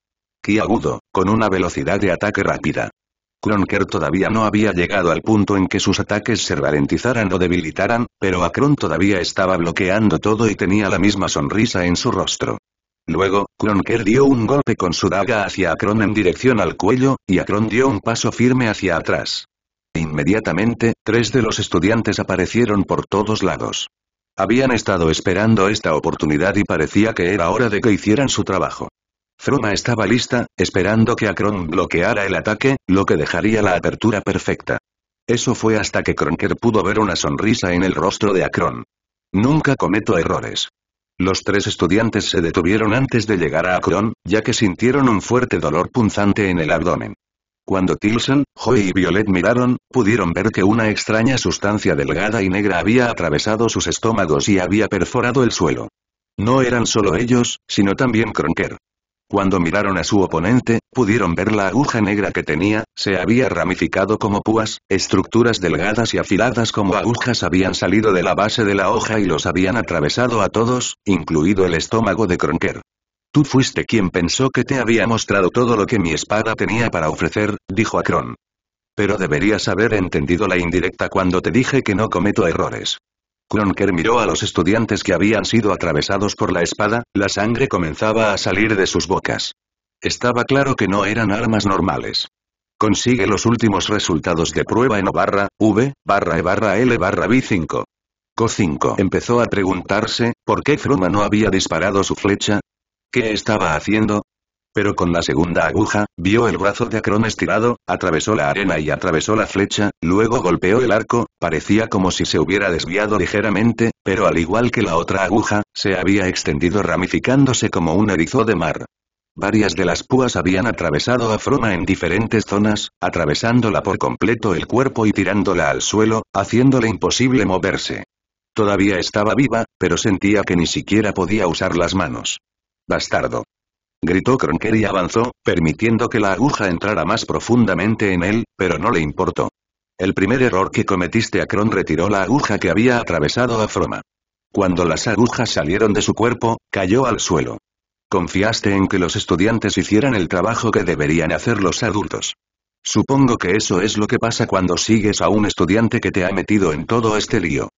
A: Ki agudo, con una velocidad de ataque rápida. Kronker todavía no había llegado al punto en que sus ataques se ralentizaran o debilitaran, pero Akron todavía estaba bloqueando todo y tenía la misma sonrisa en su rostro. Luego, Kronker dio un golpe con su daga hacia Akron en dirección al cuello, y Akron dio un paso firme hacia atrás. Inmediatamente, tres de los estudiantes aparecieron por todos lados. Habían estado esperando esta oportunidad y parecía que era hora de que hicieran su trabajo. Froma estaba lista, esperando que Akron bloqueara el ataque, lo que dejaría la apertura perfecta. Eso fue hasta que Kronker pudo ver una sonrisa en el rostro de Akron. Nunca cometo errores. Los tres estudiantes se detuvieron antes de llegar a Akron, ya que sintieron un fuerte dolor punzante en el abdomen. Cuando Tilson, Joy y Violet miraron, pudieron ver que una extraña sustancia delgada y negra había atravesado sus estómagos y había perforado el suelo. No eran solo ellos, sino también Kronker. Cuando miraron a su oponente, pudieron ver la aguja negra que tenía, se había ramificado como púas, estructuras delgadas y afiladas como agujas habían salido de la base de la hoja y los habían atravesado a todos, incluido el estómago de Kronker. Tú fuiste quien pensó que te había mostrado todo lo que mi espada tenía para ofrecer, dijo a Pero deberías haber entendido la indirecta cuando te dije que no cometo errores. Kronker miró a los estudiantes que habían sido atravesados por la espada, la sangre comenzaba a salir de sus bocas. Estaba claro que no eran armas normales. Consigue los últimos resultados de prueba en O barra, V, barra E barra L barra B5. Co5 empezó a preguntarse, ¿por qué Fruma no había disparado su flecha? ¿Qué estaba haciendo? pero con la segunda aguja, vio el brazo de Acron estirado, atravesó la arena y atravesó la flecha, luego golpeó el arco, parecía como si se hubiera desviado ligeramente, pero al igual que la otra aguja, se había extendido ramificándose como un erizo de mar. Varias de las púas habían atravesado a Froma en diferentes zonas, atravesándola por completo el cuerpo y tirándola al suelo, haciéndole imposible moverse. Todavía estaba viva, pero sentía que ni siquiera podía usar las manos. Bastardo gritó Cronker y avanzó, permitiendo que la aguja entrara más profundamente en él, pero no le importó. El primer error que cometiste a retiró la aguja que había atravesado a Froma. Cuando las agujas salieron de su cuerpo, cayó al suelo. Confiaste en que los estudiantes hicieran el trabajo que deberían hacer los adultos. Supongo que eso es lo que pasa cuando sigues a un estudiante que te ha metido en todo este lío.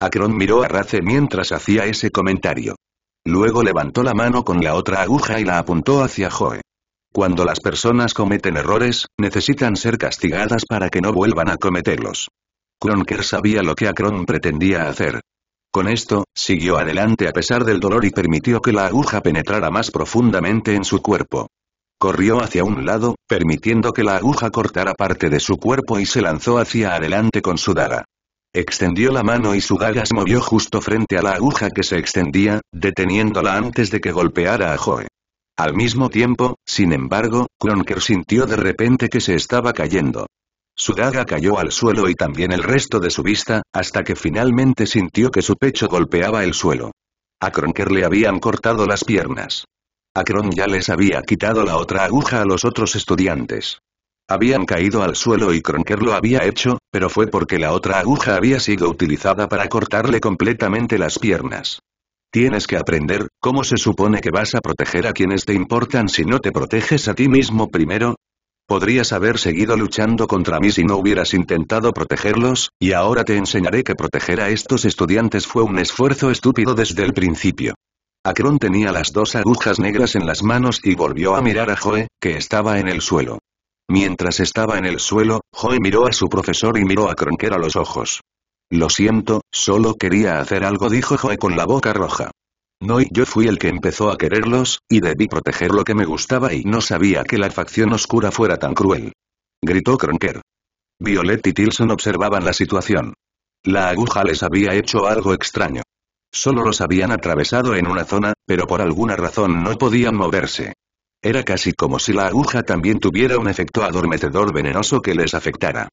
A: Akron miró a Race mientras hacía ese comentario. Luego levantó la mano con la otra aguja y la apuntó hacia Joe. Cuando las personas cometen errores, necesitan ser castigadas para que no vuelvan a cometerlos. Kronker sabía lo que Akron pretendía hacer. Con esto, siguió adelante a pesar del dolor y permitió que la aguja penetrara más profundamente en su cuerpo. Corrió hacia un lado, permitiendo que la aguja cortara parte de su cuerpo y se lanzó hacia adelante con su daga. Extendió la mano y su gaga se movió justo frente a la aguja que se extendía, deteniéndola antes de que golpeara a Joe. Al mismo tiempo, sin embargo, Kronker sintió de repente que se estaba cayendo. Su daga cayó al suelo y también el resto de su vista, hasta que finalmente sintió que su pecho golpeaba el suelo. A Kronker le habían cortado las piernas. a Cron ya les había quitado la otra aguja a los otros estudiantes. Habían caído al suelo y Kronker lo había hecho, pero fue porque la otra aguja había sido utilizada para cortarle completamente las piernas. Tienes que aprender, ¿cómo se supone que vas a proteger a quienes te importan si no te proteges a ti mismo primero? Podrías haber seguido luchando contra mí si no hubieras intentado protegerlos, y ahora te enseñaré que proteger a estos estudiantes fue un esfuerzo estúpido desde el principio. Akron tenía las dos agujas negras en las manos y volvió a mirar a Joe, que estaba en el suelo. Mientras estaba en el suelo, Joe miró a su profesor y miró a Cronker a los ojos. Lo siento, solo quería hacer algo dijo Joe con la boca roja. No y yo fui el que empezó a quererlos, y debí proteger lo que me gustaba y no sabía que la facción oscura fuera tan cruel. Gritó Cronker. Violet y Tilson observaban la situación. La aguja les había hecho algo extraño. Solo los habían atravesado en una zona, pero por alguna razón no podían moverse. Era casi como si la aguja también tuviera un efecto adormecedor venenoso que les afectara.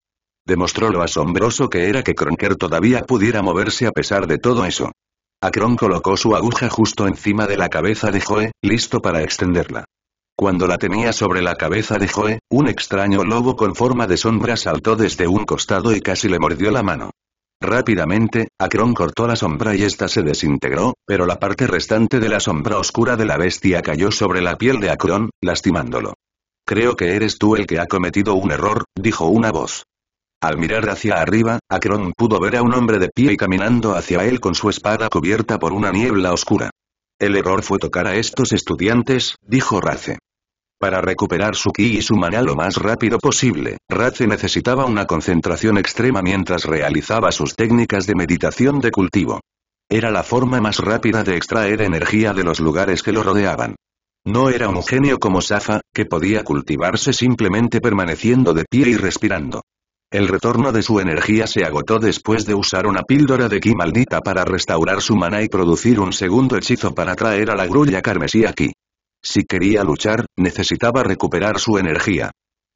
A: Demostró lo asombroso que era que Kronker todavía pudiera moverse a pesar de todo eso. Akron colocó su aguja justo encima de la cabeza de Joe, listo para extenderla. Cuando la tenía sobre la cabeza de Joe, un extraño lobo con forma de sombra saltó desde un costado y casi le mordió la mano. Rápidamente, Akron cortó la sombra y ésta se desintegró, pero la parte restante de la sombra oscura de la bestia cayó sobre la piel de Akron, lastimándolo. Creo que eres tú el que ha cometido un error, dijo una voz. Al mirar hacia arriba, Akron pudo ver a un hombre de pie y caminando hacia él con su espada cubierta por una niebla oscura. El error fue tocar a estos estudiantes, dijo Race. Para recuperar su ki y su maná lo más rápido posible, Ratze necesitaba una concentración extrema mientras realizaba sus técnicas de meditación de cultivo. Era la forma más rápida de extraer energía de los lugares que lo rodeaban. No era un genio como Safa, que podía cultivarse simplemente permaneciendo de pie y respirando. El retorno de su energía se agotó después de usar una píldora de ki maldita para restaurar su mana y producir un segundo hechizo para traer a la grulla carmesí aquí. Si quería luchar, necesitaba recuperar su energía.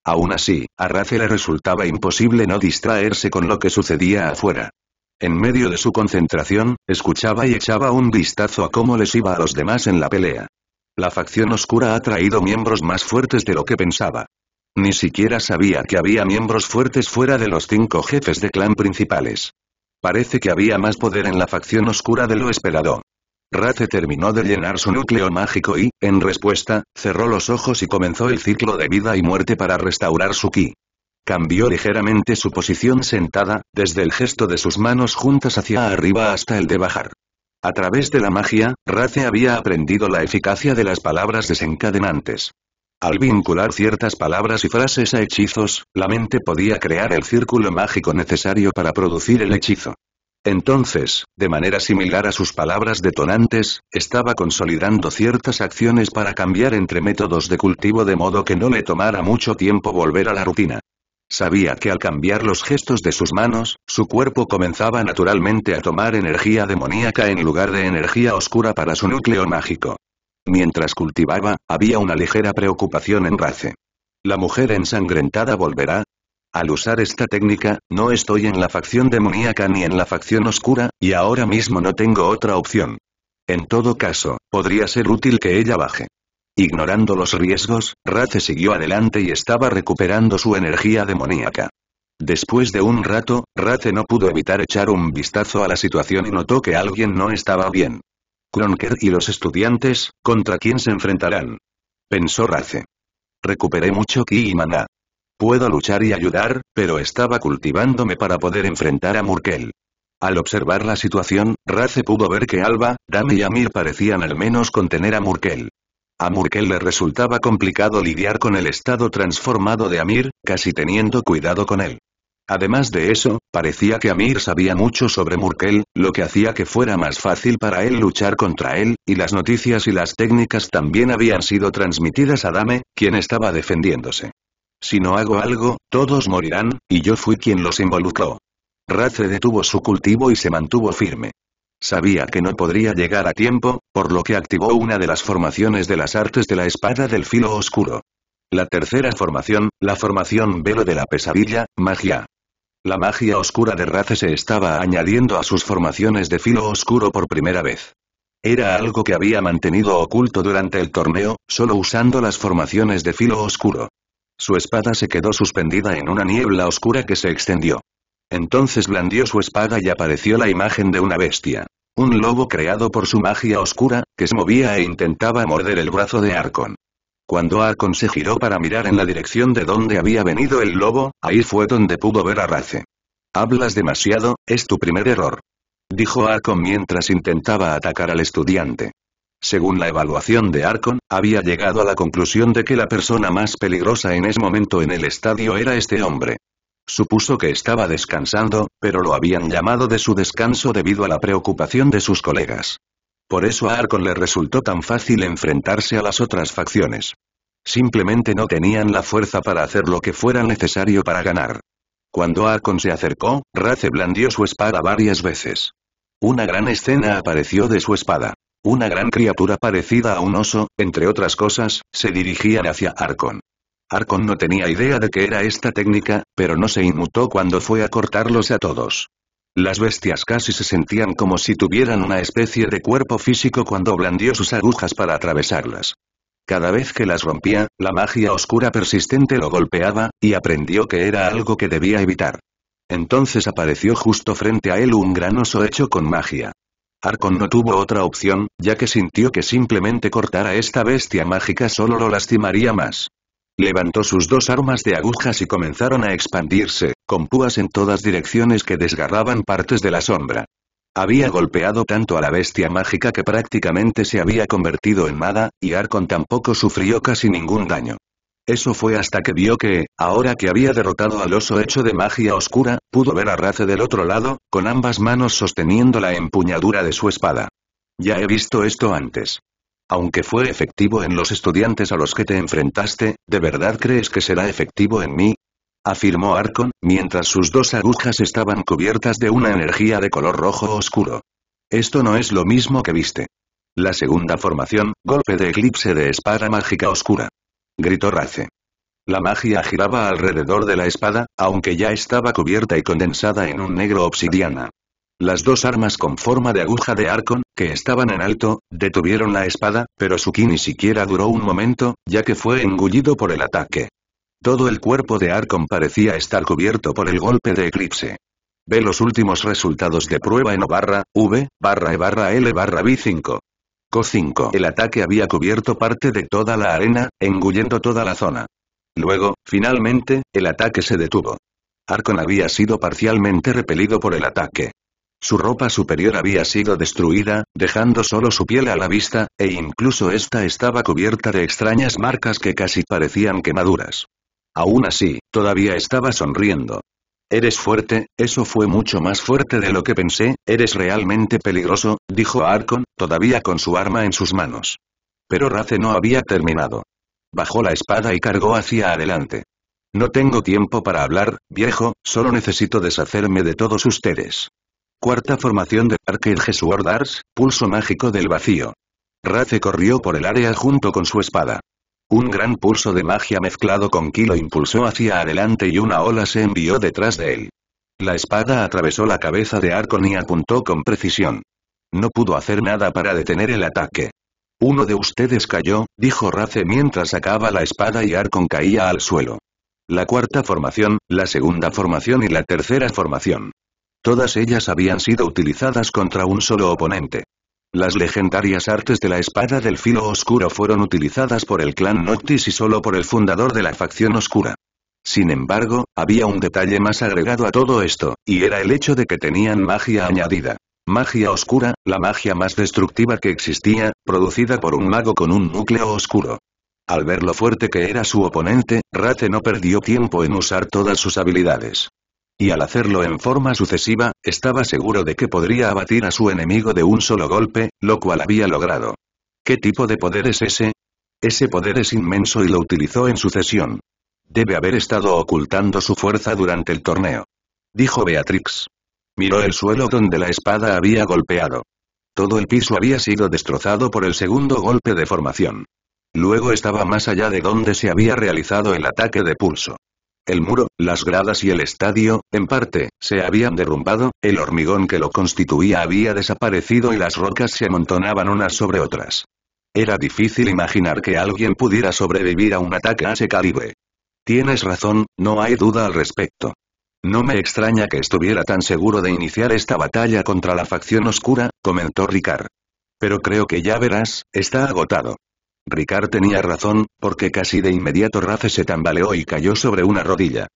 A: Aún así, a Rafe le resultaba imposible no distraerse con lo que sucedía afuera. En medio de su concentración, escuchaba y echaba un vistazo a cómo les iba a los demás en la pelea. La facción oscura ha traído miembros más fuertes de lo que pensaba. Ni siquiera sabía que había miembros fuertes fuera de los cinco jefes de clan principales. Parece que había más poder en la facción oscura de lo esperado. Raze terminó de llenar su núcleo mágico y, en respuesta, cerró los ojos y comenzó el ciclo de vida y muerte para restaurar su ki. Cambió ligeramente su posición sentada, desde el gesto de sus manos juntas hacia arriba hasta el de bajar. A través de la magia, Raze había aprendido la eficacia de las palabras desencadenantes. Al vincular ciertas palabras y frases a hechizos, la mente podía crear el círculo mágico necesario para producir el hechizo. Entonces, de manera similar a sus palabras detonantes, estaba consolidando ciertas acciones para cambiar entre métodos de cultivo de modo que no le tomara mucho tiempo volver a la rutina. Sabía que al cambiar los gestos de sus manos, su cuerpo comenzaba naturalmente a tomar energía demoníaca en lugar de energía oscura para su núcleo mágico. Mientras cultivaba, había una ligera preocupación en Race. ¿La mujer ensangrentada volverá? Al usar esta técnica, no estoy en la facción demoníaca ni en la facción oscura, y ahora mismo no tengo otra opción. En todo caso, podría ser útil que ella baje. Ignorando los riesgos, Raze siguió adelante y estaba recuperando su energía demoníaca. Después de un rato, Raze no pudo evitar echar un vistazo a la situación y notó que alguien no estaba bien. Kronker y los estudiantes, ¿contra quién se enfrentarán? Pensó Raze. Recuperé mucho ki y maná. Puedo luchar y ayudar, pero estaba cultivándome para poder enfrentar a Murkel. Al observar la situación, Race pudo ver que Alba, Dame y Amir parecían al menos contener a Murkel. A Murkel le resultaba complicado lidiar con el estado transformado de Amir, casi teniendo cuidado con él. Además de eso, parecía que Amir sabía mucho sobre Murkel, lo que hacía que fuera más fácil para él luchar contra él, y las noticias y las técnicas también habían sido transmitidas a Dame, quien estaba defendiéndose. Si no hago algo, todos morirán, y yo fui quien los involucró. Race detuvo su cultivo y se mantuvo firme. Sabía que no podría llegar a tiempo, por lo que activó una de las formaciones de las artes de la espada del filo oscuro. La tercera formación, la formación velo de la pesadilla, magia. La magia oscura de Race se estaba añadiendo a sus formaciones de filo oscuro por primera vez. Era algo que había mantenido oculto durante el torneo, solo usando las formaciones de filo oscuro. Su espada se quedó suspendida en una niebla oscura que se extendió. Entonces blandió su espada y apareció la imagen de una bestia. Un lobo creado por su magia oscura, que se movía e intentaba morder el brazo de Arcon. Cuando Arcon se giró para mirar en la dirección de donde había venido el lobo, ahí fue donde pudo ver a Race. Hablas demasiado, es tu primer error. Dijo Arcon mientras intentaba atacar al estudiante. Según la evaluación de Arcon, había llegado a la conclusión de que la persona más peligrosa en ese momento en el estadio era este hombre. Supuso que estaba descansando, pero lo habían llamado de su descanso debido a la preocupación de sus colegas. Por eso a Arcon le resultó tan fácil enfrentarse a las otras facciones. Simplemente no tenían la fuerza para hacer lo que fuera necesario para ganar. Cuando Arcon se acercó, Raze blandió su espada varias veces. Una gran escena apareció de su espada. Una gran criatura parecida a un oso, entre otras cosas, se dirigía hacia Arcon. Arcon no tenía idea de qué era esta técnica, pero no se inmutó cuando fue a cortarlos a todos. Las bestias casi se sentían como si tuvieran una especie de cuerpo físico cuando blandió sus agujas para atravesarlas. Cada vez que las rompía, la magia oscura persistente lo golpeaba, y aprendió que era algo que debía evitar. Entonces apareció justo frente a él un gran oso hecho con magia. Arkon no tuvo otra opción, ya que sintió que simplemente cortar a esta bestia mágica solo lo lastimaría más. Levantó sus dos armas de agujas y comenzaron a expandirse, con púas en todas direcciones que desgarraban partes de la sombra. Había golpeado tanto a la bestia mágica que prácticamente se había convertido en nada, y Arcon tampoco sufrió casi ningún daño. Eso fue hasta que vio que, ahora que había derrotado al oso hecho de magia oscura, pudo ver a Raze del otro lado, con ambas manos sosteniendo la empuñadura de su espada. Ya he visto esto antes. Aunque fue efectivo en los estudiantes a los que te enfrentaste, ¿de verdad crees que será efectivo en mí? afirmó Arcon, mientras sus dos agujas estaban cubiertas de una energía de color rojo oscuro. Esto no es lo mismo que viste. La segunda formación, golpe de eclipse de espada mágica oscura gritó Race. La magia giraba alrededor de la espada, aunque ya estaba cubierta y condensada en un negro obsidiana. Las dos armas con forma de aguja de Arcon que estaban en alto, detuvieron la espada, pero su ni siquiera duró un momento, ya que fue engullido por el ataque. Todo el cuerpo de Arcon parecía estar cubierto por el golpe de eclipse. Ve los últimos resultados de prueba en O barra, V, barra E barra L barra B5. 5 El ataque había cubierto parte de toda la arena, engullendo toda la zona. Luego, finalmente, el ataque se detuvo. Arcon había sido parcialmente repelido por el ataque. Su ropa superior había sido destruida, dejando solo su piel a la vista, e incluso esta estaba cubierta de extrañas marcas que casi parecían quemaduras. Aún así, todavía estaba sonriendo. Eres fuerte, eso fue mucho más fuerte de lo que pensé, eres realmente peligroso, dijo Arkon, todavía con su arma en sus manos. Pero Race no había terminado. Bajó la espada y cargó hacia adelante. No tengo tiempo para hablar, viejo, solo necesito deshacerme de todos ustedes. Cuarta formación de Archer Jesuordars, pulso mágico del vacío. Race corrió por el área junto con su espada. Un gran pulso de magia mezclado con Kilo impulsó hacia adelante y una ola se envió detrás de él. La espada atravesó la cabeza de Arcon y apuntó con precisión. No pudo hacer nada para detener el ataque. Uno de ustedes cayó, dijo Race mientras sacaba la espada y Arcon caía al suelo. La cuarta formación, la segunda formación y la tercera formación. Todas ellas habían sido utilizadas contra un solo oponente. Las legendarias artes de la espada del filo oscuro fueron utilizadas por el clan Noctis y solo por el fundador de la facción oscura. Sin embargo, había un detalle más agregado a todo esto, y era el hecho de que tenían magia añadida. Magia oscura, la magia más destructiva que existía, producida por un mago con un núcleo oscuro. Al ver lo fuerte que era su oponente, Rate no perdió tiempo en usar todas sus habilidades. Y al hacerlo en forma sucesiva, estaba seguro de que podría abatir a su enemigo de un solo golpe, lo cual había logrado. ¿Qué tipo de poder es ese? Ese poder es inmenso y lo utilizó en sucesión. Debe haber estado ocultando su fuerza durante el torneo. Dijo Beatrix. Miró el suelo donde la espada había golpeado. Todo el piso había sido destrozado por el segundo golpe de formación. Luego estaba más allá de donde se había realizado el ataque de pulso. El muro, las gradas y el estadio, en parte, se habían derrumbado, el hormigón que lo constituía había desaparecido y las rocas se amontonaban unas sobre otras. Era difícil imaginar que alguien pudiera sobrevivir a un ataque a ese calibre. Tienes razón, no hay duda al respecto. No me extraña que estuviera tan seguro de iniciar esta batalla contra la facción oscura, comentó Ricard. Pero creo que ya verás, está agotado. Ricard tenía razón, porque casi de inmediato Race se tambaleó y cayó sobre una rodilla.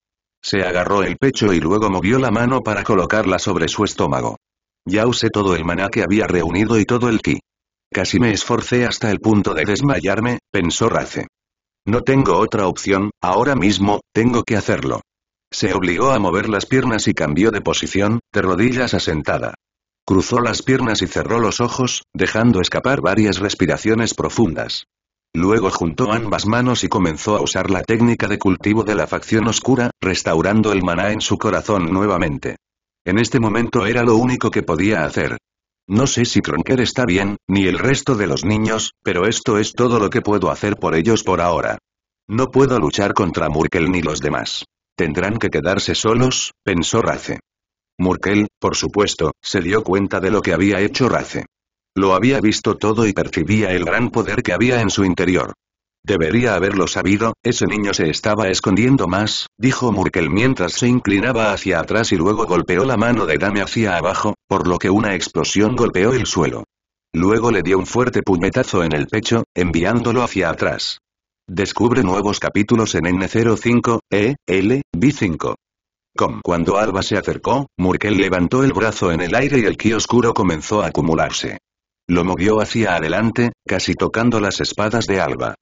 A: Se agarró el pecho y luego movió la mano para colocarla sobre su estómago. Ya usé todo el maná que había reunido y todo el ki. Casi me esforcé hasta el punto de desmayarme, pensó Race. No tengo otra opción, ahora mismo, tengo que hacerlo. Se obligó a mover las piernas y cambió de posición, de rodillas asentada Cruzó las piernas y cerró los ojos, dejando escapar varias respiraciones profundas. Luego juntó ambas manos y comenzó a usar la técnica de cultivo de la facción oscura, restaurando el maná en su corazón nuevamente. En este momento era lo único que podía hacer. No sé si Kronker está bien, ni el resto de los niños, pero esto es todo lo que puedo hacer por ellos por ahora. No puedo luchar contra Murkel ni los demás. Tendrán que quedarse solos, pensó Race. Murkel, por supuesto, se dio cuenta de lo que había hecho Race. Lo había visto todo y percibía el gran poder que había en su interior. Debería haberlo sabido, ese niño se estaba escondiendo más, dijo Murkel mientras se inclinaba hacia atrás y luego golpeó la mano de Dame hacia abajo, por lo que una explosión golpeó el suelo. Luego le dio un fuerte puñetazo en el pecho, enviándolo hacia atrás. Descubre nuevos capítulos en N05, E, L, B5 cuando Alba se acercó, Murkel levantó el brazo en el aire y el ki oscuro comenzó a acumularse. Lo movió hacia adelante, casi tocando las espadas de Alba.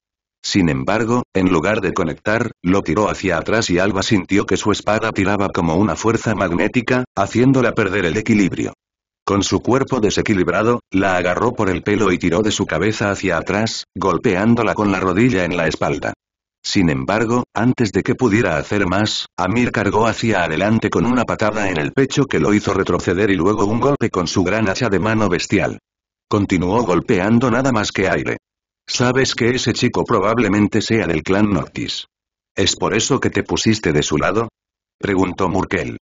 A: Sin embargo, en lugar de conectar, lo tiró hacia atrás y Alba sintió que su espada tiraba como una fuerza magnética, haciéndola perder el equilibrio. Con su cuerpo desequilibrado, la agarró por el pelo y tiró de su cabeza hacia atrás, golpeándola con la rodilla en la espalda. Sin embargo, antes de que pudiera hacer más, Amir cargó hacia adelante con una patada en el pecho que lo hizo retroceder y luego un golpe con su gran hacha de mano bestial. Continuó golpeando nada más que aire. Sabes que ese chico probablemente sea del clan Noctis. ¿Es por eso que te pusiste de su lado? Preguntó Murkel.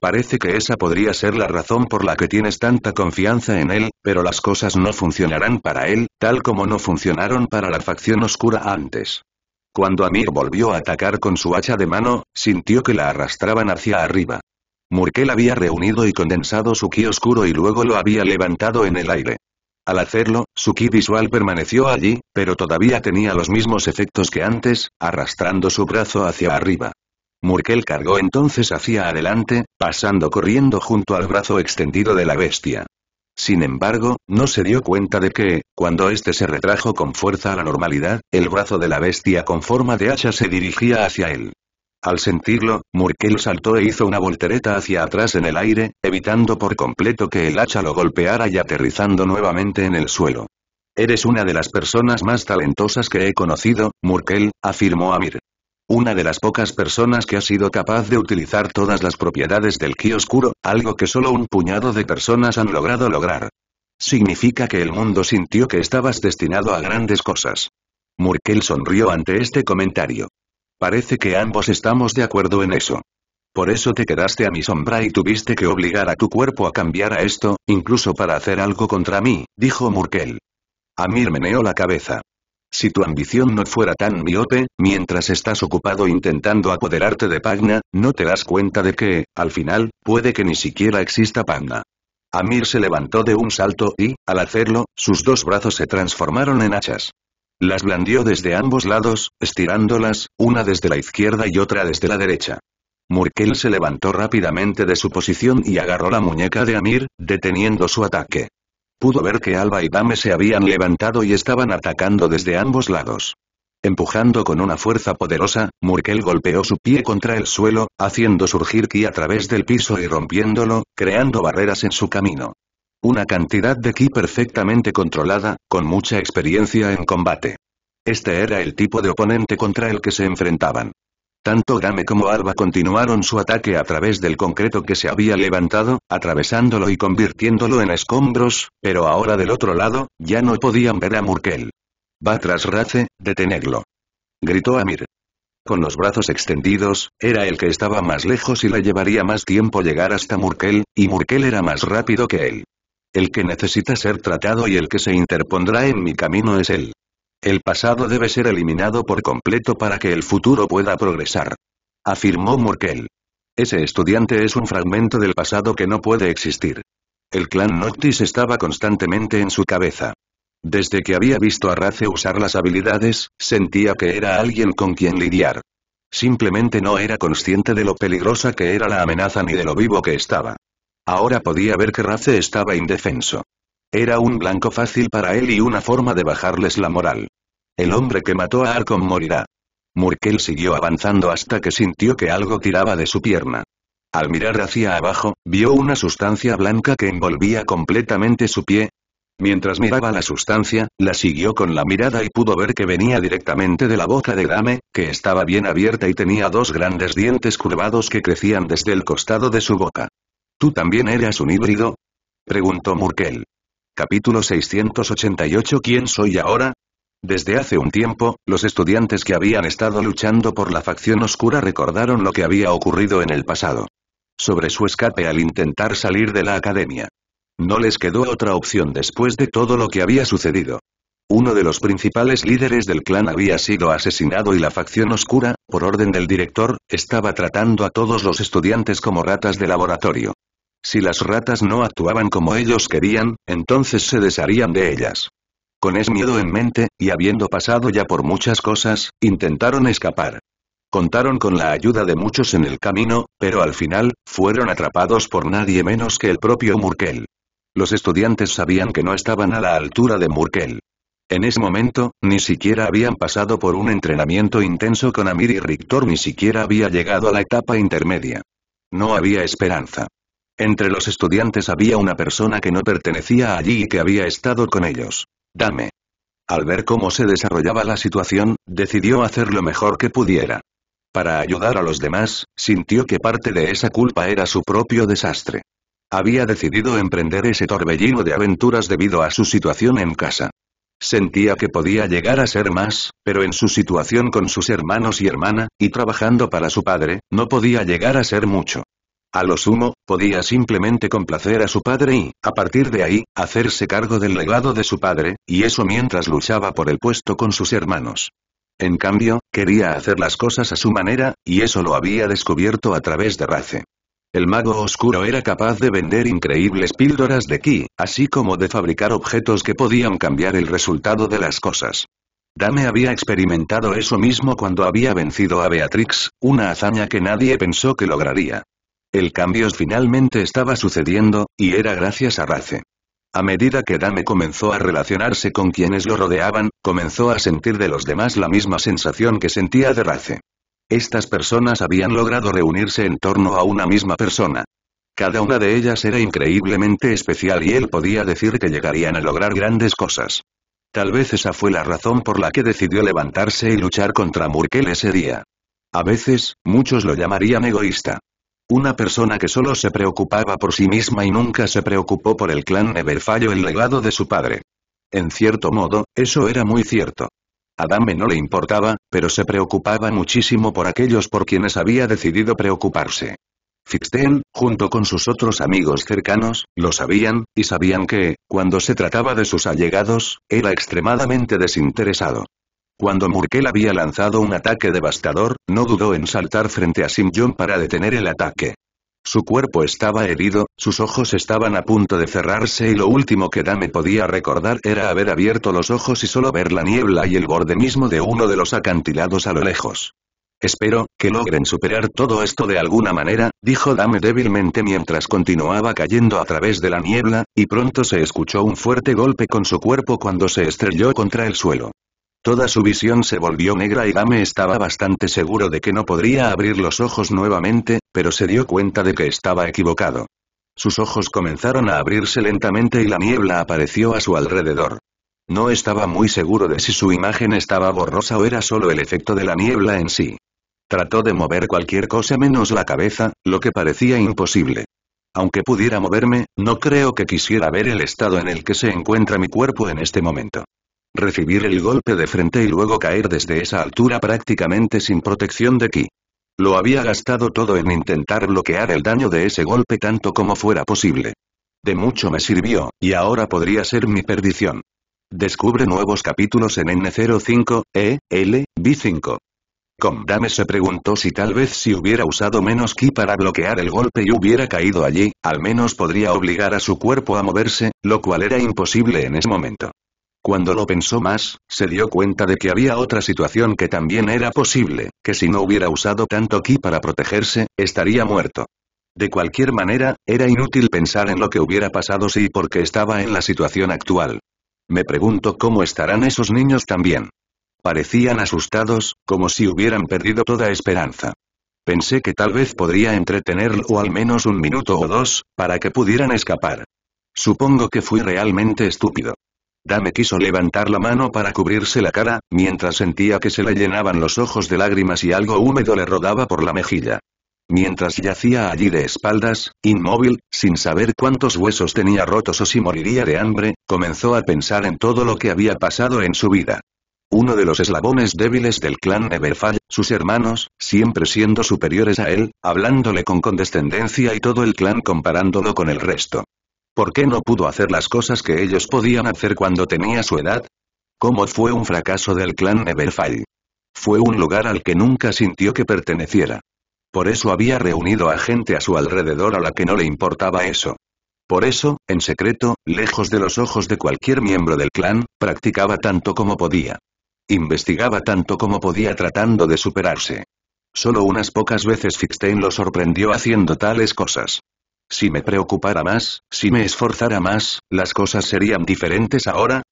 A: Parece que esa podría ser la razón por la que tienes tanta confianza en él, pero las cosas no funcionarán para él, tal como no funcionaron para la facción oscura antes. Cuando Amir volvió a atacar con su hacha de mano, sintió que la arrastraban hacia arriba. Murkel había reunido y condensado su ki oscuro y luego lo había levantado en el aire. Al hacerlo, su ki visual permaneció allí, pero todavía tenía los mismos efectos que antes, arrastrando su brazo hacia arriba. Murkel cargó entonces hacia adelante, pasando corriendo junto al brazo extendido de la bestia. Sin embargo, no se dio cuenta de que, cuando éste se retrajo con fuerza a la normalidad, el brazo de la bestia con forma de hacha se dirigía hacia él. Al sentirlo, Murkel saltó e hizo una voltereta hacia atrás en el aire, evitando por completo que el hacha lo golpeara y aterrizando nuevamente en el suelo. Eres una de las personas más talentosas que he conocido, Murkel, afirmó Amir. Una de las pocas personas que ha sido capaz de utilizar todas las propiedades del kioscuro, algo que solo un puñado de personas han logrado lograr. Significa que el mundo sintió que estabas destinado a grandes cosas. Murkel sonrió ante este comentario. Parece que ambos estamos de acuerdo en eso. Por eso te quedaste a mi sombra y tuviste que obligar a tu cuerpo a cambiar a esto, incluso para hacer algo contra mí, dijo Murkel. Amir meneó la cabeza. Si tu ambición no fuera tan miope, mientras estás ocupado intentando apoderarte de Pagna, no te das cuenta de que, al final, puede que ni siquiera exista Pagna. Amir se levantó de un salto y, al hacerlo, sus dos brazos se transformaron en hachas. Las blandió desde ambos lados, estirándolas, una desde la izquierda y otra desde la derecha. Murkel se levantó rápidamente de su posición y agarró la muñeca de Amir, deteniendo su ataque. Pudo ver que Alba y Dame se habían levantado y estaban atacando desde ambos lados. Empujando con una fuerza poderosa, Murkel golpeó su pie contra el suelo, haciendo surgir ki a través del piso y rompiéndolo, creando barreras en su camino. Una cantidad de ki perfectamente controlada, con mucha experiencia en combate. Este era el tipo de oponente contra el que se enfrentaban. Tanto Dame como Arba continuaron su ataque a través del concreto que se había levantado, atravesándolo y convirtiéndolo en escombros, pero ahora del otro lado, ya no podían ver a Murkel. Va tras Race, detenedlo. Gritó Amir. Con los brazos extendidos, era el que estaba más lejos y le llevaría más tiempo llegar hasta Murkel, y Murkel era más rápido que él. El que necesita ser tratado y el que se interpondrá en mi camino es él. El pasado debe ser eliminado por completo para que el futuro pueda progresar. Afirmó Murkel. Ese estudiante es un fragmento del pasado que no puede existir. El clan Noctis estaba constantemente en su cabeza. Desde que había visto a Raze usar las habilidades, sentía que era alguien con quien lidiar. Simplemente no era consciente de lo peligrosa que era la amenaza ni de lo vivo que estaba. Ahora podía ver que Raze estaba indefenso. Era un blanco fácil para él y una forma de bajarles la moral. El hombre que mató a Arkham morirá. Murkel siguió avanzando hasta que sintió que algo tiraba de su pierna. Al mirar hacia abajo, vio una sustancia blanca que envolvía completamente su pie. Mientras miraba la sustancia, la siguió con la mirada y pudo ver que venía directamente de la boca de Dame, que estaba bien abierta y tenía dos grandes dientes curvados que crecían desde el costado de su boca. ¿Tú también eras un híbrido? preguntó Murkel. Capítulo 688 ¿Quién soy ahora? Desde hace un tiempo, los estudiantes que habían estado luchando por la facción oscura recordaron lo que había ocurrido en el pasado. Sobre su escape al intentar salir de la academia. No les quedó otra opción después de todo lo que había sucedido. Uno de los principales líderes del clan había sido asesinado y la facción oscura, por orden del director, estaba tratando a todos los estudiantes como ratas de laboratorio. Si las ratas no actuaban como ellos querían, entonces se desharían de ellas. Con ese miedo en mente, y habiendo pasado ya por muchas cosas, intentaron escapar. Contaron con la ayuda de muchos en el camino, pero al final, fueron atrapados por nadie menos que el propio Murkel. Los estudiantes sabían que no estaban a la altura de Murkel. En ese momento, ni siquiera habían pasado por un entrenamiento intenso con Amir y Rictor ni siquiera había llegado a la etapa intermedia. No había esperanza. Entre los estudiantes había una persona que no pertenecía allí y que había estado con ellos. Dame. Al ver cómo se desarrollaba la situación, decidió hacer lo mejor que pudiera. Para ayudar a los demás, sintió que parte de esa culpa era su propio desastre. Había decidido emprender ese torbellino de aventuras debido a su situación en casa. Sentía que podía llegar a ser más, pero en su situación con sus hermanos y hermana, y trabajando para su padre, no podía llegar a ser mucho. A lo sumo, podía simplemente complacer a su padre y, a partir de ahí, hacerse cargo del legado de su padre, y eso mientras luchaba por el puesto con sus hermanos. En cambio, quería hacer las cosas a su manera, y eso lo había descubierto a través de Race. El mago oscuro era capaz de vender increíbles píldoras de ki, así como de fabricar objetos que podían cambiar el resultado de las cosas. Dame había experimentado eso mismo cuando había vencido a Beatrix, una hazaña que nadie pensó que lograría. El cambio finalmente estaba sucediendo, y era gracias a Race. A medida que Dame comenzó a relacionarse con quienes lo rodeaban, comenzó a sentir de los demás la misma sensación que sentía de Race. Estas personas habían logrado reunirse en torno a una misma persona. Cada una de ellas era increíblemente especial y él podía decir que llegarían a lograr grandes cosas. Tal vez esa fue la razón por la que decidió levantarse y luchar contra Murkel ese día. A veces, muchos lo llamarían egoísta. Una persona que solo se preocupaba por sí misma y nunca se preocupó por el clan Neverfallo el legado de su padre. En cierto modo, eso era muy cierto. A no le importaba, pero se preocupaba muchísimo por aquellos por quienes había decidido preocuparse. Fixten, junto con sus otros amigos cercanos, lo sabían, y sabían que, cuando se trataba de sus allegados, era extremadamente desinteresado. Cuando Murkel había lanzado un ataque devastador, no dudó en saltar frente a Sim John para detener el ataque. Su cuerpo estaba herido, sus ojos estaban a punto de cerrarse y lo último que Dame podía recordar era haber abierto los ojos y solo ver la niebla y el borde mismo de uno de los acantilados a lo lejos. Espero, que logren superar todo esto de alguna manera, dijo Dame débilmente mientras continuaba cayendo a través de la niebla, y pronto se escuchó un fuerte golpe con su cuerpo cuando se estrelló contra el suelo. Toda su visión se volvió negra y Dame estaba bastante seguro de que no podría abrir los ojos nuevamente, pero se dio cuenta de que estaba equivocado. Sus ojos comenzaron a abrirse lentamente y la niebla apareció a su alrededor. No estaba muy seguro de si su imagen estaba borrosa o era solo el efecto de la niebla en sí. Trató de mover cualquier cosa menos la cabeza, lo que parecía imposible. Aunque pudiera moverme, no creo que quisiera ver el estado en el que se encuentra mi cuerpo en este momento recibir el golpe de frente y luego caer desde esa altura prácticamente sin protección de ki. Lo había gastado todo en intentar bloquear el daño de ese golpe tanto como fuera posible. De mucho me sirvió, y ahora podría ser mi perdición. Descubre nuevos capítulos en N05, E, L, B5. Comdame se preguntó si tal vez si hubiera usado menos ki para bloquear el golpe y hubiera caído allí, al menos podría obligar a su cuerpo a moverse, lo cual era imposible en ese momento. Cuando lo pensó más, se dio cuenta de que había otra situación que también era posible, que si no hubiera usado tanto aquí para protegerse, estaría muerto. De cualquier manera, era inútil pensar en lo que hubiera pasado si porque estaba en la situación actual. Me pregunto cómo estarán esos niños también. Parecían asustados, como si hubieran perdido toda esperanza. Pensé que tal vez podría entretenerlo al menos un minuto o dos, para que pudieran escapar. Supongo que fui realmente estúpido. Dame quiso levantar la mano para cubrirse la cara, mientras sentía que se le llenaban los ojos de lágrimas y algo húmedo le rodaba por la mejilla. Mientras yacía allí de espaldas, inmóvil, sin saber cuántos huesos tenía rotos o si moriría de hambre, comenzó a pensar en todo lo que había pasado en su vida. Uno de los eslabones débiles del clan Neverfall, sus hermanos, siempre siendo superiores a él, hablándole con condescendencia y todo el clan comparándolo con el resto. ¿Por qué no pudo hacer las cosas que ellos podían hacer cuando tenía su edad? ¿Cómo fue un fracaso del clan Neverfall? Fue un lugar al que nunca sintió que perteneciera. Por eso había reunido a gente a su alrededor a la que no le importaba eso. Por eso, en secreto, lejos de los ojos de cualquier miembro del clan, practicaba tanto como podía. Investigaba tanto como podía tratando de superarse. Solo unas pocas veces Fixtein lo sorprendió haciendo tales cosas. Si me preocupara más, si me esforzara más, las cosas serían diferentes ahora.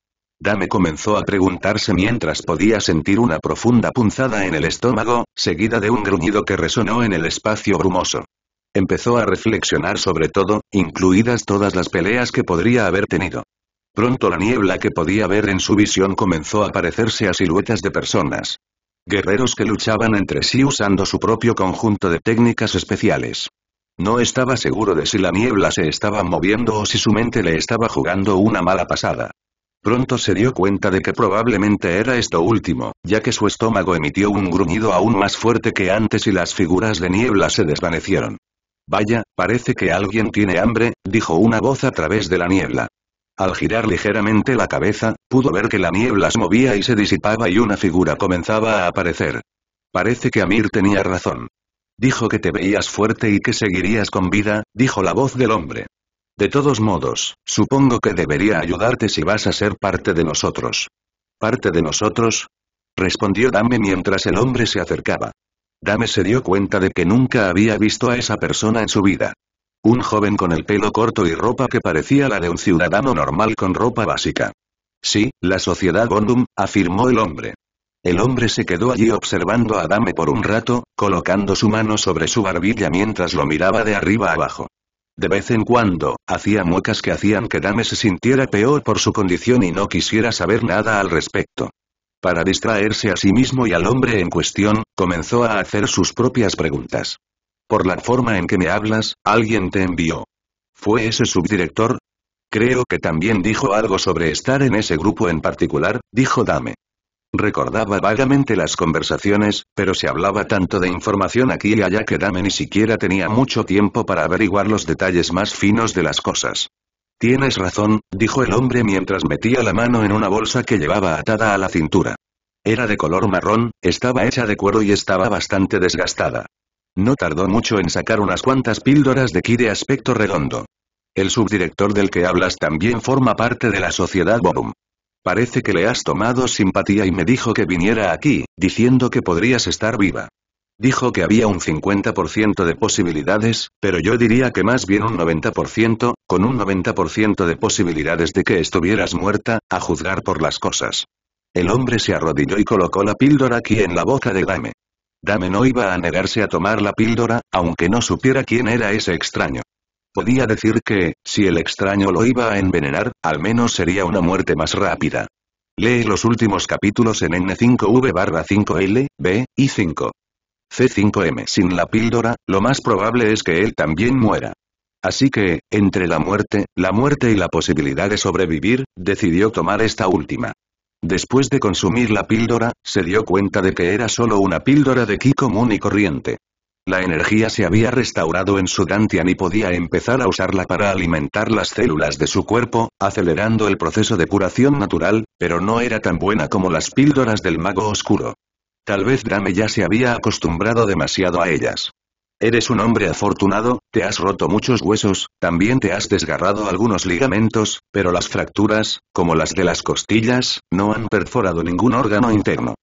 A: Dame comenzó a preguntarse mientras podía sentir una profunda punzada en el estómago, seguida de un gruñido que resonó en el espacio brumoso. Empezó a reflexionar sobre todo, incluidas todas las peleas que podría haber tenido. Pronto la niebla que podía ver en su visión comenzó a parecerse a siluetas de personas. Guerreros que luchaban entre sí usando su propio conjunto de técnicas especiales. No estaba seguro de si la niebla se estaba moviendo o si su mente le estaba jugando una mala pasada. Pronto se dio cuenta de que probablemente era esto último, ya que su estómago emitió un gruñido aún más fuerte que antes y las figuras de niebla se desvanecieron. Vaya, parece que alguien tiene hambre, dijo una voz a través de la niebla. Al girar ligeramente la cabeza, pudo ver que la niebla se movía y se disipaba y una figura comenzaba a aparecer. Parece que Amir tenía razón. Dijo que te veías fuerte y que seguirías con vida, dijo la voz del hombre. De todos modos, supongo que debería ayudarte si vas a ser parte de nosotros. ¿Parte de nosotros? Respondió Dame mientras el hombre se acercaba. Dame se dio cuenta de que nunca había visto a esa persona en su vida. Un joven con el pelo corto y ropa que parecía la de un ciudadano normal con ropa básica. Sí, la sociedad Gondum, afirmó el hombre. El hombre se quedó allí observando a Dame por un rato, colocando su mano sobre su barbilla mientras lo miraba de arriba abajo. De vez en cuando, hacía muecas que hacían que Dame se sintiera peor por su condición y no quisiera saber nada al respecto. Para distraerse a sí mismo y al hombre en cuestión, comenzó a hacer sus propias preguntas. Por la forma en que me hablas, alguien te envió. ¿Fue ese subdirector? Creo que también dijo algo sobre estar en ese grupo en particular, dijo Dame. Recordaba vagamente las conversaciones, pero se hablaba tanto de información aquí y allá que Dame ni siquiera tenía mucho tiempo para averiguar los detalles más finos de las cosas. Tienes razón, dijo el hombre mientras metía la mano en una bolsa que llevaba atada a la cintura. Era de color marrón, estaba hecha de cuero y estaba bastante desgastada. No tardó mucho en sacar unas cuantas píldoras de aquí de aspecto redondo. El subdirector del que hablas también forma parte de la sociedad Borum. Parece que le has tomado simpatía y me dijo que viniera aquí, diciendo que podrías estar viva. Dijo que había un 50% de posibilidades, pero yo diría que más bien un 90%, con un 90% de posibilidades de que estuvieras muerta, a juzgar por las cosas. El hombre se arrodilló y colocó la píldora aquí en la boca de Dame. Dame no iba a negarse a tomar la píldora, aunque no supiera quién era ese extraño. Podía decir que, si el extraño lo iba a envenenar, al menos sería una muerte más rápida. Lee los últimos capítulos en N5V 5L, B, y 5. C5M sin la píldora, lo más probable es que él también muera. Así que, entre la muerte, la muerte y la posibilidad de sobrevivir, decidió tomar esta última. Después de consumir la píldora, se dio cuenta de que era solo una píldora de ki común y corriente. La energía se había restaurado en su Dantian y podía empezar a usarla para alimentar las células de su cuerpo, acelerando el proceso de curación natural, pero no era tan buena como las píldoras del mago oscuro. Tal vez Drame ya se había acostumbrado demasiado a ellas. Eres un hombre afortunado, te has roto muchos huesos, también te has desgarrado algunos ligamentos, pero las fracturas, como las de las costillas, no han perforado ningún órgano interno.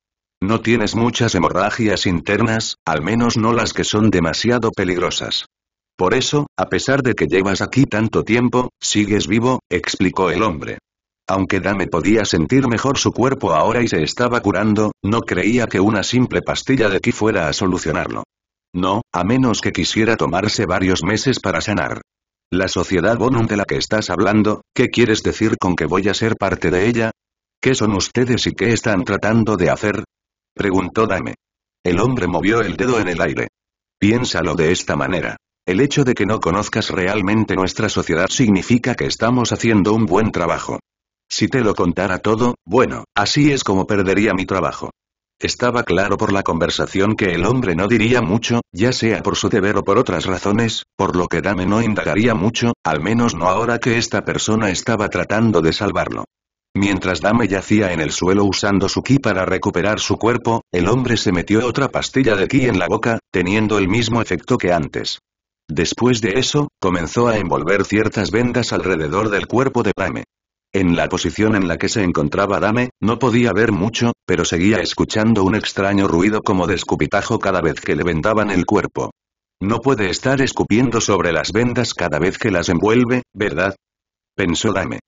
A: No tienes muchas hemorragias internas, al menos no las que son demasiado peligrosas. Por eso, a pesar de que llevas aquí tanto tiempo, sigues vivo, explicó el hombre. Aunque Dame podía sentir mejor su cuerpo ahora y se estaba curando, no creía que una simple pastilla de aquí fuera a solucionarlo. No, a menos que quisiera tomarse varios meses para sanar. La sociedad Bonum de la que estás hablando, ¿qué quieres decir con que voy a ser parte de ella? ¿Qué son ustedes y qué están tratando de hacer? Preguntó Dame. El hombre movió el dedo en el aire. Piénsalo de esta manera. El hecho de que no conozcas realmente nuestra sociedad significa que estamos haciendo un buen trabajo. Si te lo contara todo, bueno, así es como perdería mi trabajo. Estaba claro por la conversación que el hombre no diría mucho, ya sea por su deber o por otras razones, por lo que Dame no indagaría mucho, al menos no ahora que esta persona estaba tratando de salvarlo. Mientras Dame yacía en el suelo usando su ki para recuperar su cuerpo, el hombre se metió otra pastilla de ki en la boca, teniendo el mismo efecto que antes. Después de eso, comenzó a envolver ciertas vendas alrededor del cuerpo de Dame. En la posición en la que se encontraba Dame, no podía ver mucho, pero seguía escuchando un extraño ruido como de escupitajo cada vez que le vendaban el cuerpo. No puede estar escupiendo sobre las vendas cada vez que las envuelve, ¿verdad? Pensó Dame.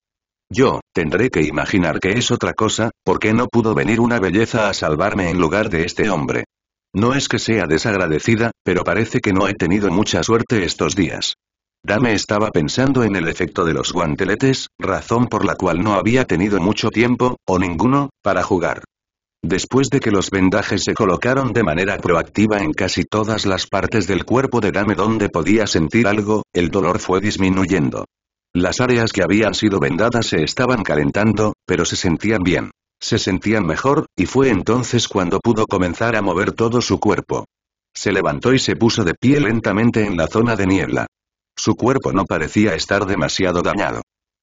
A: Yo, tendré que imaginar que es otra cosa, porque no pudo venir una belleza a salvarme en lugar de este hombre. No es que sea desagradecida, pero parece que no he tenido mucha suerte estos días. Dame estaba pensando en el efecto de los guanteletes, razón por la cual no había tenido mucho tiempo, o ninguno, para jugar. Después de que los vendajes se colocaron de manera proactiva en casi todas las partes del cuerpo de Dame donde podía sentir algo, el dolor fue disminuyendo. Las áreas que habían sido vendadas se estaban calentando, pero se sentían bien. Se sentían mejor, y fue entonces cuando pudo comenzar a mover todo su cuerpo. Se levantó y se puso de pie lentamente en la zona de niebla. Su cuerpo no parecía estar demasiado dañado.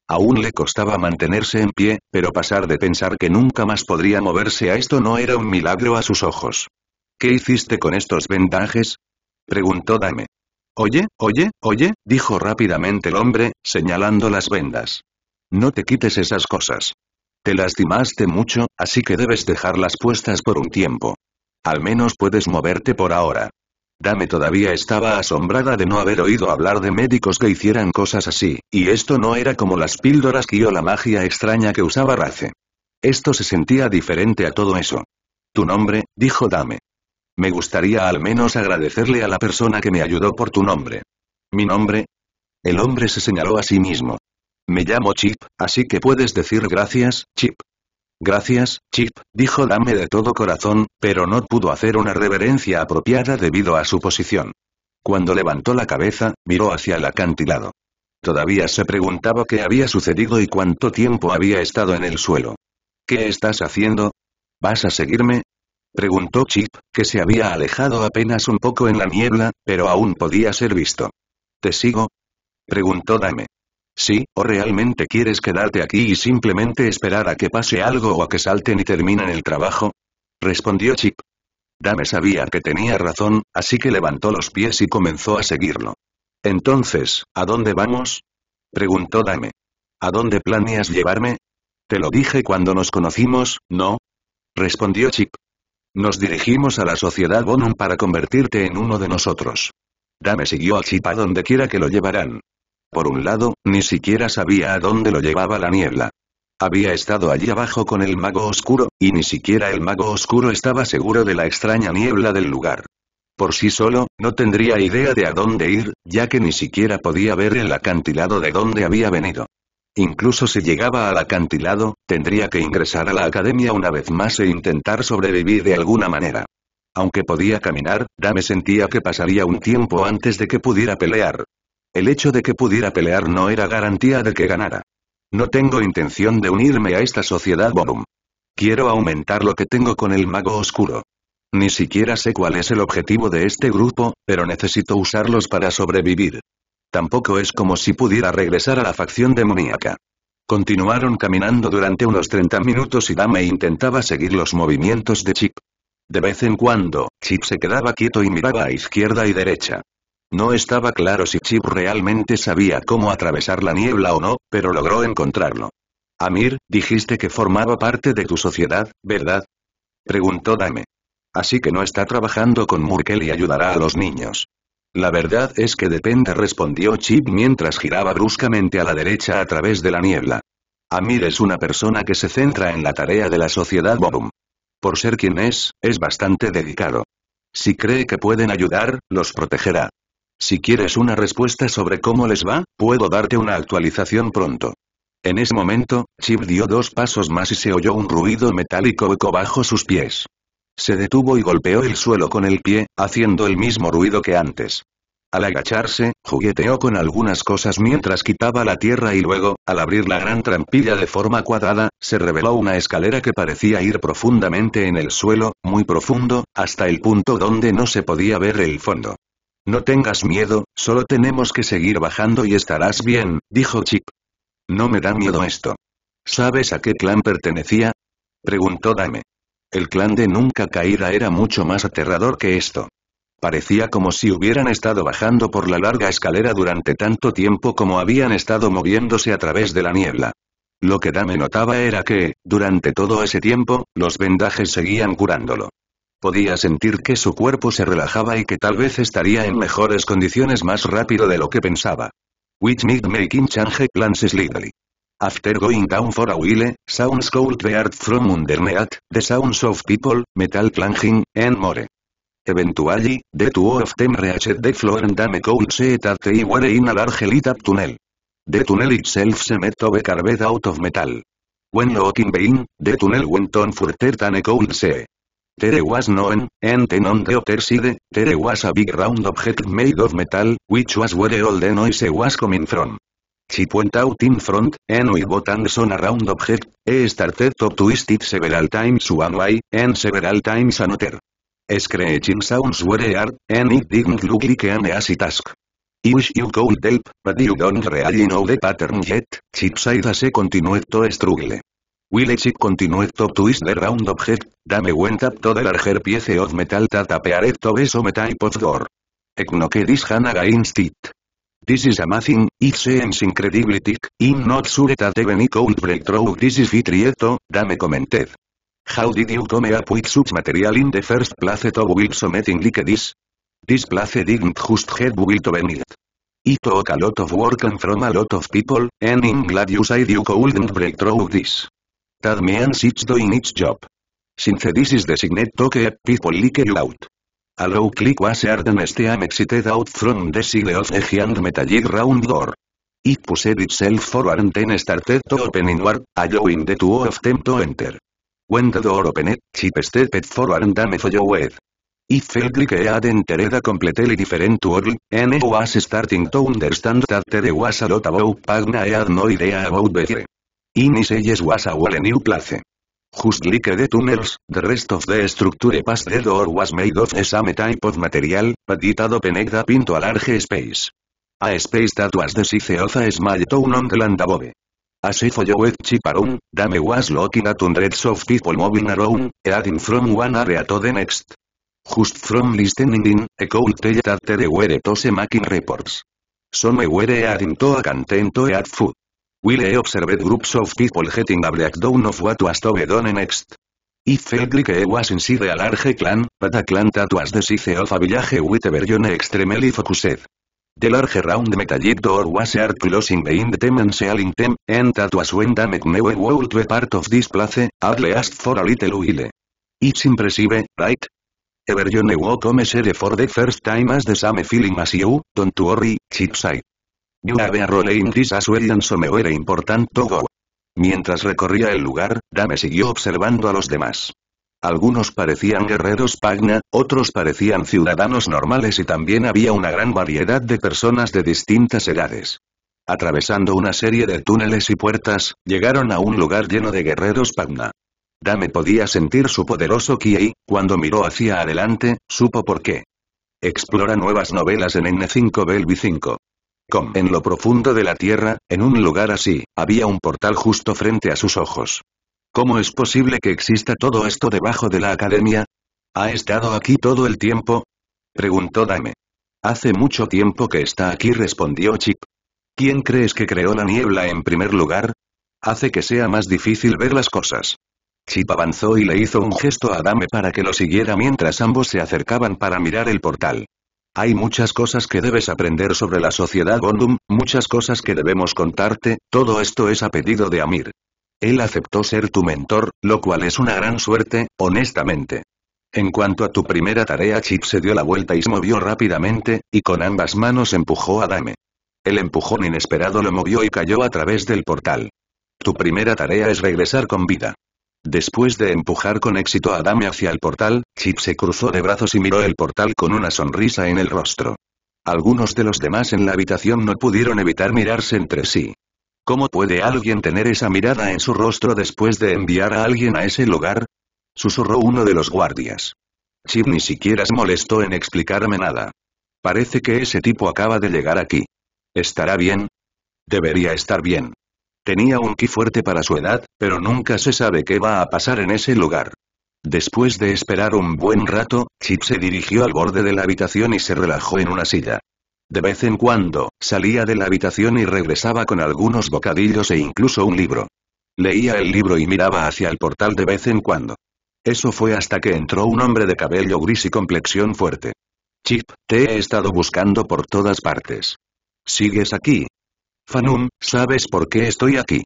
A: Aún le costaba mantenerse en pie, pero pasar de pensar que nunca más podría moverse a esto no era un milagro a sus ojos. ¿Qué hiciste con estos vendajes? preguntó Dame. Oye, oye, oye, dijo rápidamente el hombre, señalando las vendas. No te quites esas cosas. Te lastimaste mucho, así que debes dejarlas puestas por un tiempo. Al menos puedes moverte por ahora. Dame todavía estaba asombrada de no haber oído hablar de médicos que hicieran cosas así, y esto no era como las píldoras que o la magia extraña que usaba Race. Esto se sentía diferente a todo eso. Tu nombre, dijo Dame. Me gustaría al menos agradecerle a la persona que me ayudó por tu nombre. ¿Mi nombre? El hombre se señaló a sí mismo. Me llamo Chip, así que puedes decir gracias, Chip. Gracias, Chip, dijo Dame de todo corazón, pero no pudo hacer una reverencia apropiada debido a su posición. Cuando levantó la cabeza, miró hacia el acantilado. Todavía se preguntaba qué había sucedido y cuánto tiempo había estado en el suelo. ¿Qué estás haciendo? ¿Vas a seguirme? Preguntó Chip, que se había alejado apenas un poco en la niebla, pero aún podía ser visto. ¿Te sigo? Preguntó Dame. Sí, o realmente quieres quedarte aquí y simplemente esperar a que pase algo o a que salten y terminen el trabajo? Respondió Chip. Dame sabía que tenía razón, así que levantó los pies y comenzó a seguirlo. Entonces, ¿a dónde vamos? Preguntó Dame. ¿A dónde planeas llevarme? Te lo dije cuando nos conocimos, ¿no? Respondió Chip. Nos dirigimos a la sociedad Bonum para convertirte en uno de nosotros. Dame siguió a Chip donde quiera que lo llevaran. Por un lado, ni siquiera sabía a dónde lo llevaba la niebla. Había estado allí abajo con el mago oscuro, y ni siquiera el mago oscuro estaba seguro de la extraña niebla del lugar. Por sí solo, no tendría idea de a dónde ir, ya que ni siquiera podía ver el acantilado de donde había venido. Incluso si llegaba al acantilado, tendría que ingresar a la academia una vez más e intentar sobrevivir de alguna manera. Aunque podía caminar, Dame sentía que pasaría un tiempo antes de que pudiera pelear. El hecho de que pudiera pelear no era garantía de que ganara. No tengo intención de unirme a esta sociedad Borum. Quiero aumentar lo que tengo con el mago oscuro. Ni siquiera sé cuál es el objetivo de este grupo, pero necesito usarlos para sobrevivir. Tampoco es como si pudiera regresar a la facción demoníaca. Continuaron caminando durante unos 30 minutos y Dame intentaba seguir los movimientos de Chip. De vez en cuando, Chip se quedaba quieto y miraba a izquierda y derecha. No estaba claro si Chip realmente sabía cómo atravesar la niebla o no, pero logró encontrarlo. Amir, dijiste que formaba parte de tu sociedad, ¿verdad? Preguntó Dame. Así que no está trabajando con Murkel y ayudará a los niños. La verdad es que depende respondió Chip mientras giraba bruscamente a la derecha a través de la niebla. Amir es una persona que se centra en la tarea de la sociedad Bobum. Por ser quien es, es bastante dedicado. Si cree que pueden ayudar, los protegerá. Si quieres una respuesta sobre cómo les va, puedo darte una actualización pronto. En ese momento, Chip dio dos pasos más y se oyó un ruido metálico eco bajo sus pies. Se detuvo y golpeó el suelo con el pie, haciendo el mismo ruido que antes. Al agacharse, jugueteó con algunas cosas mientras quitaba la tierra y luego, al abrir la gran trampilla de forma cuadrada, se reveló una escalera que parecía ir profundamente en el suelo, muy profundo, hasta el punto donde no se podía ver el fondo. No tengas miedo, solo tenemos que seguir bajando y estarás bien, dijo Chip. No me da miedo esto. ¿Sabes a qué clan pertenecía? Preguntó Dame. El clan de Nunca Caída era mucho más aterrador que esto. Parecía como si hubieran estado bajando por la larga escalera durante tanto tiempo como habían estado moviéndose a través de la niebla. Lo que Dame notaba era que, durante todo ese tiempo, los vendajes seguían curándolo. Podía sentir que su cuerpo se relajaba y que tal vez estaría en mejores condiciones más rápido de lo que pensaba. Which made making change plans After going down for a while, sounds cold heard from underneath, the sounds of people, metal clanging, and more. Eventually, the two of them reached the floor and Dame Cold said that they were in a large lit up tunnel. The tunnel itself seemed to be carved out of metal. When looking in, the tunnel went on further than Cold said. There was no end, and then on the other side, there was a big round object made of metal, which was where all the noise was coming from. Chip went out in front, and we buttons on a round object, e started to twist it several times one way, and several times another. Screeching sounds were hard, and it didn't look like an easy task. I wish you could help, but you don't really know the pattern yet, Chip said as he continued to struggle. Will Chip continue to twist the round object, dame went up to the larger piece of metal that appeared to be some type of door. Ekno que against This is amazing, it seems incredible. Tick, I'm not sure that even I could break through this is vitrieto, Dame commented. How did you come up with such material in the first place to build something like this? This place didn't just get built overnight. It took a lot of work and from a lot of people, and I'm glad you said you couldn't break through this. That means it's doing its job. Since this is designated to keep people like you out. Allow click was and steam exited out from the sigle of the giant metallic round door. It pushed itself forward and then started to open inward, allowing the two of them to enter. When the door opened, Chip stepped forward and then followed. It felt like I had entered a completely different world, and it was starting to understand that there was a lot about Pagna I had no idea about before. In this age was a whole new place. Just like the tunnels, the rest of the structure past the door was made of the same type of material, but it had opened up into a large space. A space that was the size of a small town on the land above. As if chip around, Dame was looking at hundreds of people moving around, e adding from one area to the next. Just from listening in, a cold tell that there were tose making reports. Some were adding to a content to add food. Will I e. observe groups of people getting a breakdown of what was to be done next? It felt like it was inside a large clan, but a clan that was the size of a village with a extremely focused. The large round metallic door was art closing behind them and sealing them, and that was when damned new e world be part of this place, at least for a little while. It's impressive, right? Ever you know for the first time as the same feeling as you, don't worry, chipside. Yo Mientras recorría el lugar, Dame siguió observando a los demás. Algunos parecían guerreros Pagna, otros parecían ciudadanos normales y también había una gran variedad de personas de distintas edades. Atravesando una serie de túneles y puertas, llegaron a un lugar lleno de guerreros Pagna. Dame podía sentir su poderoso ki y, cuando miró hacia adelante, supo por qué. Explora nuevas novelas en N5 Belvi 5. En lo profundo de la tierra, en un lugar así, había un portal justo frente a sus ojos. ¿Cómo es posible que exista todo esto debajo de la academia? ¿Ha estado aquí todo el tiempo? Preguntó Dame. Hace mucho tiempo que está aquí respondió Chip. ¿Quién crees que creó la niebla en primer lugar? Hace que sea más difícil ver las cosas. Chip avanzó y le hizo un gesto a Dame para que lo siguiera mientras ambos se acercaban para mirar el portal. Hay muchas cosas que debes aprender sobre la sociedad Gondum, muchas cosas que debemos contarte, todo esto es a pedido de Amir. Él aceptó ser tu mentor, lo cual es una gran suerte, honestamente. En cuanto a tu primera tarea Chip se dio la vuelta y se movió rápidamente, y con ambas manos empujó a Dame. El empujón inesperado lo movió y cayó a través del portal. Tu primera tarea es regresar con vida. Después de empujar con éxito a Adame hacia el portal, Chip se cruzó de brazos y miró el portal con una sonrisa en el rostro. Algunos de los demás en la habitación no pudieron evitar mirarse entre sí. ¿Cómo puede alguien tener esa mirada en su rostro después de enviar a alguien a ese lugar? Susurró uno de los guardias. Chip ni siquiera se molestó en explicarme nada. Parece que ese tipo acaba de llegar aquí. ¿Estará bien? Debería estar bien. Tenía un ki fuerte para su edad, pero nunca se sabe qué va a pasar en ese lugar. Después de esperar un buen rato, Chip se dirigió al borde de la habitación y se relajó en una silla. De vez en cuando, salía de la habitación y regresaba con algunos bocadillos e incluso un libro. Leía el libro y miraba hacia el portal de vez en cuando. Eso fue hasta que entró un hombre de cabello gris y complexión fuerte. Chip, te he estado buscando por todas partes. ¿Sigues aquí? Fanum, ¿sabes por qué estoy aquí?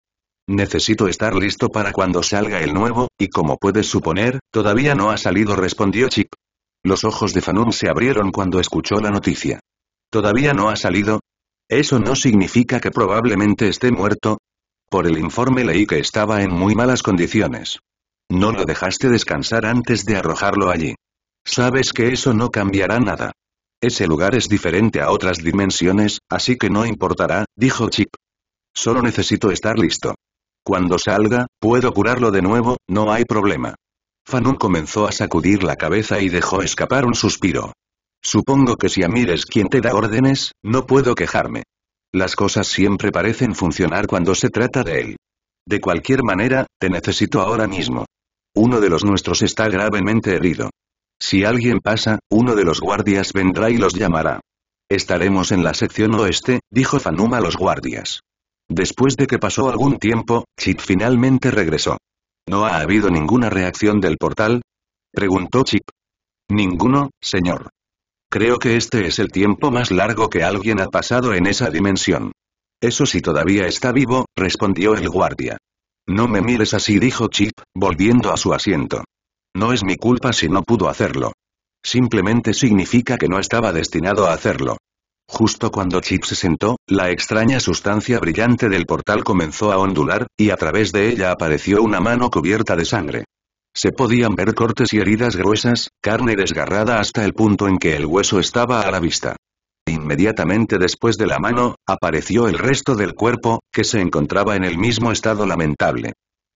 A: Necesito estar listo para cuando salga el nuevo, y como puedes suponer, todavía no ha salido respondió Chip. Los ojos de Fanum se abrieron cuando escuchó la noticia. ¿Todavía no ha salido? ¿Eso no significa que probablemente esté muerto? Por el informe leí que estaba en muy malas condiciones. No lo dejaste descansar antes de arrojarlo allí. Sabes que eso no cambiará nada. Ese lugar es diferente a otras dimensiones, así que no importará, dijo Chip. Solo necesito estar listo. Cuando salga, puedo curarlo de nuevo, no hay problema. Fanun comenzó a sacudir la cabeza y dejó escapar un suspiro. Supongo que si Amir es quien te da órdenes, no puedo quejarme. Las cosas siempre parecen funcionar cuando se trata de él. De cualquier manera, te necesito ahora mismo. Uno de los nuestros está gravemente herido. Si alguien pasa, uno de los guardias vendrá y los llamará. Estaremos en la sección oeste, dijo Fanuma a los guardias. Después de que pasó algún tiempo, Chip finalmente regresó. ¿No ha habido ninguna reacción del portal? Preguntó Chip. Ninguno, señor. Creo que este es el tiempo más largo que alguien ha pasado en esa dimensión. Eso sí todavía está vivo, respondió el guardia. No me mires así dijo Chip, volviendo a su asiento. No es mi culpa si no pudo hacerlo. Simplemente significa que no estaba destinado a hacerlo. Justo cuando Chip se sentó, la extraña sustancia brillante del portal comenzó a ondular, y a través de ella apareció una mano cubierta de sangre. Se podían ver cortes y heridas gruesas, carne desgarrada hasta el punto en que el hueso estaba a la vista. Inmediatamente después de la mano, apareció el resto del cuerpo, que se encontraba en el mismo estado lamentable.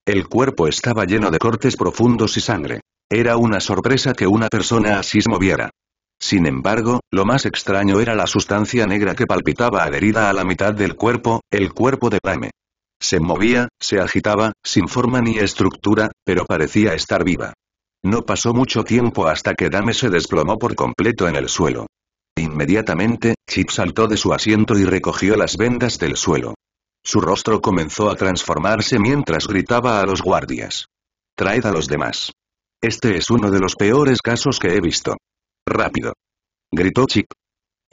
A: El cuerpo estaba lleno de cortes profundos y sangre. Era una sorpresa que una persona así se moviera. Sin embargo, lo más extraño era la sustancia negra que palpitaba adherida a la mitad del cuerpo, el cuerpo de Dame. Se movía, se agitaba, sin forma ni estructura, pero parecía estar viva. No pasó mucho tiempo hasta que Dame se desplomó por completo en el suelo. Inmediatamente, Chip saltó de su asiento y recogió las vendas del suelo. Su rostro comenzó a transformarse mientras gritaba a los guardias. Traed a los demás. Este es uno de los peores casos que he visto. Rápido. Gritó Chip.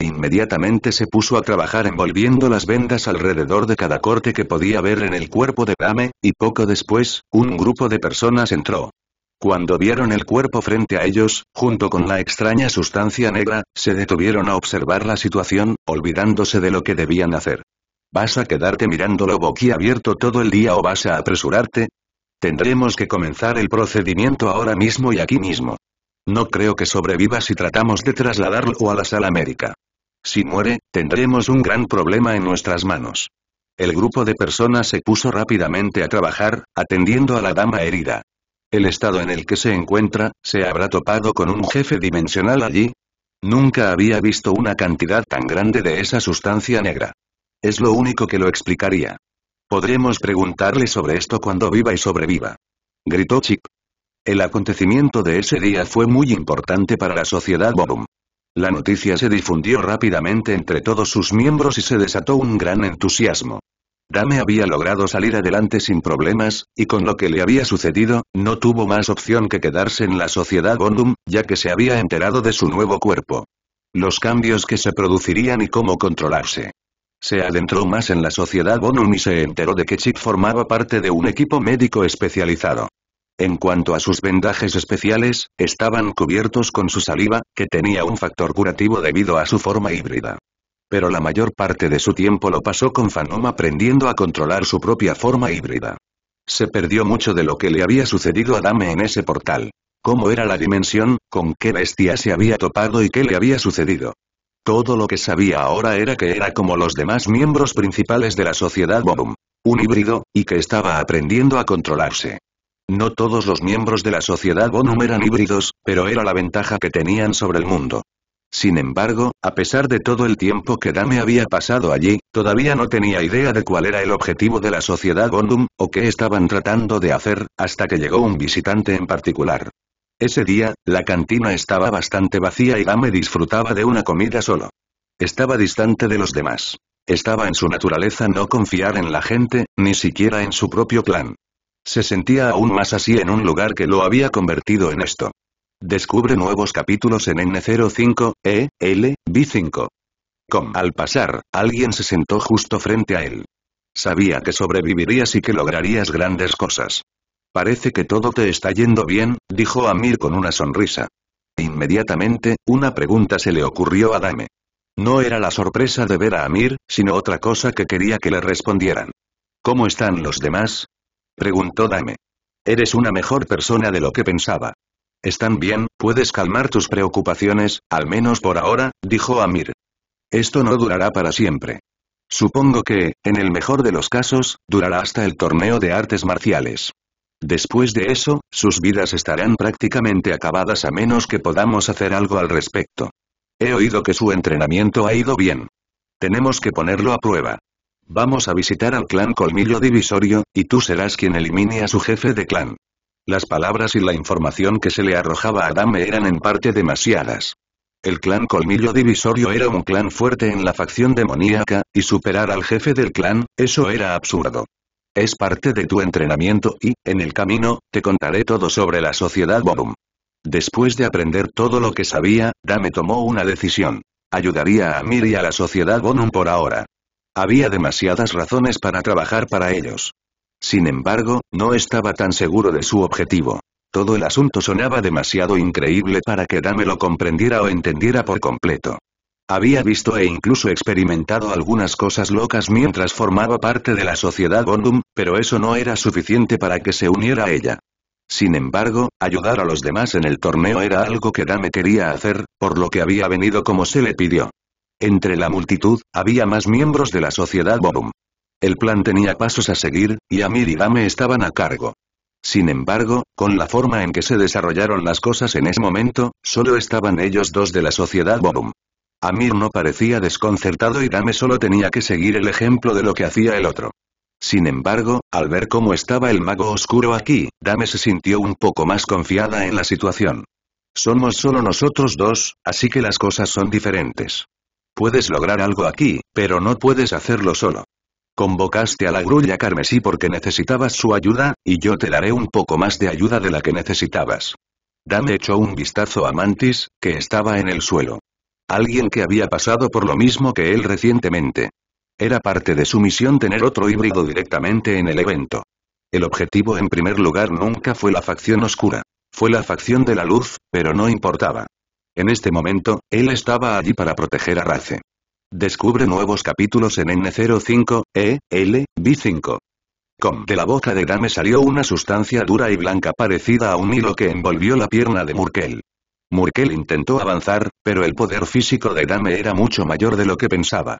A: Inmediatamente se puso a trabajar envolviendo las vendas alrededor de cada corte que podía ver en el cuerpo de Dame, y poco después, un grupo de personas entró. Cuando vieron el cuerpo frente a ellos, junto con la extraña sustancia negra, se detuvieron a observar la situación, olvidándose de lo que debían hacer. ¿Vas a quedarte mirándolo boquiabierto todo el día o vas a apresurarte? Tendremos que comenzar el procedimiento ahora mismo y aquí mismo. No creo que sobreviva si tratamos de trasladarlo a la sala médica. Si muere, tendremos un gran problema en nuestras manos. El grupo de personas se puso rápidamente a trabajar, atendiendo a la dama herida. El estado en el que se encuentra, se habrá topado con un jefe dimensional allí. Nunca había visto una cantidad tan grande de esa sustancia negra. Es lo único que lo explicaría. Podremos preguntarle sobre esto cuando viva y sobreviva. Gritó Chip. El acontecimiento de ese día fue muy importante para la sociedad Bobum. La noticia se difundió rápidamente entre todos sus miembros y se desató un gran entusiasmo. Dame había logrado salir adelante sin problemas, y con lo que le había sucedido, no tuvo más opción que quedarse en la sociedad Bondum, ya que se había enterado de su nuevo cuerpo. Los cambios que se producirían y cómo controlarse. Se adentró más en la sociedad Bonum y se enteró de que Chip formaba parte de un equipo médico especializado. En cuanto a sus vendajes especiales, estaban cubiertos con su saliva, que tenía un factor curativo debido a su forma híbrida. Pero la mayor parte de su tiempo lo pasó con Fanom aprendiendo a controlar su propia forma híbrida. Se perdió mucho de lo que le había sucedido a Dame en ese portal. ¿Cómo era la dimensión? ¿Con qué bestia se había topado y qué le había sucedido? Todo lo que sabía ahora era que era como los demás miembros principales de la sociedad Bonum. Un híbrido, y que estaba aprendiendo a controlarse. No todos los miembros de la sociedad Bonum eran híbridos, pero era la ventaja que tenían sobre el mundo. Sin embargo, a pesar de todo el tiempo que Dame había pasado allí, todavía no tenía idea de cuál era el objetivo de la sociedad Bonum, o qué estaban tratando de hacer, hasta que llegó un visitante en particular. Ese día, la cantina estaba bastante vacía y Dame disfrutaba de una comida solo. Estaba distante de los demás. Estaba en su naturaleza no confiar en la gente, ni siquiera en su propio clan. Se sentía aún más así en un lugar que lo había convertido en esto. Descubre nuevos capítulos en N05, E, L, B5. Com. Al pasar, alguien se sentó justo frente a él. Sabía que sobrevivirías y que lograrías grandes cosas. Parece que todo te está yendo bien, dijo Amir con una sonrisa. Inmediatamente, una pregunta se le ocurrió a Dame. No era la sorpresa de ver a Amir, sino otra cosa que quería que le respondieran. ¿Cómo están los demás? Preguntó Dame. Eres una mejor persona de lo que pensaba. Están bien, puedes calmar tus preocupaciones, al menos por ahora, dijo Amir. Esto no durará para siempre. Supongo que, en el mejor de los casos, durará hasta el torneo de artes marciales. Después de eso, sus vidas estarán prácticamente acabadas a menos que podamos hacer algo al respecto. He oído que su entrenamiento ha ido bien. Tenemos que ponerlo a prueba. Vamos a visitar al clan Colmillo Divisorio, y tú serás quien elimine a su jefe de clan. Las palabras y la información que se le arrojaba a Adam eran en parte demasiadas. El clan Colmillo Divisorio era un clan fuerte en la facción demoníaca, y superar al jefe del clan, eso era absurdo. Es parte de tu entrenamiento y, en el camino, te contaré todo sobre la sociedad Bonum. Después de aprender todo lo que sabía, Dame tomó una decisión. Ayudaría a Mir y a la sociedad Bonum por ahora. Había demasiadas razones para trabajar para ellos. Sin embargo, no estaba tan seguro de su objetivo. Todo el asunto sonaba demasiado increíble para que Dame lo comprendiera o entendiera por completo. Había visto e incluso experimentado algunas cosas locas mientras formaba parte de la sociedad Gondum, pero eso no era suficiente para que se uniera a ella. Sin embargo, ayudar a los demás en el torneo era algo que Dame quería hacer, por lo que había venido como se le pidió. Entre la multitud, había más miembros de la sociedad Bodum. El plan tenía pasos a seguir, y Amir y Dame estaban a cargo. Sin embargo, con la forma en que se desarrollaron las cosas en ese momento, solo estaban ellos dos de la sociedad Bodum. Amir no parecía desconcertado y Dame solo tenía que seguir el ejemplo de lo que hacía el otro. Sin embargo, al ver cómo estaba el mago oscuro aquí, Dame se sintió un poco más confiada en la situación. Somos solo nosotros dos, así que las cosas son diferentes. Puedes lograr algo aquí, pero no puedes hacerlo solo. Convocaste a la grulla carmesí porque necesitabas su ayuda, y yo te daré un poco más de ayuda de la que necesitabas. Dame echó un vistazo a Mantis, que estaba en el suelo. Alguien que había pasado por lo mismo que él recientemente. Era parte de su misión tener otro híbrido directamente en el evento. El objetivo en primer lugar nunca fue la facción oscura. Fue la facción de la luz, pero no importaba. En este momento, él estaba allí para proteger a Race. Descubre nuevos capítulos en N05, E, L, B5. De la boca de Dame salió una sustancia dura y blanca parecida a un hilo que envolvió la pierna de Murkel. Murkel intentó avanzar, pero el poder físico de Dame era mucho mayor de lo que pensaba.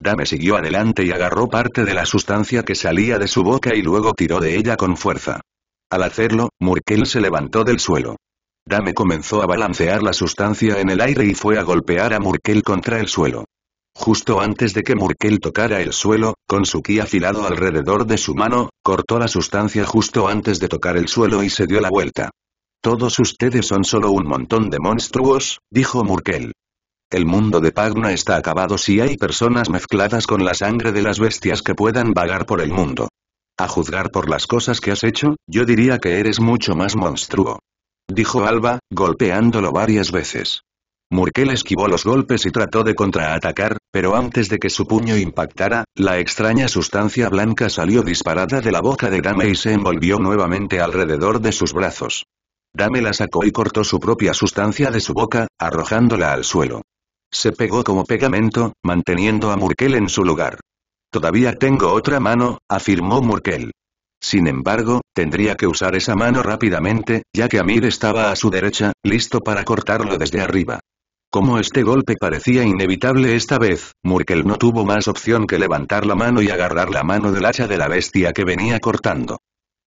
A: Dame siguió adelante y agarró parte de la sustancia que salía de su boca y luego tiró de ella con fuerza. Al hacerlo, Murkel se levantó del suelo. Dame comenzó a balancear la sustancia en el aire y fue a golpear a Murkel contra el suelo. Justo antes de que Murkel tocara el suelo, con su ki afilado alrededor de su mano, cortó la sustancia justo antes de tocar el suelo y se dio la vuelta. Todos ustedes son solo un montón de monstruos, dijo Murkel. El mundo de Pagna está acabado si hay personas mezcladas con la sangre de las bestias que puedan vagar por el mundo. A juzgar por las cosas que has hecho, yo diría que eres mucho más monstruo. Dijo Alba, golpeándolo varias veces. Murkel esquivó los golpes y trató de contraatacar, pero antes de que su puño impactara, la extraña sustancia blanca salió disparada de la boca de Dame y se envolvió nuevamente alrededor de sus brazos. Dame la sacó y cortó su propia sustancia de su boca, arrojándola al suelo. Se pegó como pegamento, manteniendo a Murkel en su lugar. Todavía tengo otra mano, afirmó Murkel. Sin embargo, tendría que usar esa mano rápidamente, ya que Amir estaba a su derecha, listo para cortarlo desde arriba. Como este golpe parecía inevitable esta vez, Murkel no tuvo más opción que levantar la mano y agarrar la mano del hacha de la bestia que venía cortando.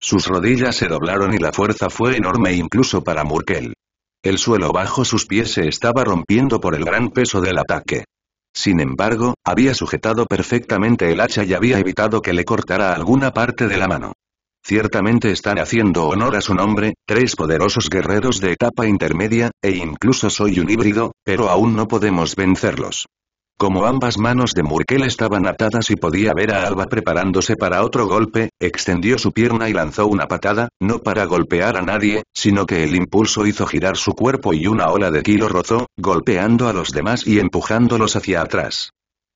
A: Sus rodillas se doblaron y la fuerza fue enorme incluso para Murkel. El suelo bajo sus pies se estaba rompiendo por el gran peso del ataque. Sin embargo, había sujetado perfectamente el hacha y había evitado que le cortara alguna parte de la mano. Ciertamente están haciendo honor a su nombre, tres poderosos guerreros de etapa intermedia, e incluso soy un híbrido, pero aún no podemos vencerlos. Como ambas manos de Murkel estaban atadas y podía ver a Alba preparándose para otro golpe, extendió su pierna y lanzó una patada, no para golpear a nadie, sino que el impulso hizo girar su cuerpo y una ola de ki lo rozó, golpeando a los demás y empujándolos hacia atrás.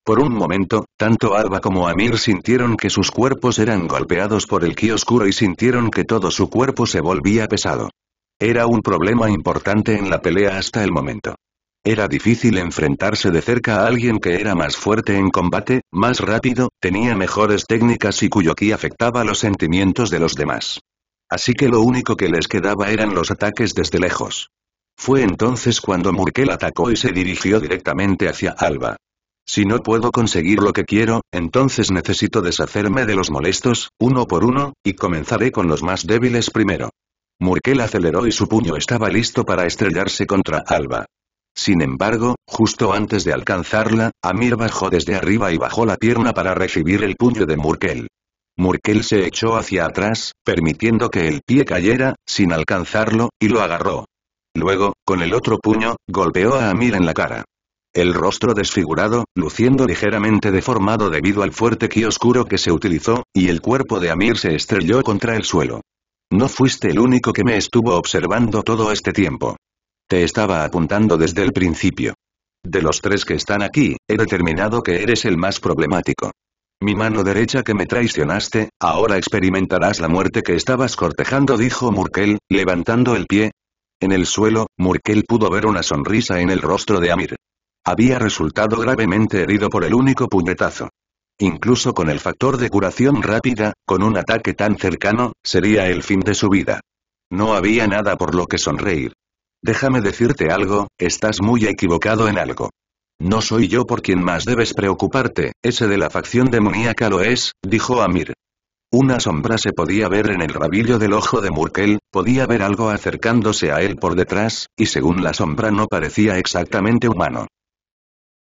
A: Por un momento, tanto Alba como Amir sintieron que sus cuerpos eran golpeados por el ki oscuro y sintieron que todo su cuerpo se volvía pesado. Era un problema importante en la pelea hasta el momento. Era difícil enfrentarse de cerca a alguien que era más fuerte en combate, más rápido, tenía mejores técnicas y cuyo ki afectaba los sentimientos de los demás. Así que lo único que les quedaba eran los ataques desde lejos. Fue entonces cuando Murkel atacó y se dirigió directamente hacia Alba. Si no puedo conseguir lo que quiero, entonces necesito deshacerme de los molestos, uno por uno, y comenzaré con los más débiles primero. Murkel aceleró y su puño estaba listo para estrellarse contra Alba. Sin embargo, justo antes de alcanzarla, Amir bajó desde arriba y bajó la pierna para recibir el puño de Murkel. Murkel se echó hacia atrás, permitiendo que el pie cayera, sin alcanzarlo, y lo agarró. Luego, con el otro puño, golpeó a Amir en la cara. El rostro desfigurado, luciendo ligeramente deformado debido al fuerte ki oscuro que se utilizó, y el cuerpo de Amir se estrelló contra el suelo. No fuiste el único que me estuvo observando todo este tiempo. Te estaba apuntando desde el principio. De los tres que están aquí, he determinado que eres el más problemático. Mi mano derecha que me traicionaste, ahora experimentarás la muerte que estabas cortejando, dijo Murkel, levantando el pie. En el suelo, Murkel pudo ver una sonrisa en el rostro de Amir. Había resultado gravemente herido por el único puñetazo. Incluso con el factor de curación rápida, con un ataque tan cercano, sería el fin de su vida. No había nada por lo que sonreír. Déjame decirte algo, estás muy equivocado en algo. No soy yo por quien más debes preocuparte, ese de la facción demoníaca lo es, dijo Amir. Una sombra se podía ver en el rabillo del ojo de Murkel, podía ver algo acercándose a él por detrás, y según la sombra no parecía exactamente humano.